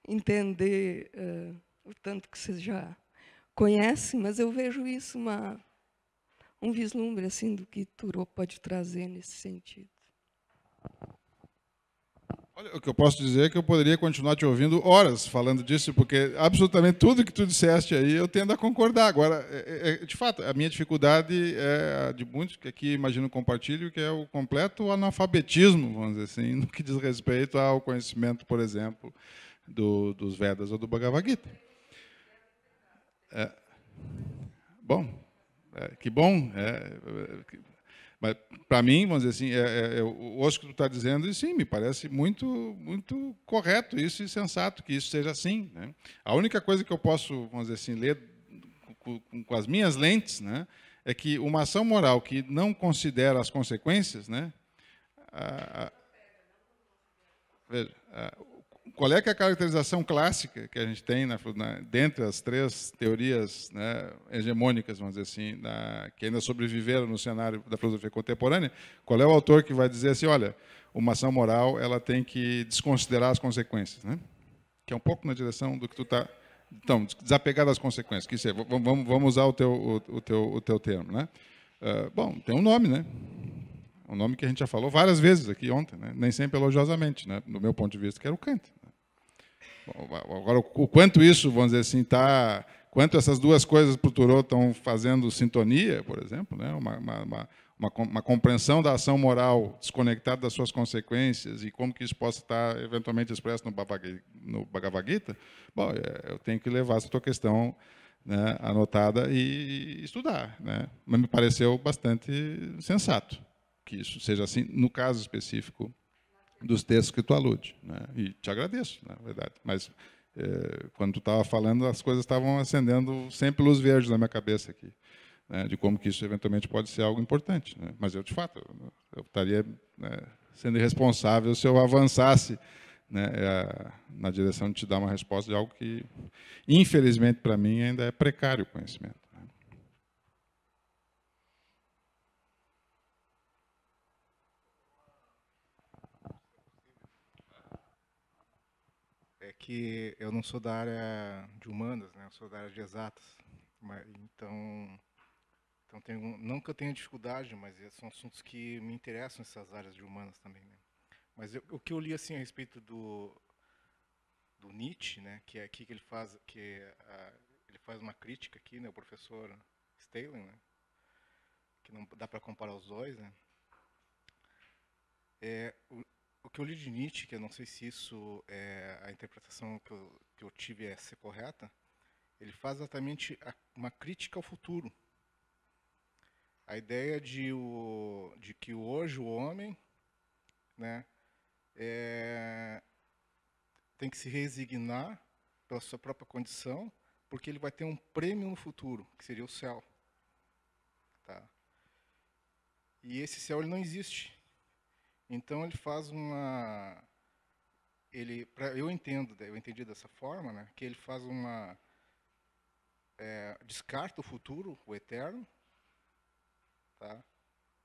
entender uh, o tanto que vocês já conhecem, mas eu vejo isso uma, um vislumbre assim do que Turô pode trazer nesse sentido. Olha, o que eu posso dizer é que eu poderia continuar te ouvindo horas falando disso, porque absolutamente tudo que tu disseste aí eu tendo a concordar. Agora, é, é, é, de fato, a minha dificuldade é a de muitos que aqui imagino compartilho, que é o completo analfabetismo, vamos dizer assim, no que diz respeito ao conhecimento, por exemplo, do, dos Vedas ou do Bhagavad Gita. É, bom, é, que bom. É, que, mas, para mim, vamos dizer assim, é, é, é o tu está dizendo, e sim, me parece muito, muito correto isso e sensato que isso seja assim. Né? A única coisa que eu posso, vamos dizer assim, ler com, com as minhas lentes, né, é que uma ação moral que não considera as consequências, né, a, a, veja, a, qual é, é, a caracterização clássica que a gente tem na, né, na, dentre as três teorias né, hegemônicas, vamos dizer assim, na, que ainda sobreviveram no cenário da filosofia contemporânea? Qual é o autor que vai dizer assim, olha, uma ação moral ela tem que desconsiderar as consequências, né? Que é um pouco na direção do que tu está, então desapegar das consequências. Que é, vamos, vamos usar o teu o, o teu o teu termo, né? Uh, bom, tem um nome, né? um nome que a gente já falou várias vezes aqui ontem, né? nem sempre elogiosamente, né? do meu ponto de vista, que era o Kant. Agora, o quanto isso, vamos dizer assim, está. Quanto essas duas coisas para o Turou estão fazendo sintonia, por exemplo, né? uma, uma, uma, uma, compreensão da ação moral desconectada das suas consequências e como que isso possa estar eventualmente expresso no, Bhagavad, no Bhagavad Gita, bom, é, eu tenho que levar essa tua questão né, anotada e estudar. Né? Mas me pareceu bastante sensato que isso seja assim, no caso específico dos textos que tu alude. Né? E te agradeço, na verdade. Mas é, quando tu estava falando, as coisas estavam acendendo sempre luz verde na minha cabeça aqui, né? de como que isso eventualmente pode ser algo importante. Né? Mas eu, de fato, eu, estaria né, sendo irresponsável se eu avançasse né, é, na direção de te dar uma resposta de algo que, infelizmente para mim, ainda é precário o conhecimento. que eu não sou da área de humanas, né? Eu sou da área de exatas. Mas, então, então tenho, não que eu tenha dificuldade, mas são assuntos que me interessam essas áreas de humanas também, né? Mas eu, o que eu li assim a respeito do do Nietzsche, né, que é aqui que ele faz que ele faz uma crítica aqui, né, o professor Stalin, né, que não dá para comparar os dois, né? É, o, o que eu li de Nietzsche, que eu não sei se isso é a interpretação que eu, que eu tive é ser correta, ele faz exatamente a, uma crítica ao futuro. A ideia de, o, de que hoje o homem né, é, tem que se resignar pela sua própria condição, porque ele vai ter um prêmio no futuro, que seria o céu. Tá? E esse céu ele não existe. Então ele faz uma ele pra, eu entendo, eu entendi dessa forma, né, que ele faz uma é, descarta o futuro, o eterno, tá?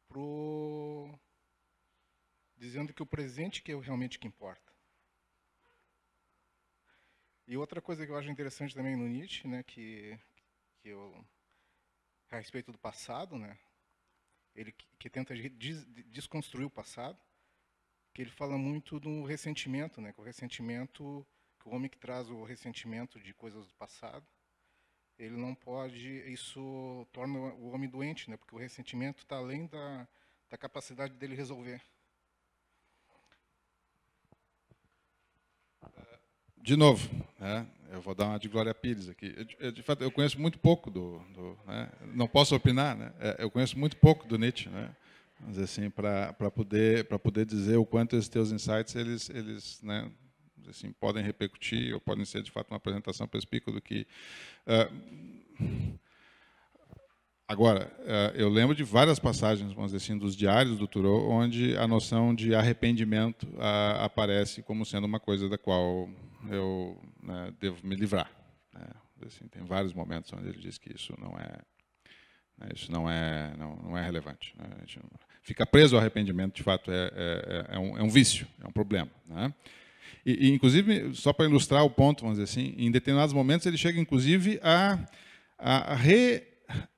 Pro dizendo que o presente que é realmente que importa. E outra coisa que eu acho interessante também no Nietzsche, né, que que eu a respeito do passado, né? Ele que, que tenta des, desconstruir o passado que ele fala muito do ressentimento, né? Que o ressentimento, que o homem que traz o ressentimento de coisas do passado, ele não pode, isso torna o homem doente, né? Porque o ressentimento está além da, da capacidade dele resolver. De novo, né? eu vou dar uma de Glória Pires aqui. Eu, de fato, eu conheço muito pouco do, do né? não posso opinar, né? É, eu conheço muito pouco do Nietzsche, né? mas assim, para poder, para poder dizer o quanto esses teus insights, eles, eles né, assim, podem repercutir ou podem ser, de fato, uma apresentação perspicua do que... Uh, Agora, ah, eu lembro de várias passagens, vamos dizer assim, dos diários do Thoreau, onde a noção de arrependimento ah, aparece como sendo uma coisa da qual eu né, devo me livrar. Né? Assim, tem vários momentos onde ele diz que isso não é né, isso não é, não, não é relevante. Né? fica preso ao arrependimento, de fato, é, é, é, é, um, é um, vício, é um problema. Né? E, e, inclusive, só para ilustrar o ponto, vamos dizer assim, em determinados momentos ele chega, inclusive, a, a, re,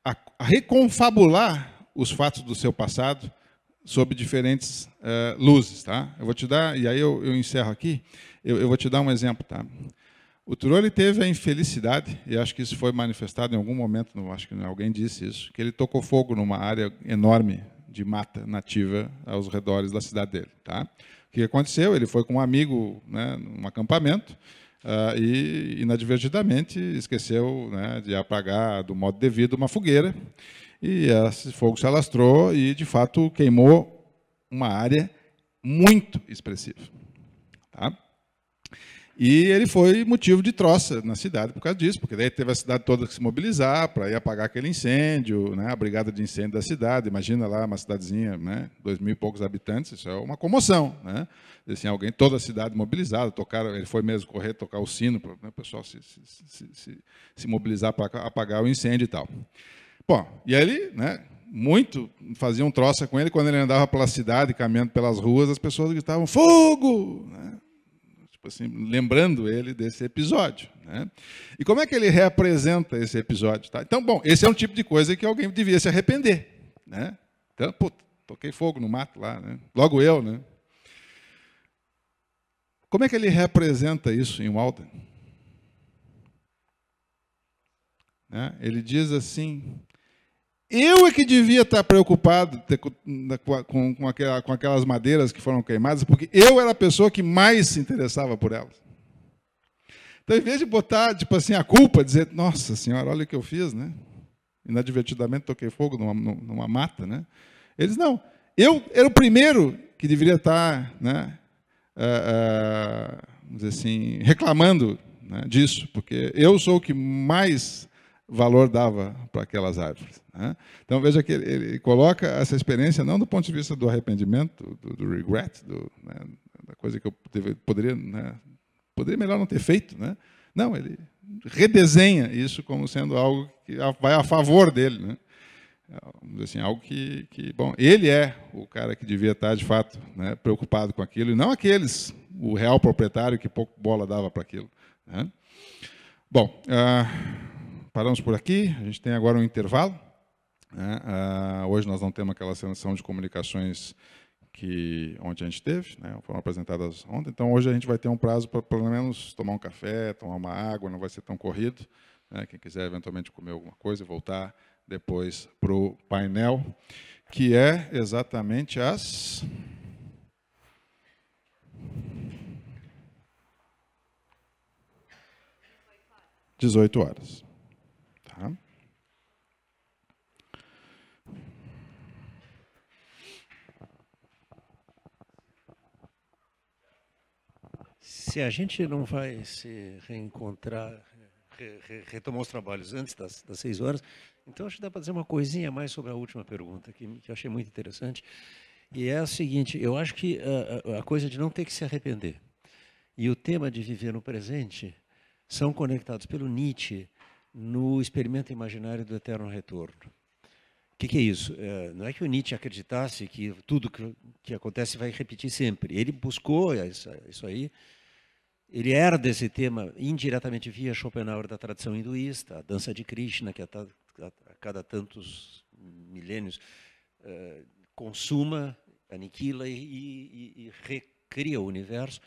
a reconfabular os fatos do seu passado sob diferentes uh, luzes, tá? Eu vou te dar, e aí eu, eu encerro aqui, eu, eu, vou te dar um exemplo, tá? O Trulli teve a infelicidade, e acho que isso foi manifestado em algum momento, não acho que alguém disse isso, que ele tocou fogo numa área enorme de mata nativa aos redores da cidade dele. Tá? O que aconteceu? Ele foi com um amigo né, num acampamento uh, e, inadvertidamente, esqueceu né, de apagar do modo devido uma fogueira. E esse fogo se alastrou e, de fato, queimou uma área muito expressiva. Tá? E ele foi motivo de troça na cidade por causa disso, porque daí teve a cidade toda que se mobilizar para ir apagar aquele incêndio, né? a brigada de incêndio da cidade. Imagina lá uma cidadezinha, né? dois mil e poucos habitantes, isso é uma comoção. Né? Assim, alguém, toda a cidade mobilizada, tocaram, ele foi mesmo correr, tocar o sino para né, o pessoal se, se, se, se mobilizar para apagar o incêndio e tal. Bom, e aí ele, né, muito faziam troça com ele quando ele andava pela cidade, caminhando pelas ruas, as pessoas gritavam: fogo! Né? assim, lembrando ele desse episódio. Né? E como é que ele reapresenta esse episódio? Tá? Então, bom, esse é um tipo de coisa que alguém devia se arrepender. Né? Então, pô, toquei fogo no mato lá, né? logo eu, né? Como é que ele representa isso em Walden? Né? Ele diz assim: eu é que devia estar preocupado com, com, aquelas madeiras que foram queimadas, porque eu era a pessoa que mais se interessava por elas. Então, em vez de botar, tipo assim, a culpa, dizer, nossa senhora, olha o que eu fiz, né? Inadvertidamente toquei fogo numa, numa mata, né? Eles, não, eu era o primeiro que deveria estar, né? Uh, uh, vamos dizer assim, reclamando né, disso, porque eu sou o que mais valor dava para aquelas árvores. Né? Então veja que ele, ele, coloca essa experiência não do ponto de vista do arrependimento, do, do regret, do, né, da coisa que eu poderia, né, poderia melhor não ter feito. Né? Não, ele redesenha isso como sendo algo que vai a favor dele. Né? É, vamos dizer assim, algo que, que, bom, ele é o cara que devia estar de fato né, preocupado com aquilo, e não aqueles, o real proprietário que pouco bola dava para aquilo. Bom, uh, paramos por aqui. A gente tem agora um intervalo. Né? Ah, hoje nós não temos aquela sessão de comunicações que ontem a gente teve, né? foram apresentadas ontem. Então hoje a gente vai ter um prazo para pelo menos tomar um café, tomar uma água, não vai ser tão corrido. Né? Quem quiser eventualmente comer alguma coisa e voltar depois para o painel, que é exatamente as dezoito horas. se a gente não vai se reencontrar, re, re, retomar os trabalhos antes das, das seis horas, então acho que dá para dizer uma coisinha mais sobre a última pergunta, que, que eu achei muito interessante. E é a seguinte: eu acho que a, a coisa de não ter que se arrepender e o tema de viver no presente são conectados pelo Nietzsche no experimento imaginário do eterno retorno. O que, que, é isso? É, não é que o Nietzsche acreditasse que tudo que, que, acontece vai repetir sempre. Ele buscou isso, isso aí ele herda esse tema indiretamente via Schopenhauer da tradição hinduísta, a dança de Krishna, que a, a cada tantos milênios eh, consuma, aniquila e, e, e, recria o universo.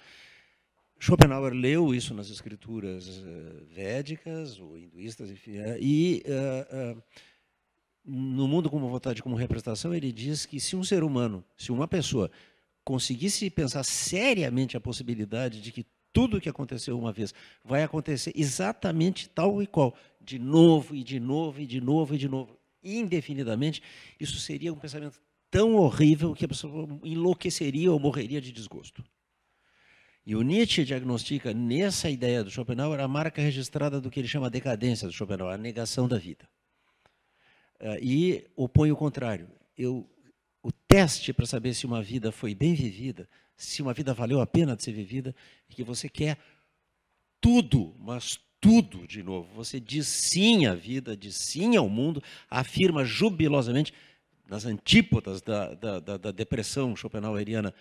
Schopenhauer leu isso nas escrituras eh, védicas ou hinduístas, enfim, eh, e eh, eh, no mundo como vontade, como representação, ele diz que se um ser humano, se uma pessoa conseguisse pensar seriamente a possibilidade de que tudo o que aconteceu uma vez. Vai acontecer exatamente tal e qual, de novo e de novo e de novo e de novo, indefinidamente. Isso seria um pensamento tão horrível que a pessoa enlouqueceria ou morreria de desgosto. E o Nietzsche diagnostica nessa ideia do Schopenhauer a marca registrada do que ele chama decadência do Schopenhauer, a negação da vida. Eh, e opõe o contrário. Eu, o teste para saber se uma vida foi bem vivida se uma vida valeu a pena de ser vivida e que você quer tudo, mas tudo de novo. Você diz sim à vida, diz sim ao mundo, afirma jubilosamente nas antípodas da, da, da, da depressão schopenhaueriana,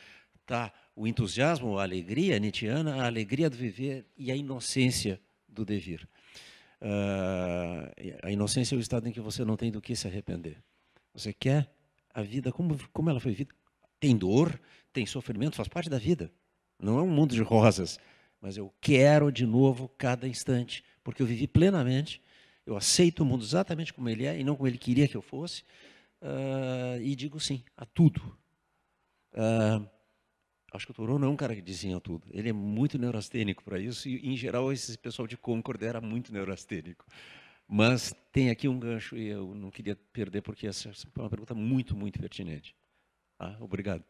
tá? o entusiasmo, a alegria Nietzscheana, a alegria do viver e a inocência do devir. Uh, a inocência é o estado em que você não tem do que se arrepender. Você quer a vida como, como ela foi vivida. Tem dor, tem sofrimento, faz parte da vida. Não é um mundo de rosas, mas eu quero de novo cada instante, porque eu vivi plenamente, eu aceito o mundo exatamente como ele é e não como ele queria que eu fosse, uh, e digo sim a tudo. Uh, acho que o Toron não é um cara que diz sim a tudo, ele é muito neurastênico para isso, e em geral esse pessoal de Concord era muito neurastênico. Mas tem aqui um gancho e eu não queria perder, porque essa é uma pergunta muito, muito pertinente. Ah, obrigado.